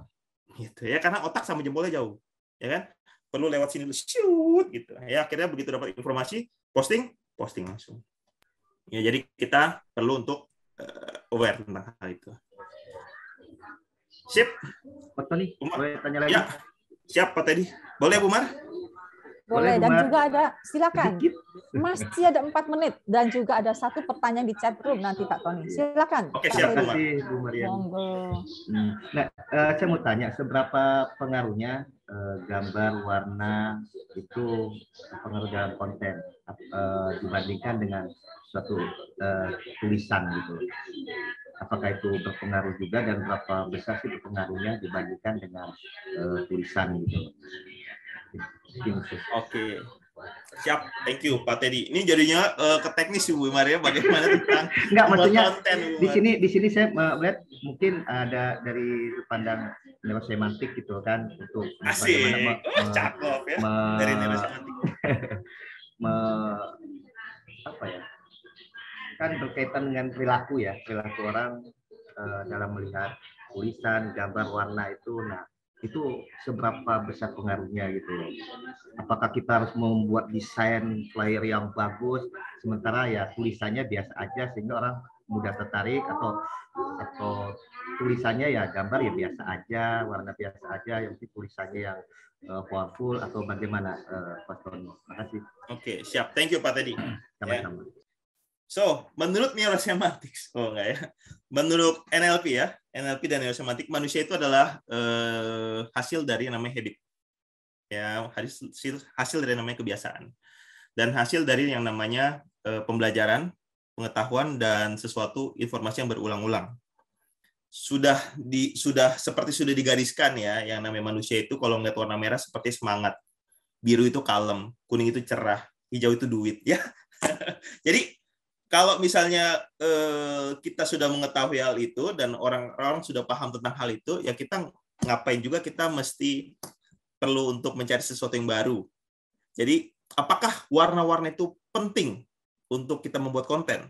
Gitu ya, karena otak sama jempolnya jauh. Ya kan? perlu lewat sini shoot gitu ya akhirnya begitu dapat informasi posting posting langsung ya jadi kita perlu untuk uh, aware tentang hal itu siap Pak Tony boleh tanya lagi ya. siap Pak boleh Bu Mar boleh, dan juga ada silakan masih ada empat menit dan juga ada satu pertanyaan di chat room nanti Pak Tony silakan oke siap Bu Mar. Hmm. Nah, eh, saya mau tanya seberapa pengaruhnya Eh, gambar warna itu pengerjaan konten eh, dibandingkan dengan suatu eh, tulisan gitu apakah itu berpengaruh juga dan berapa besar sih pengaruhnya dibandingkan dengan eh, tulisan gitu oke okay. Siap, thank you Pak Teddy. Ini jadinya uh, ke teknis Bu Maria ya, bagaimana tentang Enggak, maksudnya konten, di sini di sini saya eh, melihat mungkin ada dari pandang neurosemantik gitu kan untuk Asik. bagaimana ya. me, apa ya kan berkaitan dengan perilaku ya perilaku orang uh, dalam melihat tulisan gambar warna itu nah itu seberapa besar pengaruhnya gitu loh. Apakah kita harus membuat desain flyer yang bagus sementara ya tulisannya biasa aja sehingga orang mudah tertarik atau atau tulisannya ya gambar ya biasa aja warna biasa aja yang tulisannya yang uh, powerful atau bagaimana uh, eh, terima kasih. Oke okay, siap, thank you Pak Teddy. Ya. Sama-sama. Yeah. So, menurut neurosemantics, oh enggak ya, menurut NLP ya, NLP dan neurosemantik, manusia itu adalah uh, hasil dari yang namanya habit. Ya, hasil, hasil dari yang namanya kebiasaan. Dan hasil dari yang namanya uh, pembelajaran, pengetahuan dan sesuatu informasi yang berulang-ulang. Sudah di sudah seperti sudah digariskan ya, yang namanya manusia itu kalau ngeliat warna merah seperti semangat, biru itu kalem, kuning itu cerah, hijau itu duit ya. Jadi kalau misalnya eh, kita sudah mengetahui hal itu dan orang-orang sudah paham tentang hal itu, ya kita ngapain juga kita mesti perlu untuk mencari sesuatu yang baru. Jadi apakah warna-warna itu penting? untuk kita membuat konten.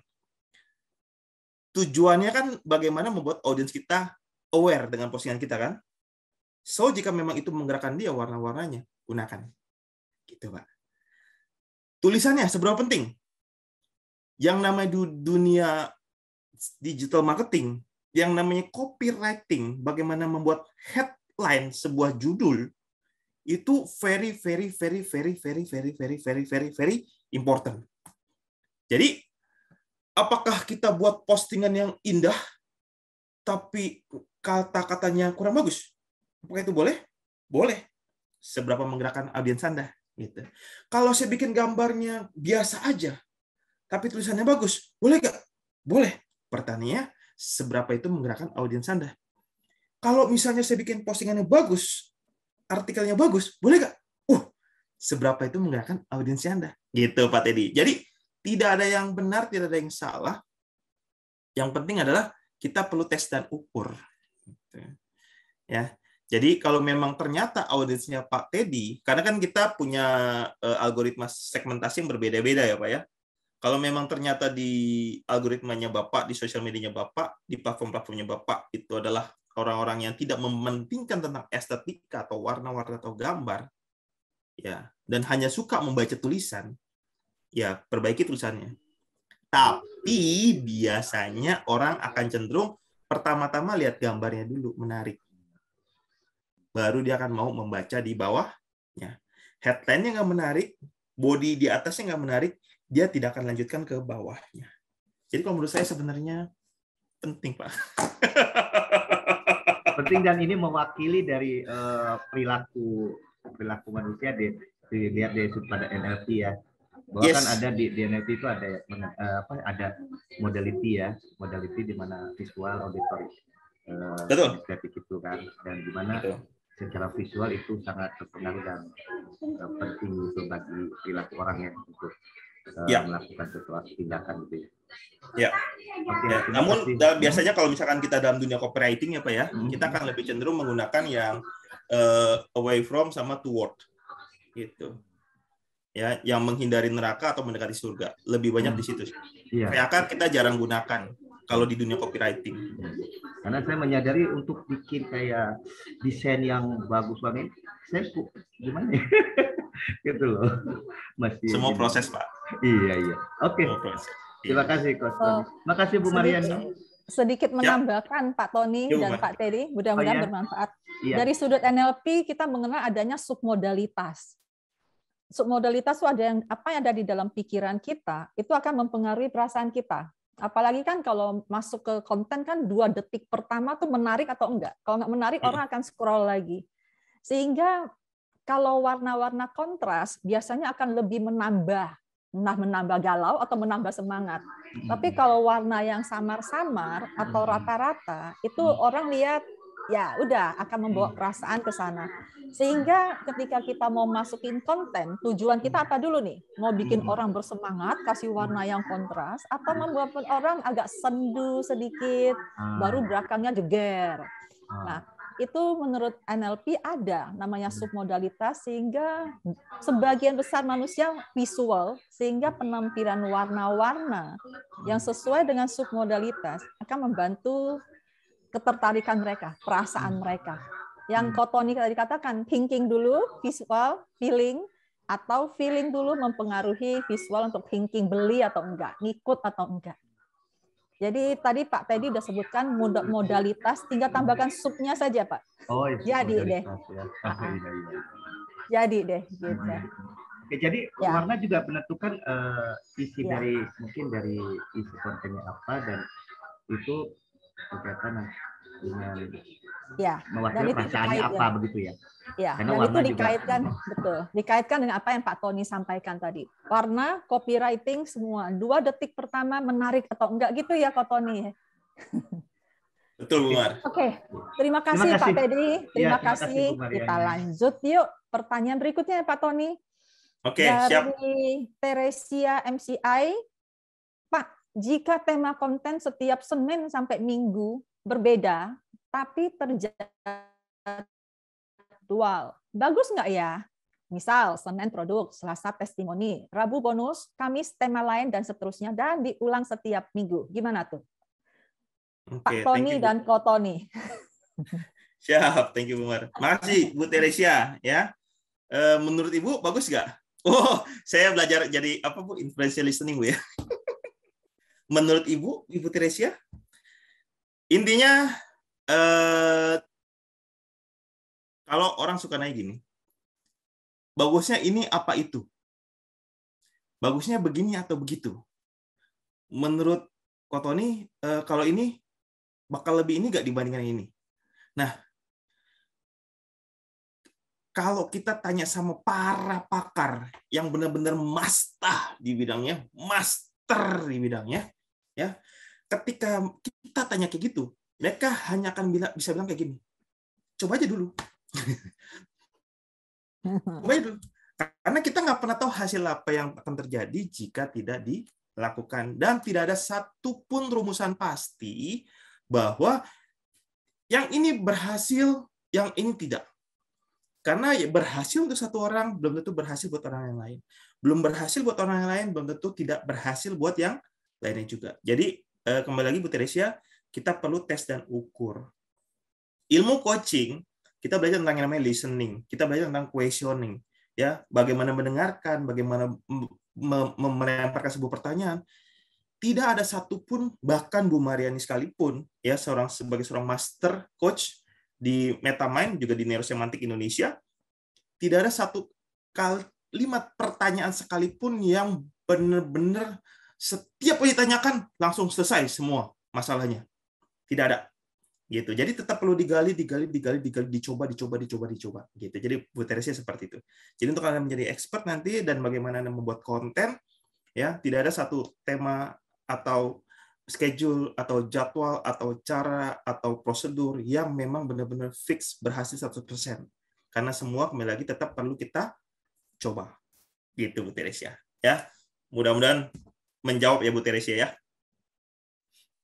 Tujuannya kan bagaimana membuat audiens kita aware dengan postingan kita kan? So jika memang itu menggerakkan dia warna-warnanya, gunakan. Gitu, Pak. Tulisannya seberapa penting? Yang namanya dunia digital marketing, yang namanya copywriting, bagaimana membuat headline sebuah judul itu very very very very very very very very very very important. Jadi apakah kita buat postingan yang indah tapi kata-katanya kurang bagus? Apakah itu boleh? Boleh. Seberapa menggerakkan audiens Anda gitu. Kalau saya bikin gambarnya biasa aja tapi tulisannya bagus, boleh nggak? Boleh. Pertanyaannya, seberapa itu menggerakkan audiens Anda? Kalau misalnya saya bikin postingannya bagus, artikelnya bagus, boleh nggak? Uh, seberapa itu menggerakkan audiens Anda? Gitu Pak Teddy. Jadi tidak ada yang benar, tidak ada yang salah. Yang penting adalah kita perlu tes dan ukur. Gitu ya. ya. Jadi kalau memang ternyata audiensnya Pak Teddy, karena kan kita punya eh, algoritma segmentasi yang berbeda-beda ya Pak ya. Kalau memang ternyata di algoritmanya Bapak, di sosial medianya Bapak, di platform-platformnya Bapak, itu adalah orang-orang yang tidak mementingkan tentang estetika atau warna-warna atau gambar, ya, dan hanya suka membaca tulisan, ya perbaiki tulisannya. Tapi biasanya orang akan cenderung pertama-tama lihat gambarnya dulu, menarik. Baru dia akan mau membaca di bawahnya. Headline-nya nggak menarik, body di atasnya nggak menarik, dia tidak akan lanjutkan ke bawahnya. Jadi kalau menurut saya sebenarnya penting, Pak. penting dan ini mewakili dari uh, perilaku perilaku manusia dilihat dari sudut NLP ya bahwa yes. kan ada di, di NFT itu ada eh, apa ada modality ya modality di mana visual auditory eh, Betul. uh, itu kan dan di mana secara visual itu sangat terpengaruh dan uh, penting itu bagi perilaku orang yang untuk uh, ya. melakukan sesuatu tindakan gitu ya. Ya. Okay, ya. Namun biasanya kalau misalkan kita dalam dunia copywriting ya Pak ya, hmm. kita akan lebih cenderung menggunakan yang uh, away from sama toward gitu ya yang menghindari neraka atau mendekati surga lebih banyak hmm. di situ iya. kan kita jarang gunakan kalau di dunia copywriting karena saya menyadari untuk bikin kayak desain yang bagus banget saya gimana ya gitu loh masih semua proses pak iya iya oke okay. terima iya. kasih coach oh, terima kasih Bu Marian. sedikit ya. menambahkan ya. Pak Tony dan Pak Teri, mudah-mudahan oh, ya. bermanfaat. Ya. Dari sudut NLP kita mengenal adanya submodalitas submodalitas itu ada yang apa yang ada di dalam pikiran kita itu akan mempengaruhi perasaan kita. Apalagi kan kalau masuk ke konten kan dua detik pertama tuh menarik atau enggak. Kalau enggak menarik hmm. orang akan scroll lagi. Sehingga kalau warna-warna kontras biasanya akan lebih menambah nah menambah galau atau menambah semangat. Tapi hmm. kalau warna yang samar-samar atau hmm. rata-rata itu orang lihat ya udah akan membawa hmm. perasaan ke sana. Sehingga ketika kita mau masukin konten, tujuan kita apa dulu nih? Mau bikin hmm. orang bersemangat, kasih warna yang kontras, atau membuat orang agak sendu sedikit, baru ah. belakangnya jeger. Ah. Nah, itu menurut NLP ada namanya hmm. submodalitas sehingga sebagian besar manusia visual sehingga penampilan warna-warna yang sesuai dengan submodalitas akan membantu ketertarikan mereka, perasaan mereka. Yang hmm. Kotoni tadi katakan, thinking dulu, visual, feeling, atau feeling dulu mempengaruhi visual untuk thinking beli atau enggak, ngikut atau enggak. Jadi tadi Pak Teddy sudah sebutkan modalitas, tinggal tambahkan subnya saja Pak. Oh, iya. jadi deh. Ya. Ah, ah. iya, iya. Jadi deh, iya, gitu. Iya. Oke, jadi ya. warna juga menentukan uh, isi ya. dari mungkin dari isi kontennya apa dan itu berkaitan nah, iya. dengan ya, mewakili perasaannya apa begitu ya. Ya, Karena dan itu dikaitkan juga. betul, dikaitkan dengan apa yang Pak Tony sampaikan tadi. Warna, copywriting semua. Dua detik pertama menarik atau enggak gitu ya Pak Tony. Betul, Umar. Oke, terima, kasih, terima kasih Pak Teddy. Iya, terima, ya, terima kasih. kasih Kita lanjut yuk pertanyaan berikutnya ya, Pak Tony. Oke, okay, Dari Teresia MCI jika tema konten setiap Senin sampai Minggu berbeda, tapi terjadwal. Bagus nggak ya? Misal, Senin produk, Selasa testimoni, Rabu bonus, Kamis tema lain, dan seterusnya, dan diulang setiap minggu. Gimana tuh? Okay, Pak Tony dan Ko Tony. Siap, thank you Bu Mar. Makasih Bu Teresia ya. Eh, menurut Ibu bagus nggak? Oh, saya belajar jadi apa Bu influential listening Bu ya menurut Ibu, Ibu Teresia? Intinya eh, kalau orang suka naik gini, bagusnya ini apa itu? Bagusnya begini atau begitu? Menurut Kotoni, eh, kalau ini bakal lebih ini gak dibandingkan ini. Nah, kalau kita tanya sama para pakar yang benar-benar master di bidangnya, master di bidangnya, ya ketika kita tanya kayak gitu mereka hanya akan bilang, bisa bilang kayak gini coba aja dulu coba aja dulu karena kita nggak pernah tahu hasil apa yang akan terjadi jika tidak dilakukan dan tidak ada satupun rumusan pasti bahwa yang ini berhasil yang ini tidak karena ya berhasil untuk satu orang belum tentu berhasil buat orang yang lain belum berhasil buat orang yang lain belum tentu tidak berhasil buat yang lainnya juga. Jadi eh, kembali lagi Bu Teresia, kita perlu tes dan ukur. Ilmu coaching kita belajar tentang yang namanya listening, kita belajar tentang questioning, ya, bagaimana mendengarkan, bagaimana melemparkan sebuah pertanyaan. Tidak ada satupun bahkan Bu Mariani sekalipun ya seorang sebagai seorang master coach di MetaMind juga di Neurosemantik Indonesia tidak ada satu kalimat pertanyaan sekalipun yang benar-benar setiap yang ditanyakan langsung selesai semua masalahnya. Tidak ada. Gitu. Jadi tetap perlu digali, digali, digali, digali, dicoba, dicoba, dicoba, dicoba. Gitu. Jadi buteresnya seperti itu. Jadi untuk kalian menjadi expert nanti dan bagaimana anda membuat konten, ya tidak ada satu tema atau schedule atau jadwal atau cara atau prosedur yang memang benar-benar fix berhasil 100%. Karena semua kembali lagi tetap perlu kita coba. Gitu Bu Teresia. Ya. Mudah-mudahan menjawab ya Bu Teresia ya.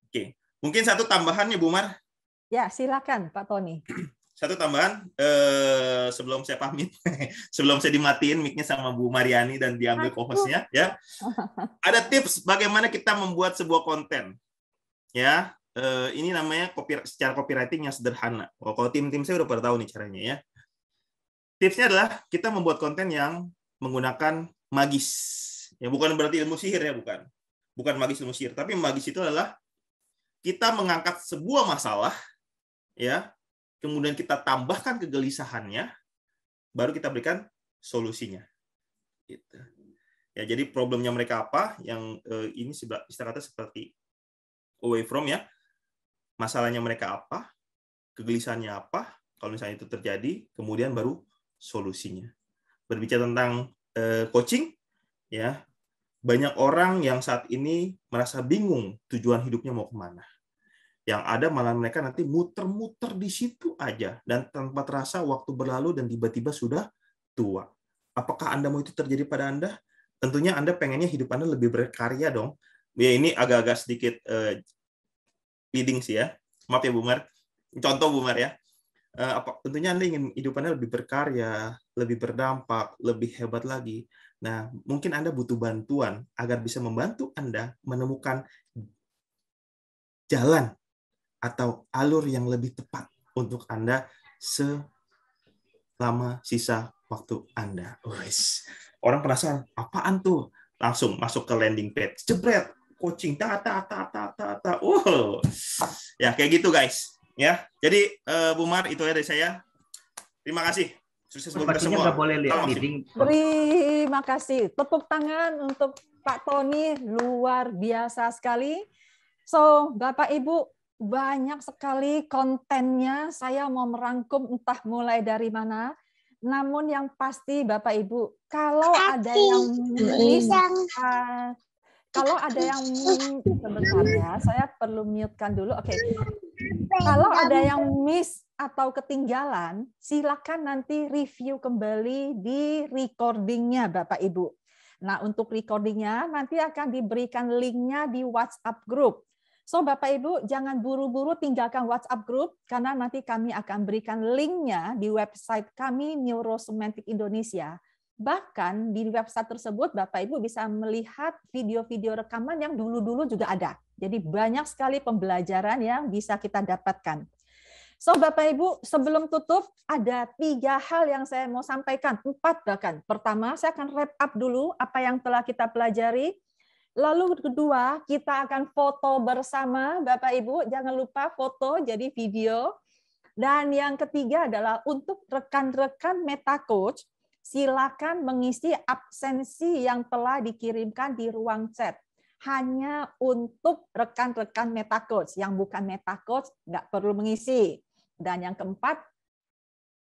Oke, mungkin satu tambahan ya Bu Mar. Ya, silakan Pak Tony. Satu tambahan eh, sebelum saya pamit, sebelum saya dimatiin mic-nya sama Bu Mariani dan diambil kohosnya ya. Ada tips bagaimana kita membuat sebuah konten. Ya, eh, ini namanya copy, secara copywriting yang sederhana. Oh, kalau tim-tim saya udah pernah tahu nih caranya ya. Tipsnya adalah kita membuat konten yang menggunakan magis Ya bukan berarti ilmu sihir ya, bukan. Bukan magis ilmu sihir, tapi magis itu adalah kita mengangkat sebuah masalah ya, kemudian kita tambahkan kegelisahannya, baru kita berikan solusinya. Gitu. Ya, jadi problemnya mereka apa? Yang eh, ini istilahnya seperti away from ya. Masalahnya mereka apa? Kegelisahannya apa? Kalau misalnya itu terjadi, kemudian baru solusinya. Berbicara tentang eh, coaching, ya banyak orang yang saat ini merasa bingung tujuan hidupnya mau kemana yang ada malah mereka nanti muter-muter di situ aja dan tanpa terasa waktu berlalu dan tiba-tiba sudah tua. Apakah Anda mau itu terjadi pada Anda? Tentunya Anda pengennya hidup Anda lebih berkarya dong. Ya ini agak-agak sedikit uh, leading sih ya. Maaf ya Bumer. Contoh Bumer ya. Eh, apa, tentunya Anda ingin hidup Anda lebih berkarya, lebih berdampak, lebih hebat lagi. Nah, mungkin Anda butuh bantuan agar bisa membantu Anda menemukan jalan atau alur yang lebih tepat untuk Anda selama sisa waktu Anda. Wes. Orang penasaran, apaan tuh? Langsung masuk ke landing page. Jebret, coaching ta ta ta ta ta ta. Uh, Ya, kayak gitu guys. Ya. Jadi eh, Bu Mar itu ya dari saya. Terima kasih. Sukses buat boleh lihat leading. Terima kasih. Tepuk tangan untuk Pak Tony luar biasa sekali. So, Bapak Ibu, banyak sekali kontennya. Saya mau merangkum entah mulai dari mana. Namun yang pasti Bapak Ibu, kalau ada yang bisa uh, kalau ada yang sebentar ya, saya perlu mute-kan dulu. Oke, okay. Kalau ada yang miss atau ketinggalan, silakan nanti review kembali di recordingnya Bapak Ibu. Nah, untuk recordingnya nanti akan diberikan linknya di WhatsApp group. So, Bapak Ibu, jangan buru-buru tinggalkan WhatsApp group, karena nanti kami akan berikan linknya di website kami Neurosemantic Indonesia. Bahkan di website tersebut Bapak Ibu bisa melihat video-video rekaman yang dulu-dulu juga ada. Jadi banyak sekali pembelajaran yang bisa kita dapatkan. So Bapak Ibu, sebelum tutup ada tiga hal yang saya mau sampaikan, empat bahkan. Pertama, saya akan wrap up dulu apa yang telah kita pelajari. Lalu kedua, kita akan foto bersama Bapak Ibu. Jangan lupa foto jadi video. Dan yang ketiga adalah untuk rekan-rekan meta coach, silakan mengisi absensi yang telah dikirimkan di ruang chat. Hanya untuk rekan-rekan MetaCoach. Yang bukan MetaCoach nggak perlu mengisi. Dan yang keempat,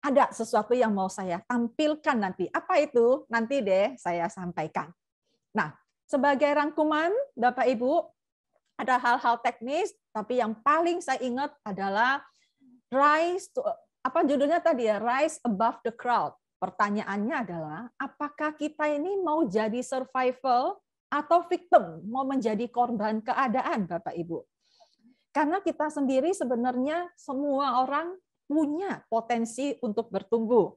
ada sesuatu yang mau saya tampilkan nanti. Apa itu? Nanti deh saya sampaikan. Nah, sebagai rangkuman, Bapak Ibu, ada hal-hal teknis, tapi yang paling saya ingat adalah rise to, apa judulnya tadi ya, rise above the crowd. Pertanyaannya adalah, apakah kita ini mau jadi survival atau victim, mau menjadi korban keadaan, Bapak Ibu? Karena kita sendiri sebenarnya semua orang punya potensi untuk bertumbuh.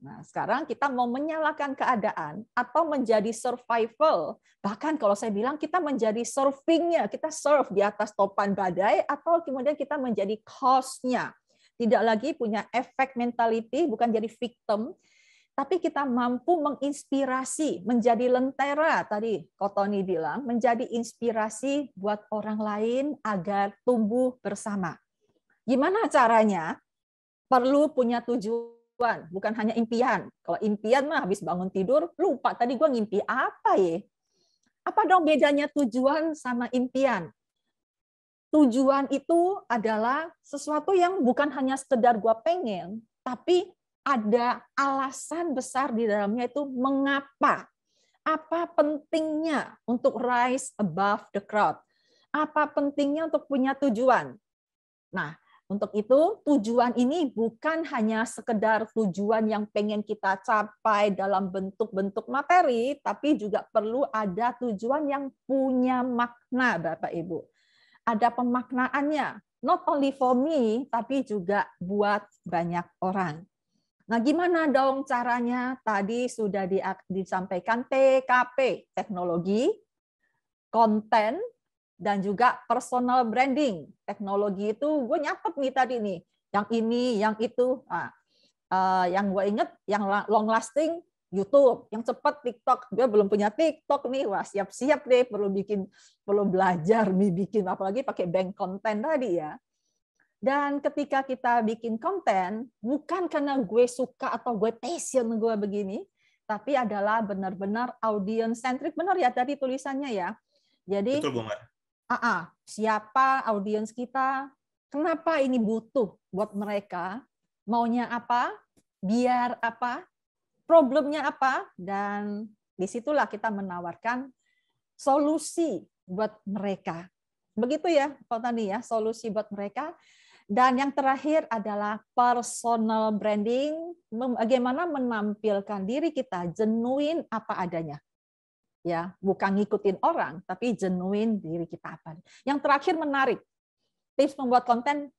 Nah, sekarang kita mau menyalahkan keadaan atau menjadi survival. Bahkan kalau saya bilang kita menjadi surfingnya, kita surf di atas topan badai atau kemudian kita menjadi cause-nya tidak lagi punya efek mentality, bukan jadi victim, tapi kita mampu menginspirasi, menjadi lentera tadi Kotoni bilang, menjadi inspirasi buat orang lain agar tumbuh bersama. Gimana caranya? Perlu punya tujuan, bukan hanya impian. Kalau impian mah habis bangun tidur, lupa tadi gue ngimpi apa ya? Apa dong bedanya tujuan sama impian? tujuan itu adalah sesuatu yang bukan hanya sekedar gua pengen, tapi ada alasan besar di dalamnya itu mengapa. Apa pentingnya untuk rise above the crowd? Apa pentingnya untuk punya tujuan? Nah, untuk itu tujuan ini bukan hanya sekedar tujuan yang pengen kita capai dalam bentuk-bentuk materi, tapi juga perlu ada tujuan yang punya makna, Bapak Ibu ada pemaknaannya. Not only for me, tapi juga buat banyak orang. Nah, gimana dong caranya? Tadi sudah disampaikan TKP, teknologi, konten, dan juga personal branding. Teknologi itu gue nyatet nih tadi nih, yang ini, yang itu. Nah, yang gue inget, yang long lasting YouTube, yang cepat TikTok. Gue belum punya TikTok nih, wah siap-siap deh perlu bikin, perlu belajar nih bikin, apalagi pakai bank konten tadi ya. Dan ketika kita bikin konten, bukan karena gue suka atau gue passion gue begini, tapi adalah benar-benar audience centric. Benar ya tadi tulisannya ya. Jadi Betul, Bu Uh -uh, siapa audience kita, kenapa ini butuh buat mereka, maunya apa, biar apa, problemnya apa dan disitulah kita menawarkan solusi buat mereka. Begitu ya, Pak Tani ya, solusi buat mereka. Dan yang terakhir adalah personal branding, bagaimana menampilkan diri kita jenuin apa adanya. Ya, bukan ngikutin orang, tapi jenuin diri kita apa. Yang terakhir menarik, tips membuat konten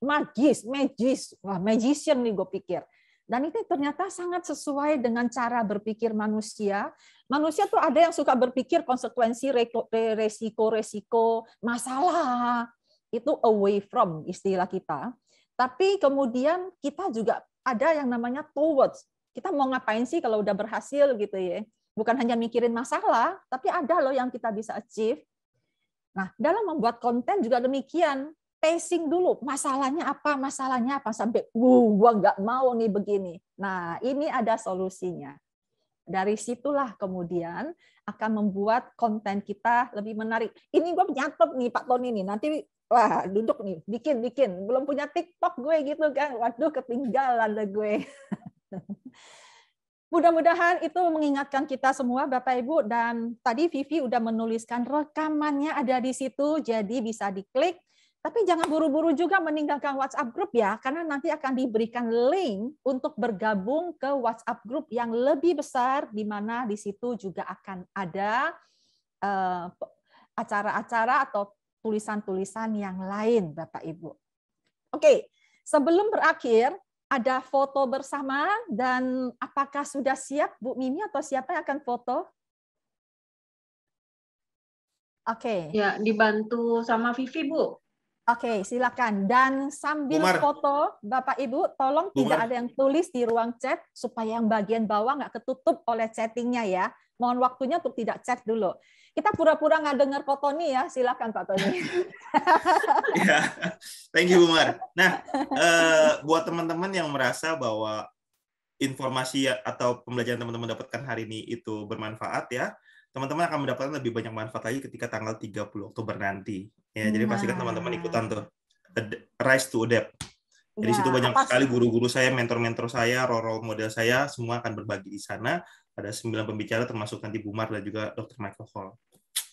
magis, magis, wah magician nih gue pikir. Dan itu ternyata sangat sesuai dengan cara berpikir manusia. Manusia tuh ada yang suka berpikir konsekuensi, resiko-resiko, masalah. Itu away from istilah kita. Tapi kemudian kita juga ada yang namanya towards. Kita mau ngapain sih kalau udah berhasil gitu ya. Bukan hanya mikirin masalah, tapi ada loh yang kita bisa achieve. Nah, dalam membuat konten juga demikian pacing dulu masalahnya apa masalahnya apa sampai wow gua nggak mau nih begini nah ini ada solusinya dari situlah kemudian akan membuat konten kita lebih menarik ini gue nyatet nih Pak Tony nih nanti wah duduk nih bikin bikin belum punya TikTok gue gitu kan waduh ketinggalan deh gue Mudah-mudahan itu mengingatkan kita semua Bapak Ibu dan tadi Vivi udah menuliskan rekamannya ada di situ jadi bisa diklik tapi jangan buru-buru juga meninggalkan WhatsApp group ya, karena nanti akan diberikan link untuk bergabung ke WhatsApp group yang lebih besar, di mana di situ juga akan ada eh, acara-acara atau tulisan-tulisan yang lain, Bapak Ibu. Oke, sebelum berakhir, ada foto bersama dan apakah sudah siap Bu Mimi atau siapa yang akan foto? Oke. Okay. Ya, dibantu sama Vivi, Bu. Oke, silakan. Dan sambil Umar. foto, Bapak Ibu, tolong Umar. tidak ada yang tulis di ruang chat supaya yang bagian bawah nggak ketutup oleh chattingnya ya. Mohon waktunya untuk tidak chat dulu. Kita pura-pura nggak dengar Pak Tony ya. Silakan Pak Tony. Ya. thank you Umar. Nah, eh, buat teman-teman yang merasa bahwa informasi atau pembelajaran teman-teman dapatkan hari ini itu bermanfaat ya, teman-teman akan mendapatkan lebih banyak manfaat lagi ketika tanggal 30 Oktober nanti. Ya, nah. jadi pastikan teman-teman ikutan tuh. Rise to Adapt. Jadi ya, situ banyak sekali guru-guru saya, mentor-mentor saya, role model saya, semua akan berbagi di sana. Ada sembilan pembicara termasuk nanti Bumar dan juga Dr. Michael Hall.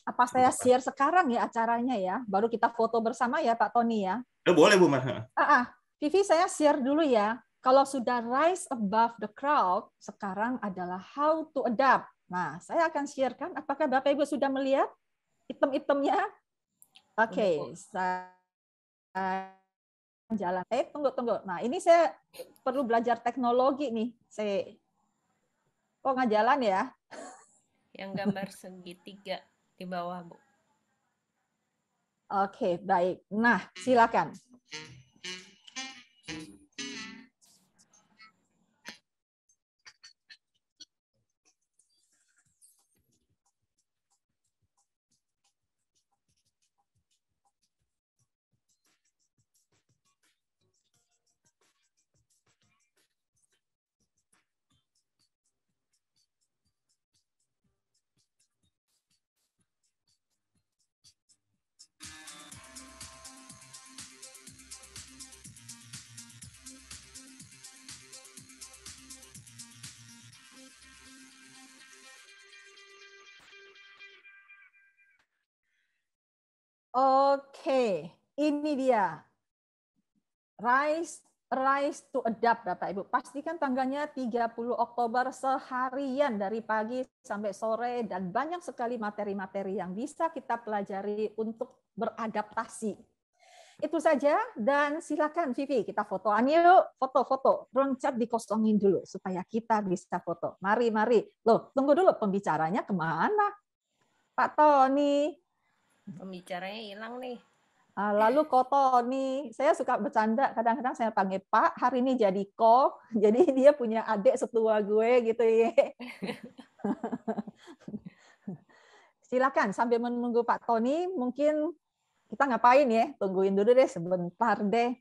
Apa saya share sekarang ya acaranya ya? Baru kita foto bersama ya Pak Tony ya? Eh, boleh Bumar. Ah, ah. Vivi saya share dulu ya. Kalau sudah rise above the crowd, sekarang adalah how to adapt. Nah, saya akan sharekan. Apakah Bapak Ibu sudah melihat item-itemnya? Oke, okay, saya jalan. Eh, tunggu, tunggu. Nah, ini saya perlu belajar teknologi nih. Saya kok oh, nggak jalan ya? Yang gambar segitiga di bawah, Bu. Oke, okay, baik. Nah, silakan. Rise Rise to Adapt Bapak Ibu. Pastikan tanggalnya 30 Oktober seharian dari pagi sampai sore dan banyak sekali materi-materi yang bisa kita pelajari untuk beradaptasi. Itu saja dan silakan Vivi kita foto yuk, foto-foto. Roncat dikosongin dulu supaya kita bisa foto. Mari, mari. Loh, tunggu dulu pembicaranya kemana? Pak Tony. Pembicaranya hilang nih. Ah, lalu Koto nih, saya suka bercanda. Kadang-kadang saya panggil Pak, hari ini jadi Ko. Jadi dia punya adik setua gue gitu ya. Silakan sambil menunggu Pak Tony, mungkin kita ngapain ya? Tungguin dulu deh sebentar deh.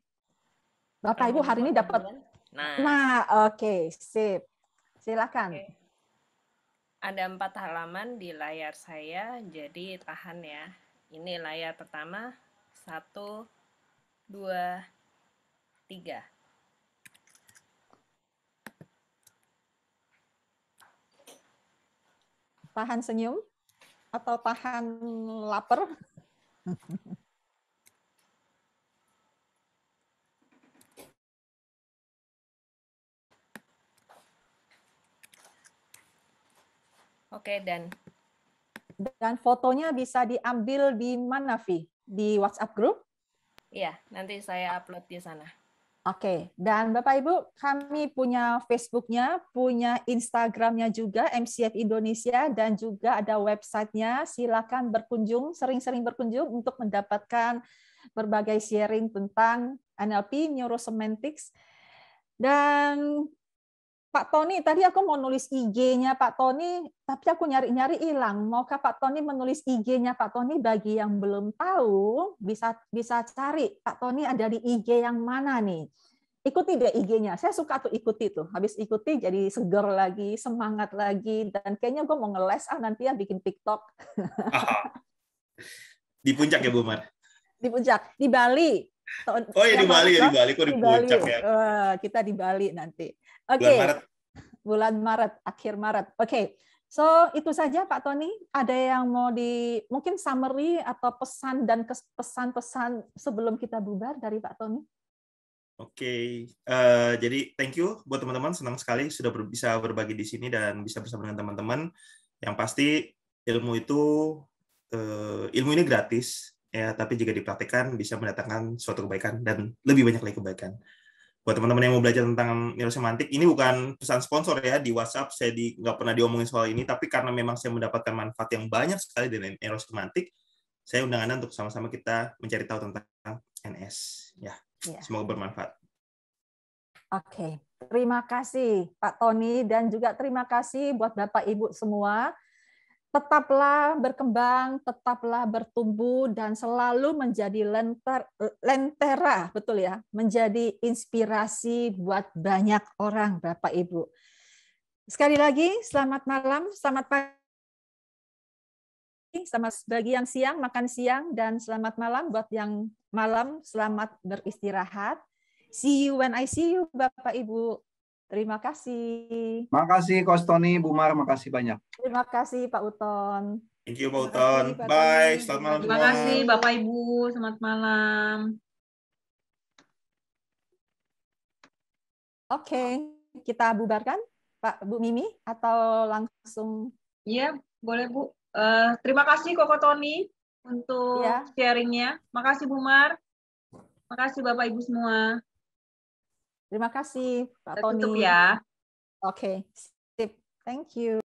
Bapak Ibu hari ini dapat. Ya. Nah, nah oke, okay, sip. Silakan. Okay. Ada empat halaman di layar saya, jadi tahan ya. Ini layar pertama, satu, dua, tiga. Tahan senyum atau tahan lapar? Oke, dan dan fotonya bisa diambil di mana, Vi? di WhatsApp group? Iya, nanti saya upload di sana. Oke, dan Bapak Ibu, kami punya Facebooknya, punya Instagramnya juga, MCF Indonesia, dan juga ada websitenya. Silakan berkunjung, sering-sering berkunjung untuk mendapatkan berbagai sharing tentang NLP, neurosemantics, dan Pak Tony, tadi aku mau nulis IG-nya Pak Tony, tapi aku nyari-nyari hilang. Maukah Pak Tony menulis IG-nya Pak Tony bagi yang belum tahu bisa bisa cari Pak Tony ada di IG yang mana nih? Ikuti deh IG-nya. Saya suka tuh ikuti tuh. Habis ikuti jadi seger lagi, semangat lagi dan kayaknya gue mau ngeles ah nanti ya bikin TikTok. di puncak ya Bu Mar? Di puncak, di Bali. oh ya di Bali, ya, di Bali kok di, puncak Bali. ya. Eh, kita di Bali nanti. Oke. Okay. Bulan Maret. akhir Maret. Oke. Okay. So, itu saja Pak Tony. Ada yang mau di mungkin summary atau pesan dan pesan-pesan sebelum kita bubar dari Pak Tony? Oke, okay. uh, eh, jadi thank you buat teman-teman. Senang sekali sudah ber, bisa berbagi di sini dan bisa bersama dengan teman-teman. Yang pasti ilmu itu uh, ilmu ini gratis ya, tapi jika dipraktikkan bisa mendatangkan suatu kebaikan dan lebih banyak lagi kebaikan buat teman-teman yang mau belajar tentang neurosemantik ini bukan pesan sponsor ya di WhatsApp saya di nggak pernah diomongin soal ini tapi karena memang saya mendapatkan manfaat yang banyak sekali dari neurosemantik saya undangan untuk sama-sama kita mencari tahu tentang NS ya, yeah. semoga bermanfaat oke okay. terima kasih Pak Tony dan juga terima kasih buat Bapak Ibu semua tetaplah berkembang, tetaplah bertumbuh dan selalu menjadi lenter, lentera, betul ya, menjadi inspirasi buat banyak orang, Bapak Ibu. Sekali lagi, selamat malam, selamat pagi, selamat bagi yang siang makan siang dan selamat malam buat yang malam, selamat beristirahat. See you when I see you, Bapak Ibu. Terima kasih. Makasih Kostoni, Bumar, makasih banyak. Terima kasih Pak Uton. Thank you Pak Uton. Kasih, Pak Bye, selamat malam. Terima kasih Bapak Ibu, selamat malam. Oke, okay. kita bubarkan Pak Bu Mimi atau langsung? Iya, boleh Bu. Uh, terima kasih Koko Tony untuk yeah. sharingnya. Makasih Bumar. Makasih Bapak Ibu semua. Terima kasih Pak Tony. ya. Oke, okay. thank you.